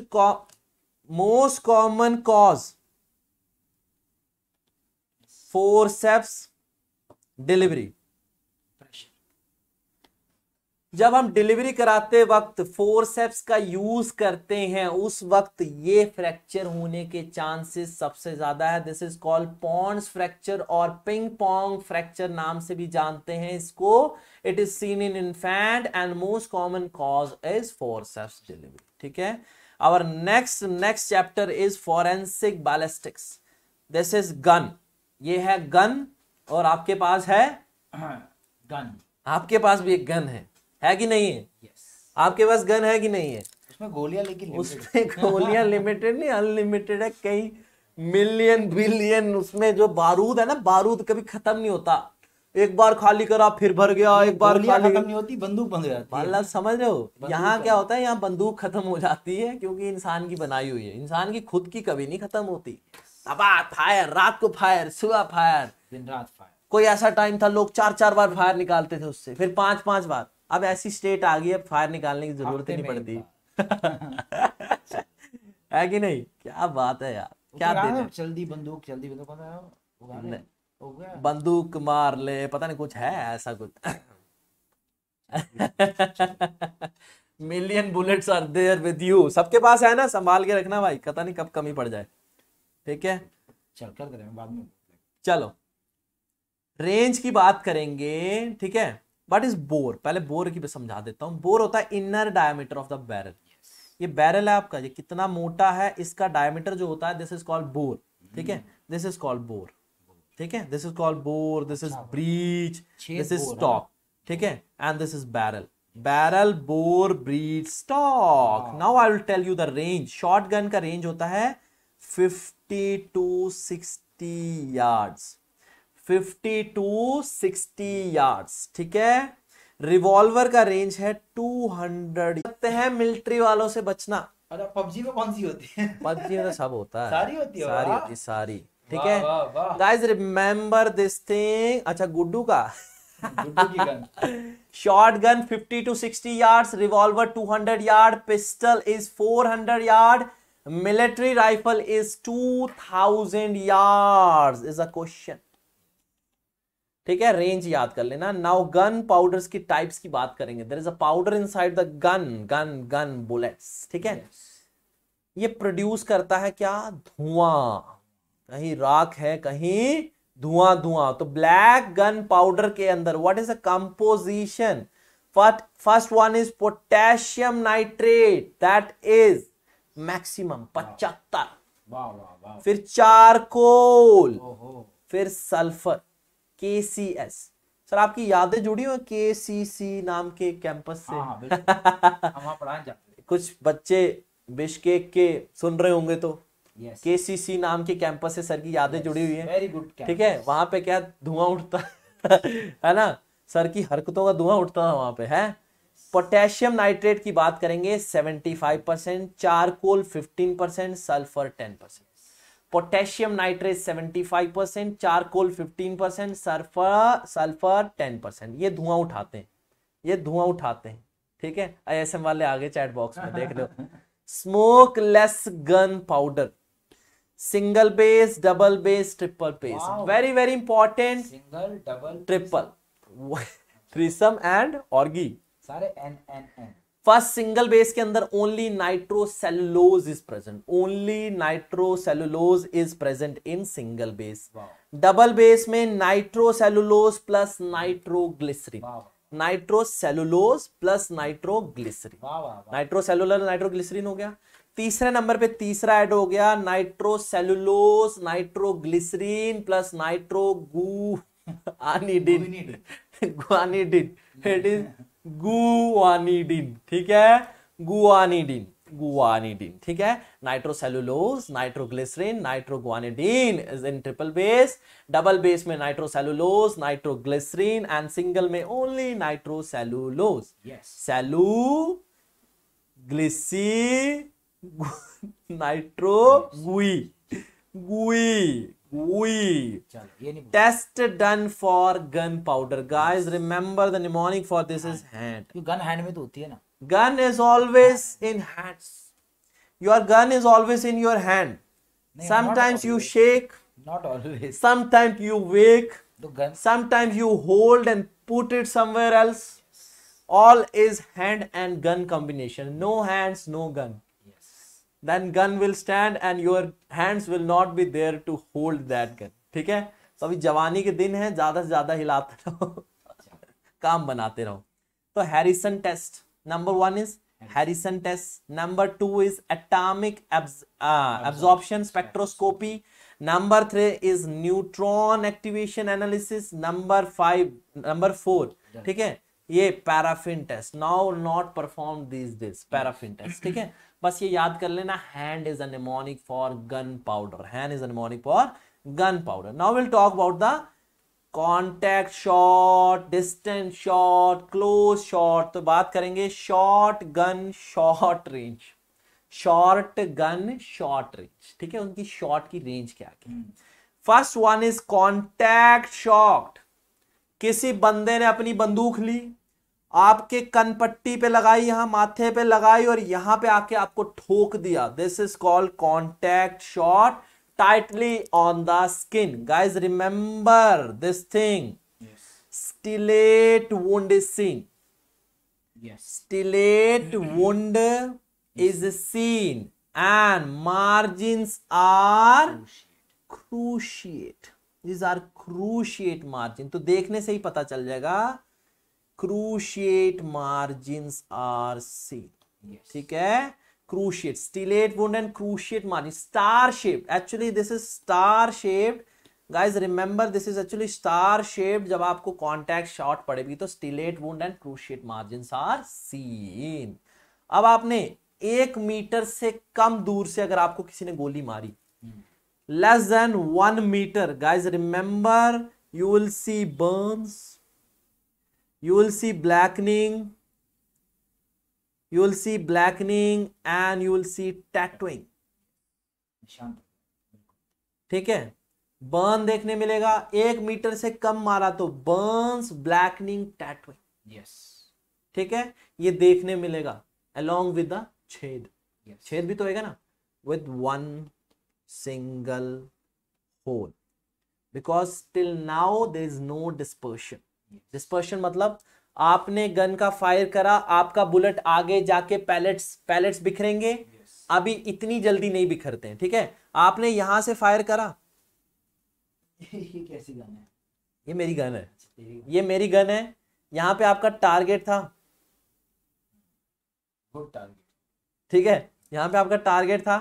most common cause forceps delivery जब हम डिलीवरी कराते वक्त फोरसेप्स का यूज करते हैं उस वक्त ये फ्रैक्चर होने के चांसेस सबसे ज्यादा है this is called ponds fracture और पिंग पोंग फ्रैक्चर नाम से भी जानते हैं इसको it is seen in infant and most common cause is forceps delivery ठीक है our next next chapter is forensic ballistics this is gun ये है गन और आपके पास है गन हाँ, आपके पास भी एक गन है है कि नहीं है आपके पास गन है कि नहीं है उसमें गोलियां लेकिन उसमें गोलियां लिमिटेड नहीं अनलिमिटेड है कई मिलियन बिलियन उसमें जो बारूद है ना बारूद कभी खत्म नहीं होता एक बार खाली करा फिर भर गया एक बार खाली नहीं होती बंदूक बंद हो जाती है समझ रहे हो यहाँ क्या होता है यहाँ बंदूक खत्म हो जाती है क्योंकि इंसान की बनाई हुई है इंसान की खुद की कभी नहीं खत्म होती फायर रात को फायर सुबह फायर दिन रात फायर कोई ऐसा टाइम था लोग चार चार बार फायर निकालते थे उससे फिर पांच पांच बार अब ऐसी स्टेट आ गई है फायर निकालने की जरूरत ही नहीं पड़ती है कि नहीं क्या बात है यार क्या जल्दी तो बंदूक जल्दी बंदूक बंदूक मार ले पता नहीं कुछ है ऐसा कुछ million bullets are there with you सबके पास है ना संभाल के रखना भाई पता नहीं कब कमी पड़ जाए ठीक है चल कर बाद में चलो रेंज की बात करेंगे ठीक है वट इज बोर पहले बोर की समझा देता हूँ बोर होता है inner diameter of the barrel ये बैरल है आपका ये कितना मोटा है इसका डायमीटर जो होता है दिस इज कॉल्ड बोर ठीक है दिस इज कॉल्ड बोर ठीक है this is called bore this is breech this is stock ठीक है and this is barrel barrel bore breech stock now I will tell you the range short gun का range होता है fifty to sixty yards fifty to sixty yards ठीक है revolver का range है two hundred है मिलिट्री वालों से बचना अरे पबजी में कौन सी होती है पबजी में तो सब होता है सारी होती है सारी होती है सारी ठीक है गाइस रिमेम्बर दिस थिंग अच्छा गुड्डू का short gun fifty to sixty yard revolver two hundred yard pistol is four hundred yard military rifle is two thousand yard is a question ठीक है रेंज याद कर लेना नाउ गन पाउडर्स की types की बात करेंगे there is a powder inside the gun gun gun bullets ठीक है yes. ये प्रोड्यूस करता है क्या धुआं कहीं राख है कहीं धुआं धुआं तो ब्लैक गन पाउडर के अंदर what is a composition first one is potassium nitrate that is maximum पचहत्तर फिर चारकोल फिर सल्फर के सी एस सर आपकी यादें जुड़ी हुई के सी सी नाम के कैंपस से हाँ, हाँ कुछ बच्चे बिशकेक के सुन रहे होंगे तो के सी सी नाम के कैंपस से सर की यादें जुड़ी हुई है वेरी गुड ठीक है वहां पे क्या धुआं उठता (laughs) है ना सर की हरकतों का धुआं उठता था वहां पे है पोटेशियम नाइट्रेट की बात करेंगे seventy five percent charcoal fifteen percent sulphur ten percent potassium nitrate 75 percent charcoal 15 percent sulphur sulphur 10 percent ये धुआं उठाते हैं ये धुआं उठाते हैं ठीक है आईएसएम वाले आगे चैट बॉक्स में देख लो smokeless gun powder single base double base triple base very very important single double triple threesome and orgy सारे एन एन एन फर्स्ट सिंगल बेस के अंदर only nitrocellulose is present only nitrocellulose is present in single base double base में nitrocellulose plus nitroglycerine nitrocellulose plus nitroglycerine nitrocellulose nitroglycerine हो गया तीसरे नंबर पे तीसरा ऐड हो गया nitrocellulose nitroglycerine plus nitroguanidine गुआनिडिन it is guanidine ठीक है गुआनिडिन गुआनिडिन ठीक है nitrocellulose nitroglycerine nitroguanidine is in triple base double base में नाइट्रोसेलुलोज नाइट्रोग्लिसरीन एंड सिंगल में ओनली नाइट्रोसेलुलोज सेलू ग्लिसी नाइट्रो गुई गुई we test done for gunpowder guys remember the mnemonic for this hand. is hand gun hand mein to hoti hai na gun is always hand. in hands your gun is always in your hand sometimes you shake not always sometimes you wake the gun sometimes you hold and put it somewhere else all is hand and gun combination no hands no gun then gun will stand and your hands will not be there to hold that gun ठीक है तो अभी जवानी के दिन है ज्यादा से ज्यादा हिलाते रहो (laughs) काम बनाते रहो तो Harrison test number one is Harrison test number two is atomic absorption spectroscopy number three is neutron activation analysis number five number four ठीक है ये paraffin test now not perform this this paraffin test ठीक है बस ये याद कर लेना hand is ammonic for gun powder hand is ammonic for gun powder now will talk about the contact shot distance shot close shot तो बात करेंगे short gun short range short gun short range ठीक है उनकी short की range क्या क्या first one is contact short किसी बंदे ने अपनी बंदूक ली आपके कनपट्टी पे लगाई यहां माथे पे लगाई और यहां पे आके आपको ठोक दिया this is called contact shot tightly on the skin guys remember this thing stellate wound is seen stellate wound is seen and margin are cruciate cruciate. Are cruciate margin तो देखने से ही पता चल जाएगा क्रूशियट मार्जिन आर सी ठीक है cruciate stellate wound and cruciate margin star shape actually this is star shaped guys remember this is actually star shaped जब आपको कॉन्टेक्ट शॉर्ट पड़ेगी तो stellate wound and cruciate margin are seen अब आपने एक metre से कम दूर से अगर आपको किसी ने गोली मारी less than one metre guys remember you will see burns you will see blackening you will see blackening and you will see tattooing ठीक है बर्न देखने मिलेगा एक मीटर से कम मारा तो बर्न ब्लैकनिंग टैटूइंग यस ठीक है ये देखने मिलेगा अलोंग विद द छेद yes. छेद भी तो होगा ना with one single hole because till now there is no dispersion dispersion मतलब आपने गन का फायर करा आपका बुलेट आगे जाके पैलेट्स पैलेट्स बिखरेंगे अभी इतनी जल्दी नहीं बिखरते हैं ठीक है आपने यहां से फायर करा ये कैसी गन है ये मेरी गन है अच्छा, ये मेरी गन है यहां पे आपका टारगेट था गुड टारगेट ठीक है यहाँ पे आपका टारगेट था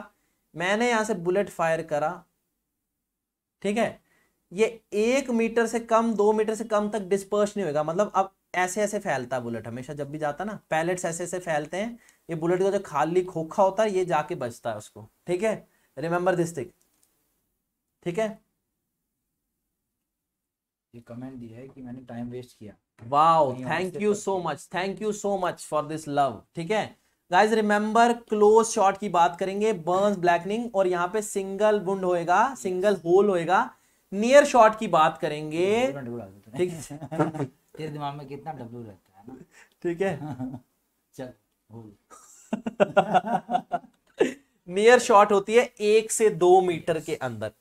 मैंने यहां से बुलेट फायर करा ठीक है ये एक मीटर से कम दो मीटर से कम तक डिस्पर्स नहीं होगा मतलब अब ऐसे ऐसे फैलता है बुलेट हमेशा जब भी जाता ना पैलेट्स ऐसे ऐसे फैलते हैं ये बुलेट का जो खाली खोखा होता है ये जाके बचता है उसको ठीक है रिमेंबर दिस थिंग ठीक है ये कमेंट दिया है कि मैंने टाइम वेस्ट किया wow thank you so much thank you so much for this love ठीक है गाइज रिमेंबर क्लोज शॉट की बात करेंगे बर्न्स ब्लैकनिंग और यहाँ पे सिंगल बुंड होएगा सिंगल होल होएगा नियर शॉट की बात करेंगे ठीक है (laughs) तेरे दिमाग में कितना डब्लू रहता है ठीक है (laughs) चल नियर शॉट (laughs) होती है एक से दो मीटर के अंदर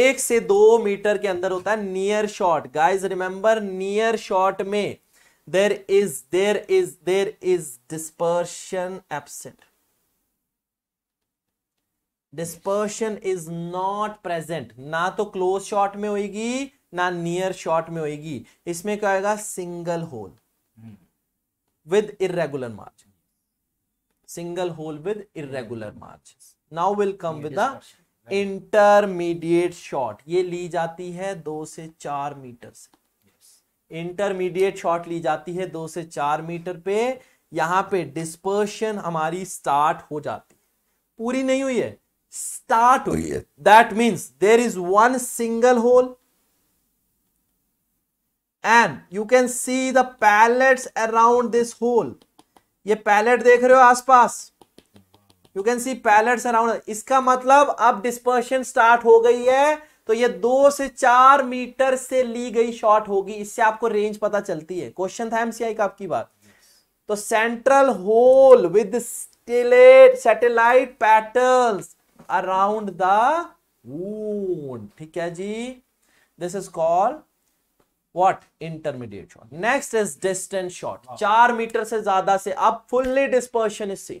एक से दो मीटर के अंदर होता है near shot guys remember near shot में there is there is there is dispersion absent dispersion is not present ना तो क्लोज शॉट में होगी ना नियर शॉट में होगी इसमें क्या होगा single hole with irregular margin single hole with irregular margin now will come with intermediate shot ये ली जाती है दो से चार मीटर से इंटरमीडिएट शॉट ली जाती है दो से चार मीटर पे यहां पे डिस्पर्शन हमारी स्टार्ट हो जाती है पूरी नहीं हुई है स्टार्ट हुई है that means there is one single hole and you can see the pallets around this hole ये पैलेट देख रहे हो आसपास you can see pellet around इसका मतलब अब डिस्पर्शन स्टार्ट हो गई है तो ये दो से चार मीटर से ली गई शॉट होगी इससे आपको रेंज पता चलती है क्वेश्चन था एमसीआई का आपकी बात तो central hole with stellate satellite patterns around the wound ठीक है जी this is called what intermediate shot next is distance shot चार मीटर से ज्यादा से अब fully dispersion is seen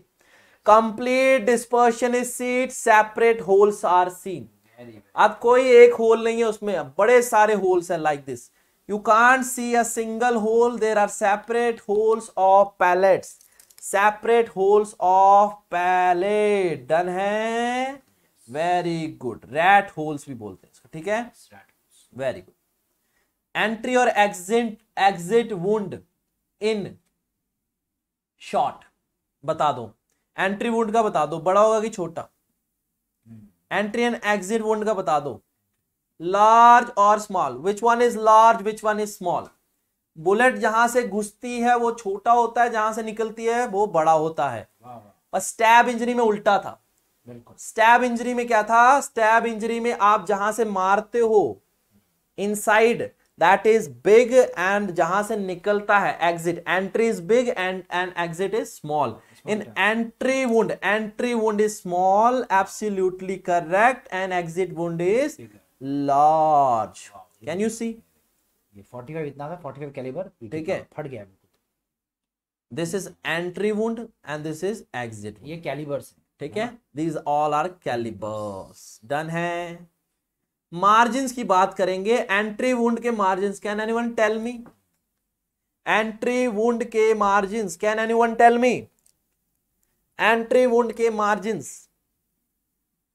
complete dispersion is seat separate holes are seen अब कोई एक होल नहीं है उसमें बड़े सारे होल्स हैं like this you can't see a single hole there are separate holes of pellets separate holes of pellet done है वेरी गुड रैट होल्स भी बोलते हैं ठीक है वेरी गुड एंट्री और exit exit wound in short बता दो entry wound का बता दो बड़ा होगा कि छोटा एंट्री एंड एग्जिट वुंड का बता दो लार्ज और small which one is large which one is small bullet जहां से घुसती है वो छोटा होता है जहां से निकलती है वो बड़ा होता है पर स्टैब इंजरी में उल्टा था स्टैब इंजरी में क्या था स्टैब इंजरी में आप जहां से मारते हो inside that is big and जहां से निकलता है exit entry is big and and exit is small in entry wound entry wound is small absolutely correct and exit wound is large can you see इतना था calibre ठीक है फट गया this is entry wound and this is exit ये calibres है ठीक है these all are calibres done है मार्जिन की बात करेंगे एंट्री वुंड के margin can one tell me entry wound के margin can one tell me entry wound के मार्जिन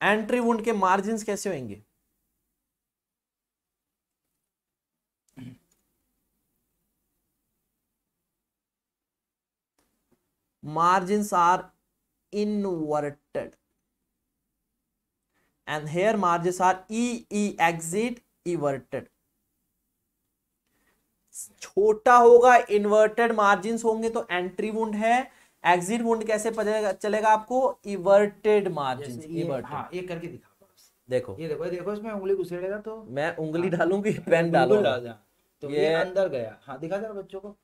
एंट्री वुंड के मार्जिन कैसे होंगे margins are inverted and here margins are e e exit everted छोटा होगा inverted margin होंगे तो entry wound है एग्जिट वुंड कैसे चलेगा आपको इवर्टेड मार्जिन इवर्टेड हाँ, ये करके दिखा देखो ये देखो ये देखो इसमें उंगली घुसेड़ेगा तो मैं उंगली हाँ। डालूंगी पेन डालूंगा तो ये अंदर गया हाँ दिखा जरा बच्चों को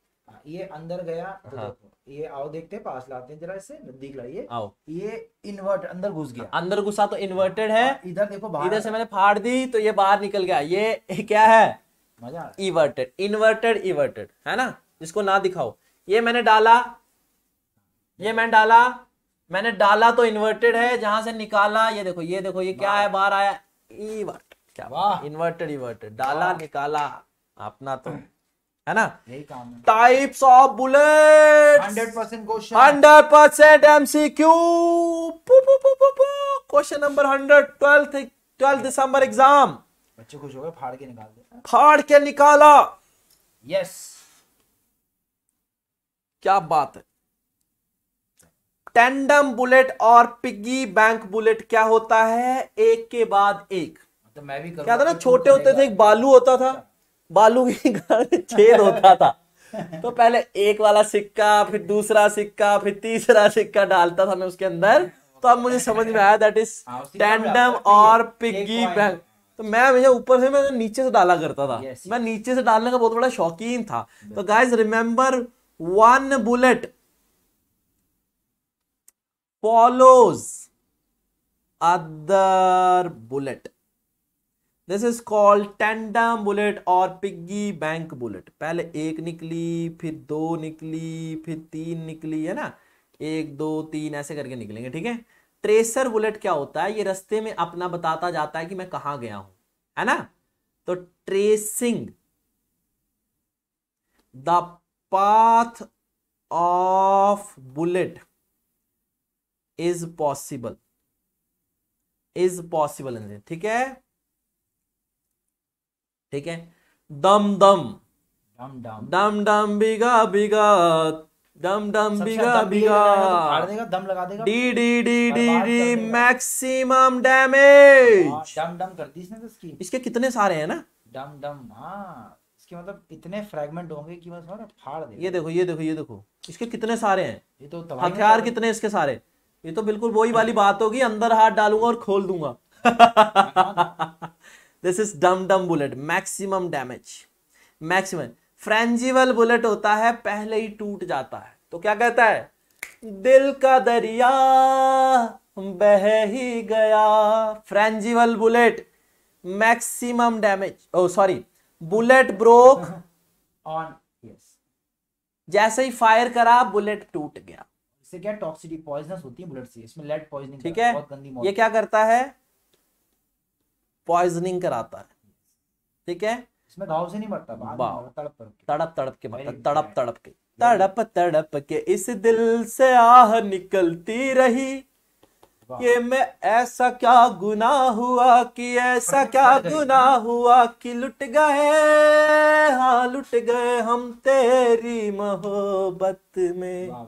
ये अंदर गया तो हाँ। ये आओ देखते हैं पास लाते हैं जरा इसे नजदीक लाइए आओ ये इन्वर्ट अंदर घुस गया अंदर घुसा तो इन्वर्टेड है हाँ, इधर देखो बाहर इधर से मैंने फाड़ दी तो ये बाहर निकल गया ये (laughs) क्या है मजा इवर्टेड इन्वर्टेड इवर्टेड है ना इसको ना दिखाओ ये मैंने डाला ये मैंने डाला मैंने डाला तो इन्वर्टेड है जहां से निकाला ये देखो ये देखो ये क्या है बाहर आया इवर्ट क्या इन्वर्टेड इवर्टेड डाला निकाला अपना तो है ना types of bullet hundred percent question hundred percent MCQ question number hundred twelfth twelfth December exam बच्चे खुश हो गए फाड़ के निकाल दे फाड़ के निकाला यस क्या बात है टेंडम बुलेट और पिग्गी बैंक बुलेट क्या होता है एक के बाद एक तो मैं भी क्या था ना तो छोटे होते थे एक बालू होता था अच्छा। बालू की छेद होता था तो पहले एक वाला सिक्का फिर दूसरा सिक्का फिर तीसरा सिक्का डालता था मैं उसके अंदर तो अब मुझे समझ में आया दैट इज टैंडम और पिग्गी बैंक तो मैं भैया ऊपर से मैं नीचे से डाला करता था yes. मैं नीचे से डालने का बहुत बड़ा शौकीन था तो guys remember one bullet follows other bullet this is called tandem bullet और पिग्गी बैंक बुलेट पहले एक निकली फिर दो निकली फिर तीन निकली है ना एक दो तीन ऐसे करके निकलेंगे ठीक है ट्रेसर बुलेट क्या होता है ये रस्ते में अपना बताता जाता है कि मैं कहा गया हूं है ना तो tracing the path of bullet is possible is possible ठीक है ठीक है दम दम डम डम बिगा बिगा डम डम बिगा बिगा तो दम लगा देगा डी डी डी डी डी मैक्सिमम डैमेज डम डम कर दी इसने तो इसकी इसके कितने सारे हैं ना डम डम हाँ इसके मतलब इतने फ्रैगमेंट होंगे कि बस फाड़ दे ये देखो ये देखो ये देखो इसके कितने सारे हैं ये तो हथियार कितने इसके सारे ये तो बिल्कुल वही वाली बात होगी अंदर हाथ डालूंगा और खोल दूंगा (laughs) हाँ, हाँ। This is dum dum bullet maximum damage maximum frangible bullet होता है पहले ही टूट जाता है तो क्या कहता है दिल का दरिया बह ही गया frangible bullet maximum damage oh sorry bullet broke on (laughs) yes जैसे ही फायर करा बुलेट टूट गया इससे क्या टॉक्सिटी पॉइजनस होती है बुलेट से इसमें लेड पॉइजनिंग ठीक है ये क्या करता है पॉइजनिंग कराता है ठीक है इसमें घाव से नहीं मरता तड़प तड़प तड़प के मरता तड़प तड़प के तड़प तड़प के इस दिल से आह निकलती रही मैं ऐसा क्या गुना हुआ कि ऐसा क्या गुना हुआ कि लुट गए हाँ लुट गए हम तेरी मोहब्बत में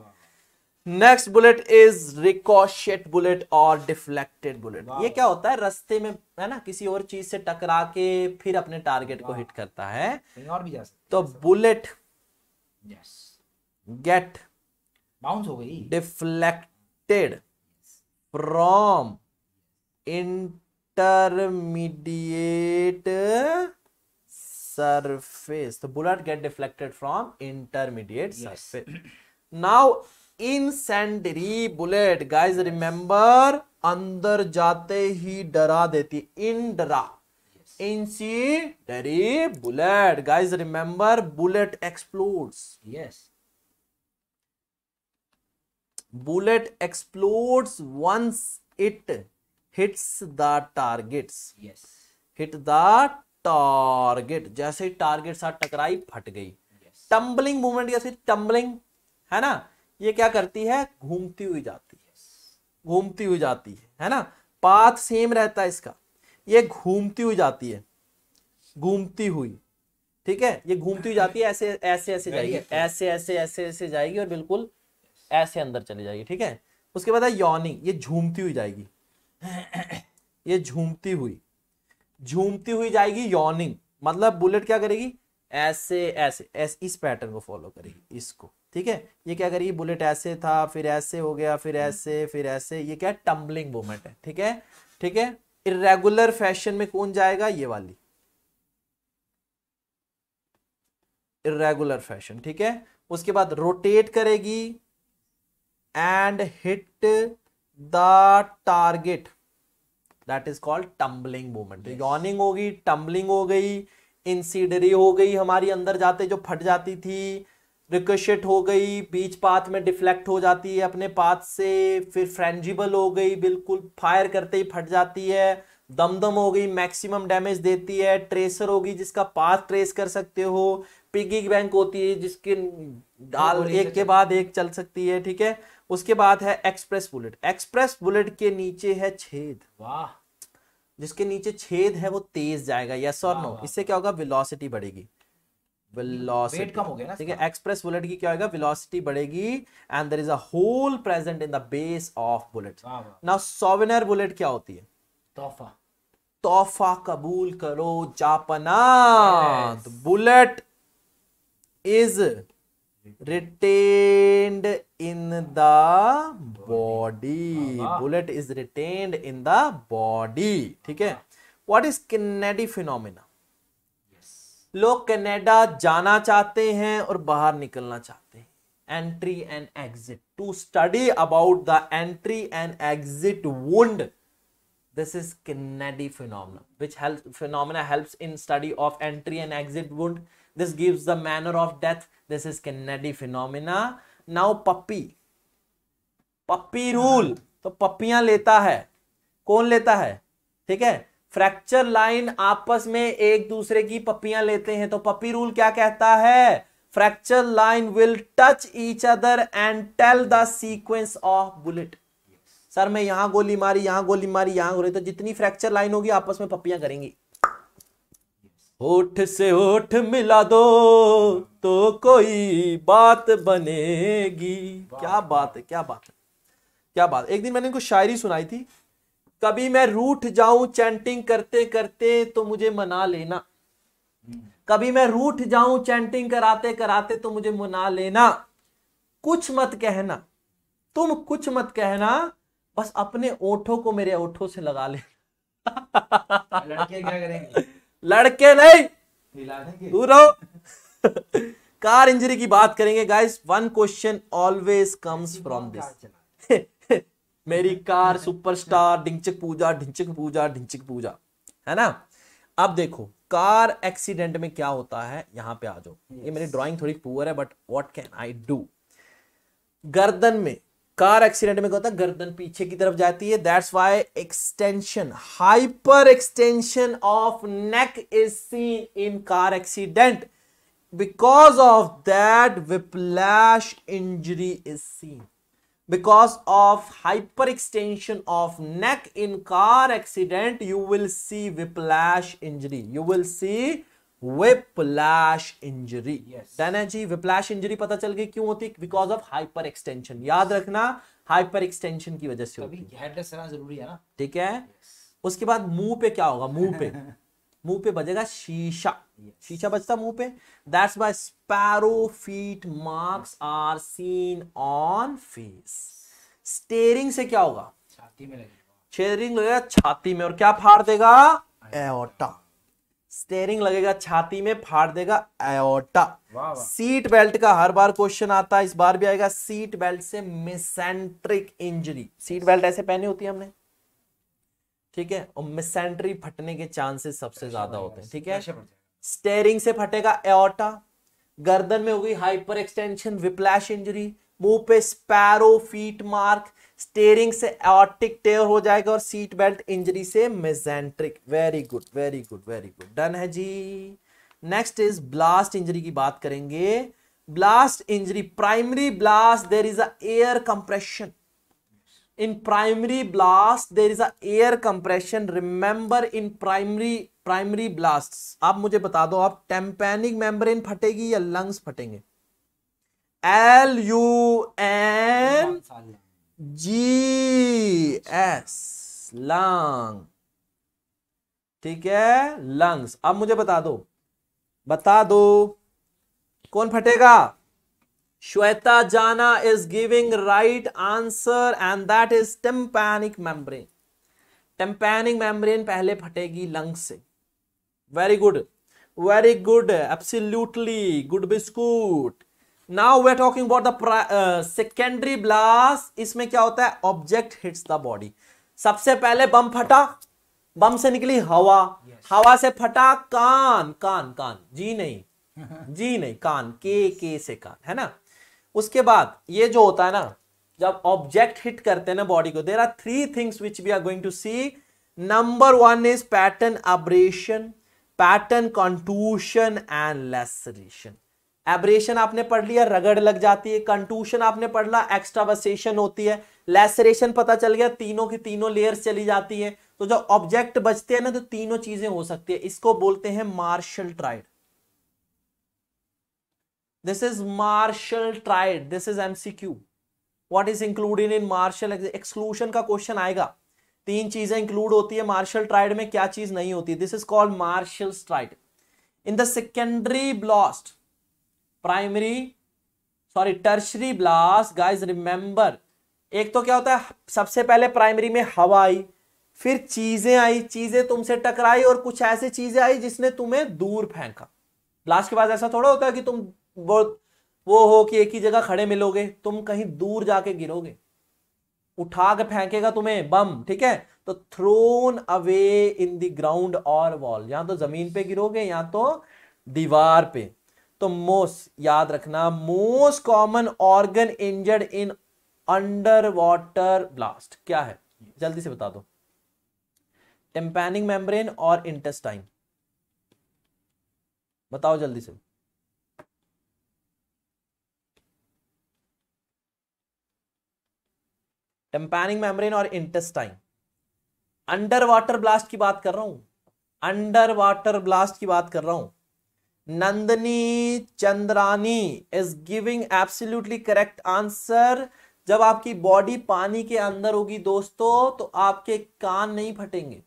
next bullet is ricochet bullet और डिफ्लेक्टेड बुलेट ये क्या होता है रस्ते में है ना किसी और चीज से टकरा के फिर अपने टारगेट को हिट करता है और भी जा तो बुलेट यस गेट बाउंस हो गई डिफ्लेक्टेड फ्रॉम इंटरमीडिएट सरफेस तो bullet get deflected from intermediate surface now incendiary bullet guys remember अंदर जाते ही डरा देती इंडरा incendiary bullet guys remember bullet explode yes bullet explode once it hits the target yes hit the target जैसे target साथ टकराई फट गई टम्बलिंग मूवमेंट जैसे टम्बलिंग है ना ये क्या करती है घूमती हुई जाती है घूमती हुई जाती है है ना पाथ सेम रहता है इसका ये घूमती हुई जाती है घूमती हुई ठीक है ये घूमती हुई जाती है ऐसे ऐसे ऐसे जाएगी ऐसे ऐसे ऐसे ऐसे जाएगी और बिल्कुल ऐसे अंदर चली जाएगी ठीक है उसके बाद है ये झूमती हुई जाएगी (coughs) ये झूमती हुई झूमती हुई जाएगी यौनिंग मतलब बुलेट क्या करेगी ऐसे ऐसे ऐसे इस पैटर्न को फॉलो करेगी इसको ठीक है ये क्या करिए बुलेट ऐसे था फिर ऐसे हो गया फिर ऐसे फिर ऐसे ये क्या टम्बलिंग मूवमेंट है ठीक है ठीक है इरेगुलर फैशन में कौन जाएगा ये वाली इरेगुलर फैशन ठीक है उसके बाद रोटेट करेगी and hit the target that is called tumbling movement yawning होगी टम्बलिंग हो गई इंसिडरी हो गई हमारी अंदर जाते जो फट जाती थी रिकशिट हो गई बीच पाथ में डिफ्लेक्ट हो जाती है अपने पाथ से फिर फ्रेंजिबल हो गई बिल्कुल फायर करते ही फट जाती है दमदम हो गई मैक्सिमम डैमेज देती है ट्रेसर होगी जिसका पाथ ट्रेस कर सकते हो पिगी बैंक होती है जिसकी डाल एक के बाद एक चल सकती है ठीक है उसके बाद है एक्सप्रेस बुलेट एक्सप्रेस बुलेट के नीचे है छेद वाह जिसके नीचे छेद है वो तेज जाएगा यस और नो इससे क्या होगा वेलोसिटी बढ़ेगी Hmm, हो गया ठीक है एक्सप्रेस बुलेट की क्या होगा वेलोसिटी बढ़ेगी and there is a hole present in the base of bullet now souvenir bullet क्या होती है तोहफा तोहफा कबूल करो जापना बुलेट इज तो retained in the body bullet is retained in the body ठीक है वॉट इज kinetic फिनोमिना लोग कनाडा जाना चाहते हैं और बाहर निकलना चाहते हैं entry and exit to study about the entry and exit wound this is Kennedy phenomenon which help phenomena help in study of entry and exit wound this gives the manner of death this is Kennedy phenomena now puppy puppy rule तो पप्पियां लेता है कौन लेता है ठीक है fracture line आपस में एक दूसरे की पपियां लेते हैं तो पपी रूल क्या कहता है fracture line will touch each other and tell the sequence of bullet sir मैं यहां गोली मारी यहां गोली मारी यहां गोली तो जितनी फ्रैक्चर लाइन होगी आपस में पपियां करेंगी ओठ से ओठ मिला दो तो कोई बात बनेगी बात क्या बात है क्या बात है क्या बात एक दिन मैंने इनको शायरी सुनाई थी कभी मैं रूठ जाऊं चैंटिंग करते करते तो मुझे मना लेना कभी मैं रूठ जाऊं चैंटिंग कराते कराते तो मुझे मना लेना कुछ मत कहना तुम कुछ मत कहना बस अपने ओठों को मेरे ओठों से लगा लेना लड़के क्या करेंगे लड़के नहीं रहो कार इंजरी की बात करेंगे guys one question always comes from this मेरी (laughs) कार सुपरस्टार ढिंचक पूजा ढिंचक पूजा ढिंचक पूजा है ना अब देखो कार एक्सीडेंट में क्या होता है यहां पे आ जाओ ये मेरी ड्राइंग थोड़ी पुअर है but what can I do गर्दन में कार एक्सीडेंट में क्या होता है गर्दन पीछे की तरफ जाती है that's why extension hyper extension of neck is seen in car accident because of that whiplash injury is seen because of hyperextension of neck in car accident you will see whiplash injury you will see whiplash injury done है जी whiplash injury पता चल गई क्यों होती because of hyperextension याद रखना hyperextension की वजह से होती है जरूरी है ना ठीक है उसके बाद मुंह पे क्या होगा मुंह पे मुंह पे बजेगा शीशा शीशा बजता मुंह पे that's why sparrow feet marks are seen on face steering से क्या होगा छाती में लगेगा स्टेरिंग लगेगा छाती में और क्या फाड़ देगा एओटा स्टेरिंग लगेगा छाती में फाड़ देगा एओटा सीट बेल्ट का हर बार क्वेश्चन आता है इस बार भी आएगा सीट बेल्ट से मिसेंट्रिक इंजरी सीट बेल्ट ऐसे पहनी होती है हमने ठीक है और मिसेंट्री फटने के चांसेस सबसे ज्यादा होते हैं ठीक है स्टेयरिंग से फटेगा एओटा गर्दन में होगी हाइपर एक्सटेंशन विप्लैश इंजरी मुंह पे स्पैरो फीट मार्क स्टेयरिंग से एओटिक टेयर हो जाएगा और सीट बेल्ट इंजरी से mesenteric very good very good very good done है जी नेक्स्ट इज ब्लास्ट इंजरी की बात करेंगे blast injury primary blast there is a air compression in primary blast there is a air compression remember in primary primary blasts आप मुझे बता दो आप टेम्पेनिक मेम्ब्रेन फटेगी या लंग्स फटेंगे L U N G S lung ठीक है लंग्स अब मुझे बता दो बता दो कौन फटेगा Shweta Jana is giving right answer and that is tympanic membrane. Tympanic membrane पहले फटेगी लंग से Very good. Very good. Absolutely. Good biscuit. Now we are talking about the uh, secondary blast. इसमें क्या होता है Object hits the body. सबसे पहले बम फटा बम से निकली हवा yes. हवा से फटा कान कान कान जी नहीं जी नहीं कान के के से कान है ना उसके बाद ये जो होता है ना जब ऑब्जेक्ट हिट करते हैं ना बॉडी को there are three things which we are going to see number one is pattern abrasion pattern contusion and laceration abrasion आपने पढ़ लिया रगड़ लग जाती है कंटूशन आपने पढ़ ला एक्स्ट्रावसेशन होती है लेसरेशन पता चल गया तीनों की तीनों लेयर्स चली जाती है तो जो ऑब्जेक्ट बचते हैं ना तो तीनों चीजें हो सकती है इसको बोलते हैं Marshall triad this is marshall triad this is mcq what is included in marshall exclusion का question आएगा तीन चीजें इंक्लूड होती है मार्शल ट्राइड में क्या चीज नहीं होती this is called Marshall triad in the secondary blast primary sorry tertiary blast guys remember एक तो क्या होता है सबसे पहले प्राइमरी में हवा आई फिर चीजें आई चीजें तुमसे टकराई और कुछ ऐसी चीजें आई जिसने तुम्हें दूर फेंका ब्लास्ट के बाद ऐसा थोड़ा होता है कि तुम वो वो हो कि एक ही जगह खड़े मिलोगे तुम कहीं दूर जाके गिरोगे उठा के फेंकेगा तुम्हें बम ठीक है तो thrown away in the ground और वॉल या तो जमीन पे गिरोगे या तो दीवार पे तो मोस्ट याद रखना most common organ injured in under water blast क्या है जल्दी से बता दो टेम्पेनिंग मेम्ब्रेन और इंटेस्टाइन बताओ जल्दी से टेम्पैनिंग मेम्ब्रेन और इंटेस्टाइन अंडर वाटर ब्लास्ट की बात कर रहा हूं अंडर वाटर ब्लास्ट की बात कर रहा हूं Nandini Chandrani is giving absolutely correct answer जब आपकी बॉडी पानी के अंदर होगी दोस्तों तो आपके कान नहीं फटेंगे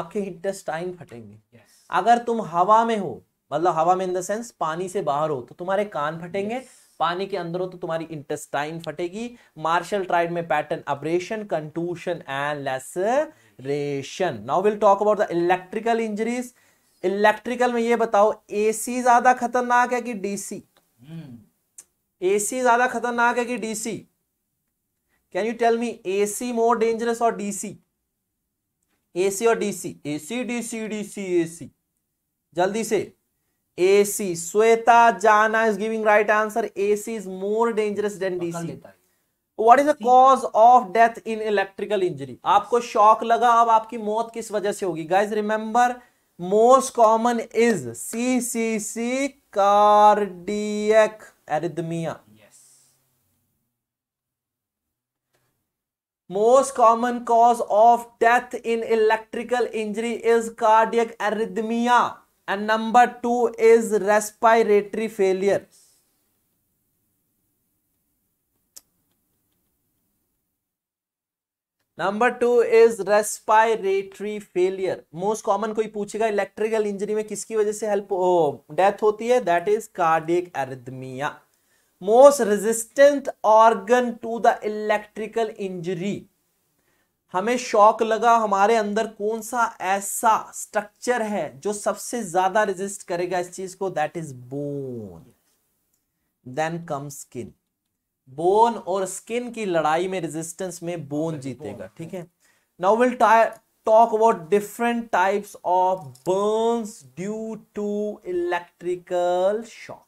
आपके इंटेस्टाइन फटेंगे yes. अगर तुम हवा में हो मतलब हवा में इन द सेंस पानी से बाहर हो तो तुम्हारे कान फटेंगे yes. पानी के अंदर हो तो तुम्हारी इंटेस्टाइन फटेगी मार्शल ट्राइड में pattern abrasion contusion and laceration now will talk about the electrical injuries electrical में ये बताओ एसी ज्यादा खतरनाक है कि डीसी एसी हम्म। ज्यादा खतरनाक है कि DC can you tell me AC more dangerous और डीसी एसी और DC AC DC DC AC जल्दी से AC Shweta Jana is giving right answer AC is more dangerous than DC what is the cause of death in electrical injury आपको shock लगा अब आपकी मौत किस वजह से होगी guys remember most common is C C C cardiac arrhythmia most common cause of death in electrical injury is cardiac arrhythmia and number 2 is respiratory failure number two is respiratory failure most common कोई पूछेगा electrical injury में किसकी वजह से help death होती है that is cardiac arrhythmia most resistant organ to the electrical injury हमें shock लगा हमारे अंदर कौन सा ऐसा स्ट्रक्चर है जो सबसे ज्यादा रेजिस्ट करेगा इस चीज को that is bone then come skin bone और स्किन की लड़ाई में रेजिस्टेंस में बोन जीतेगा ठीक है now will talk about different types of burns due to electrical shock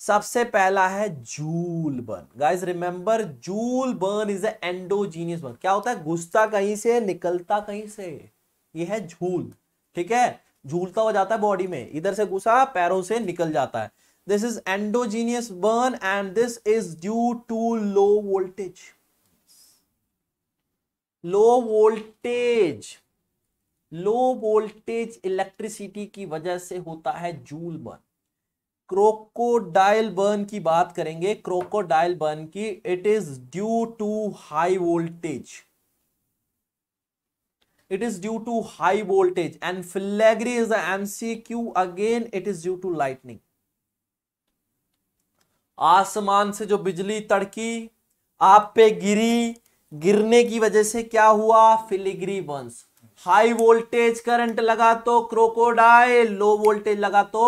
सबसे पहला है Joule burn guys remember Joule burn is endogenous burn क्या होता है घुसता कहीं से निकलता कहीं से ये है झूल ठीक है झूलता हो जाता है बॉडी में इधर से घुसा पैरों से निकल जाता है this is endogenous burn and this is due to low voltage low voltage low voltage electricity की वजह से होता है जूल बर्न क्रोकोडाइल बर्न की बात करेंगे क्रोकोडाइल बर्न की it is due to high voltage is due to high voltage and and is is C Q again it is due to lightning आसमान से जो बिजली तड़की आप पे गिरी गिरने की वजह से क्या हुआ filigree burn high voltage current लगा तो क्रोकोडाइल लो वोल्टेज लगा तो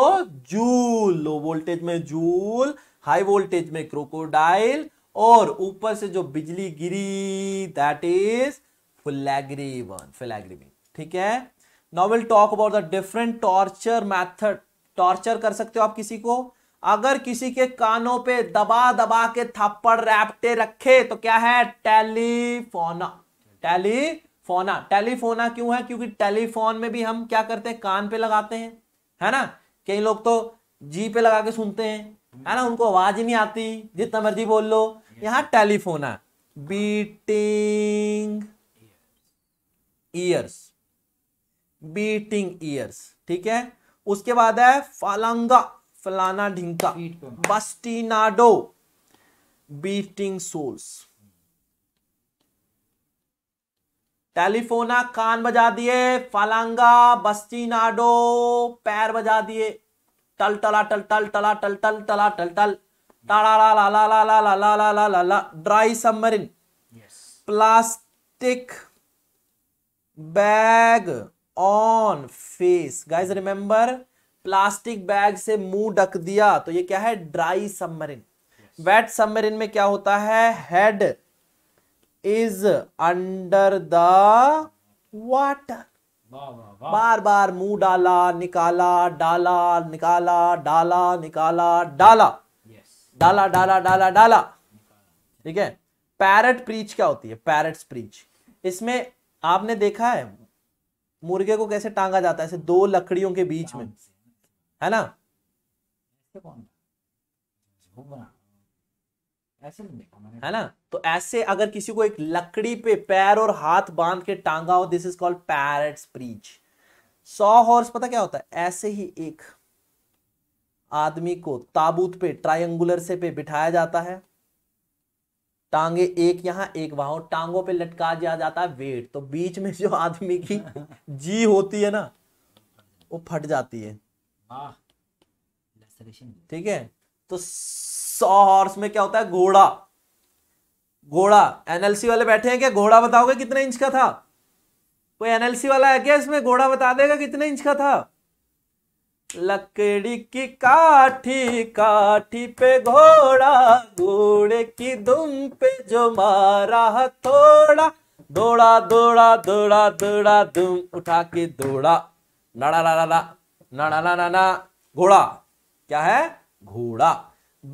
जूल लो वोल्टेज में जूल हाई वोल्टेज में क्रोकोडाइल और ऊपर से जो बिजली गिरी दैट इज फिलैग्रीवन फिलैग्रीवन ठीक है now will talk about the different torture method torture कर सकते हो आप किसी को अगर किसी के कानों पे दबा दबा के थप्पड़ रैपटे रखे तो क्या है टेलीफोना टेली फोना टेलीफोना क्यों है क्योंकि टेलीफोन में भी हम क्या करते हैं कान पे लगाते हैं है ना कई लोग तो जी पे लगा के सुनते हैं है ना उनको आवाज ही नहीं आती जितना मर्जी बोल लो यहां टेलीफोना बीटिंग ईयर्स बीटिंग ईयर्स ठीक है उसके बाद है फलंगा फलाना ढिंका बस्टिनाडो बीटिंग सोल्स टेलीफोना कान बजा दिए फालांगा बस्तीनाडो पैर बजा दिए टल टला टल टल टला टल टल टला टल टल टाला ला ला ला ला ला ला ला ला ला ला dry submarine plastic bag on face guys remember plastic bag से मुंह ढक दिया तो ये क्या है ड्राई सबमरीन वेट सबमरीन में क्या होता है head is under the water बार बार मुंह डाला निकाला डाला निकाला डाला निकाला डाला डाला डाला डाला डाला ठीक है पैरट प्रीच क्या होती है पैरट प्रीच इसमें आपने देखा है मुर्गे को कैसे टांगा जाता है ऐसे दो लकड़ियों के बीच में है ना है ना तो ऐसे अगर किसी को एक लकड़ी पे पैर और हाथ बांध के टांगा हो this is called parrot perch saw horse पता क्या होता है ऐसे ही एक आदमी को ताबूत पे ट्रायंगुलर से पे बिठाया जाता है टांगे एक यहां एक वहां टांगों पे लटका दिया जाता है वेट तो बीच में जो आदमी की (laughs) जी होती है ना वो फट जाती है ठीक है तो सौ हॉर्स में क्या होता है घोड़ा घोड़ा एनएलसी वाले बैठे हैं क्या घोड़ा बताओगे कितने इंच का था कोई एनएलसी वाला है क्या इसमें घोड़ा बता देगा कितने इंच का था लकड़ी की काठी काठी पे घोड़ा घोड़े की दुम पे जो मारा थोड़ा दौड़ा दौड़ा दौड़ा दौड़ा दुम उठा के दौड़ा नड़ा ला ला ला नड़ा ला ना घोड़ा क्या है घोड़ा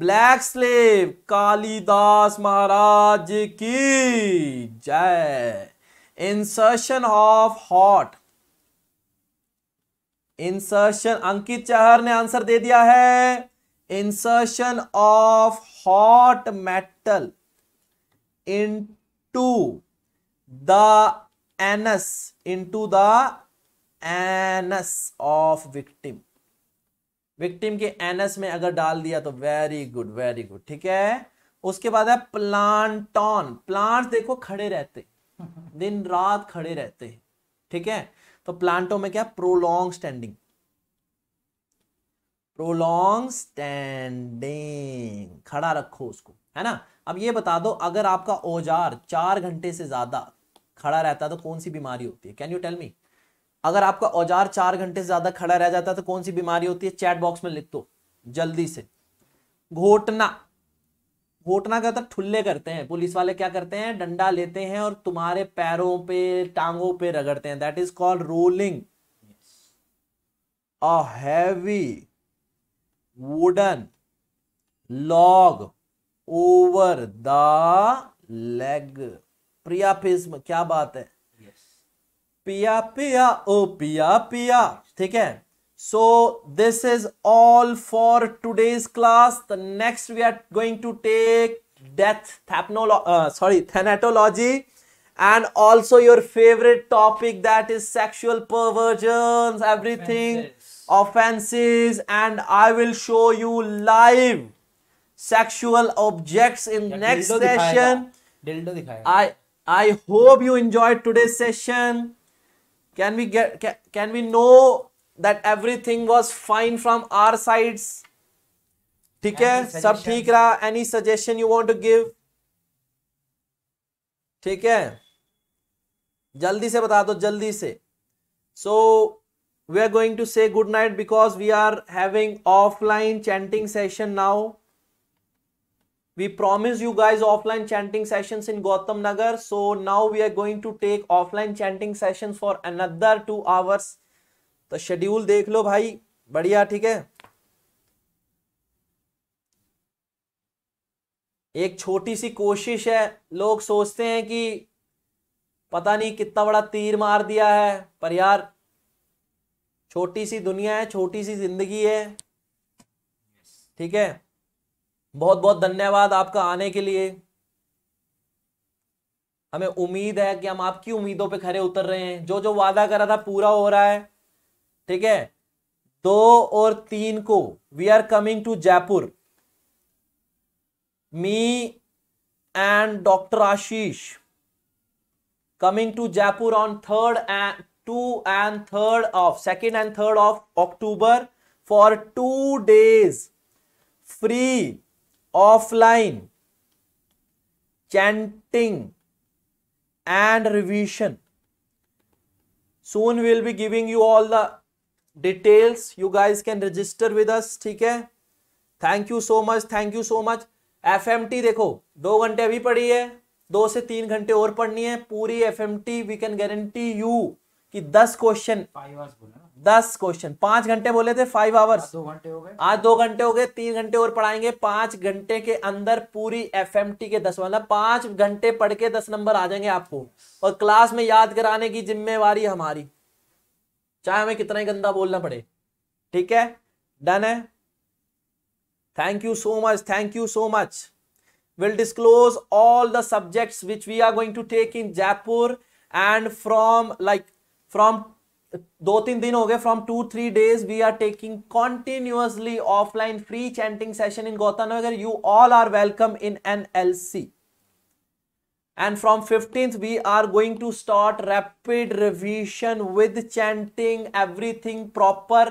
ब्लैक स्लेव कालीदास महाराज की जय insertion of hot insertion Ankit Chahar ने आंसर दे दिया है insertion of hot metal the anus into the anus of victim victim के एनस में अगर डाल दिया तो वेरी गुड वेरी गुड ठीक है उसके बाद है प्लांटॉन प्लांट देखो खड़े रहते दिन रात खड़े रहते हैं ठीक है तो प्लांटों में क्या प्रोलॉन्ग स्टैंडिंग प्रोलॉन्ग स्टैंडिंग खड़ा रखो उसको है ना अब ये बता दो अगर आपका औजार चार घंटे से ज्यादा खड़ा रहता है तो कौन सी बीमारी होती है कैन यू टेल मी अगर आपका औजार चार घंटे से ज्यादा खड़ा रह जाता है तो कौन सी बीमारी होती है चैट बॉक्स में लिख दो जल्दी से घोटना घोटना का तो ठुल्ले करते हैं पुलिस वाले क्या करते हैं डंडा लेते हैं और तुम्हारे पैरों पे टांगों पे रगड़ते हैं that is called rolling a heavy wooden log over the leg priapism क्या बात है Pia Pia Oh Pia Pia, ठीक so this is all for today's class the next we are going to take death uh, sorry thanatology and also your favorite topic that is sexual perversions everything offenses, offenses and i will show you live sexual objects in yeah, next dildo session dildo i i hope you enjoyed today's session Can we get can, can we know that everything was fine from our sides? ठीक है सब ठीक रहा any suggestion you want to give ठीक है जल्दी से बता दो जल्दी से so we are going to say good night because we are having offline chanting session now we promise you guys offline chanting sessions in gautam Nagar. So now we are going to take offline chanting sessions for another 2 hours. तो schedule dekh lo bhai badhiya theek hai एक छोटी सी कोशिश है लोग सोचते हैं कि पता नहीं कितना बड़ा तीर मार दिया है पर यार छोटी सी दुनिया है छोटी सी जिंदगी है ठीक है बहुत बहुत धन्यवाद आपका आने के लिए हमें उम्मीद है कि हम आपकी उम्मीदों पे खरे उतर रहे हैं जो जो वादा करा था पूरा हो रहा है ठीक है दो और तीन को we are coming to Jaipur me and doctor Ashish coming to Jaipur on third and two and third of second and third of October for two days free offline chanting and revision soon will be giving you all the details you guys can register with us ठीक है thank you so much thank you so much F देखो दो घंटे अभी पढ़ी है दो से तीन घंटे और पढ़नी है पूरी F M T we can guarantee you कि दस क्वेश्चन बोला दस क्वेश्चन पांच घंटे बोले थे फाइव आवर्स दो घंटे हो गए आज दो घंटे हो गए तीन घंटे और पढ़ाएंगे पांच घंटे के अंदर पूरी एफ के दस मतलब पांच घंटे पढ़ के दस नंबर आ जाएंगे आपको और क्लास में याद कराने की जिम्मेवारी हमारी चाहे हमें कितना ही गंदा बोलना पड़े ठीक है डन है thank you so much thank you so much will disclose all the subjects which we are going to take in Jaipur and from like from दो तीन दिन हो गए from two three days we are taking continuously offline free chanting session in Gautamnagar you all are welcome in N L C and from fifteen we are going to start rapid revision with chanting everything proper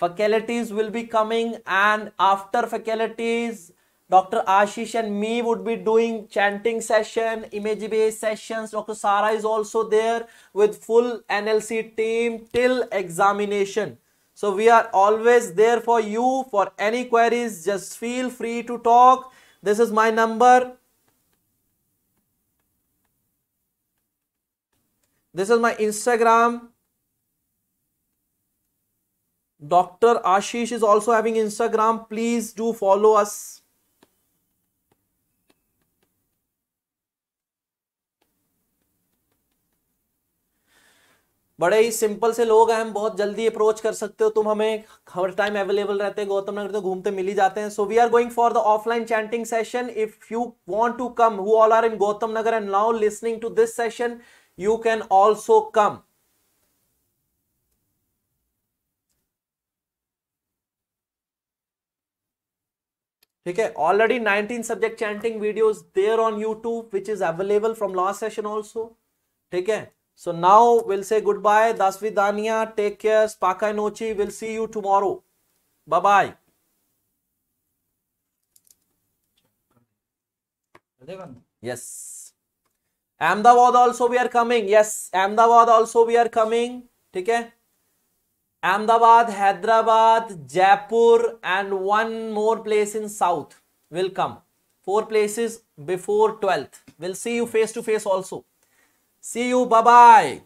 फैकेलिटीज will be coming and after faculties Dr. Ashish and me would be doing chanting session, image based sessions. Dr. Sara is also there with full NLC team till examination. So we are always there for you for any queries. Just feel free to talk. This is my number. This is my Instagram. Dr. Ashish is also having Instagram. Please do follow us. बड़े ही simple से लोग हैं हम बहुत जल्दी approach कर सकते हो तुम हमें हर टाइम अवेलेबल रहते हैं गौतम नगर तो घूमते मिल ही जाते हैं so we are going for the offline chanting session if you want to come who all are in Gautam Nagar and now listening to this session you can also come ठीक है already 19 subject chanting videos there on YouTube which is available from last session also ठीक है So now we'll say goodbye. Dasvidania. Take care. Spaka Nochi. We'll see you tomorrow. Bye bye. Yes. Ahmedabad also we are coming. Yes. Ahmedabad also we are coming. ठीक है Ahmedabad, Hyderabad, Jaipur, and one more place in South will come. Four places before 12th. We'll see you face to face also. See you. Bye bye.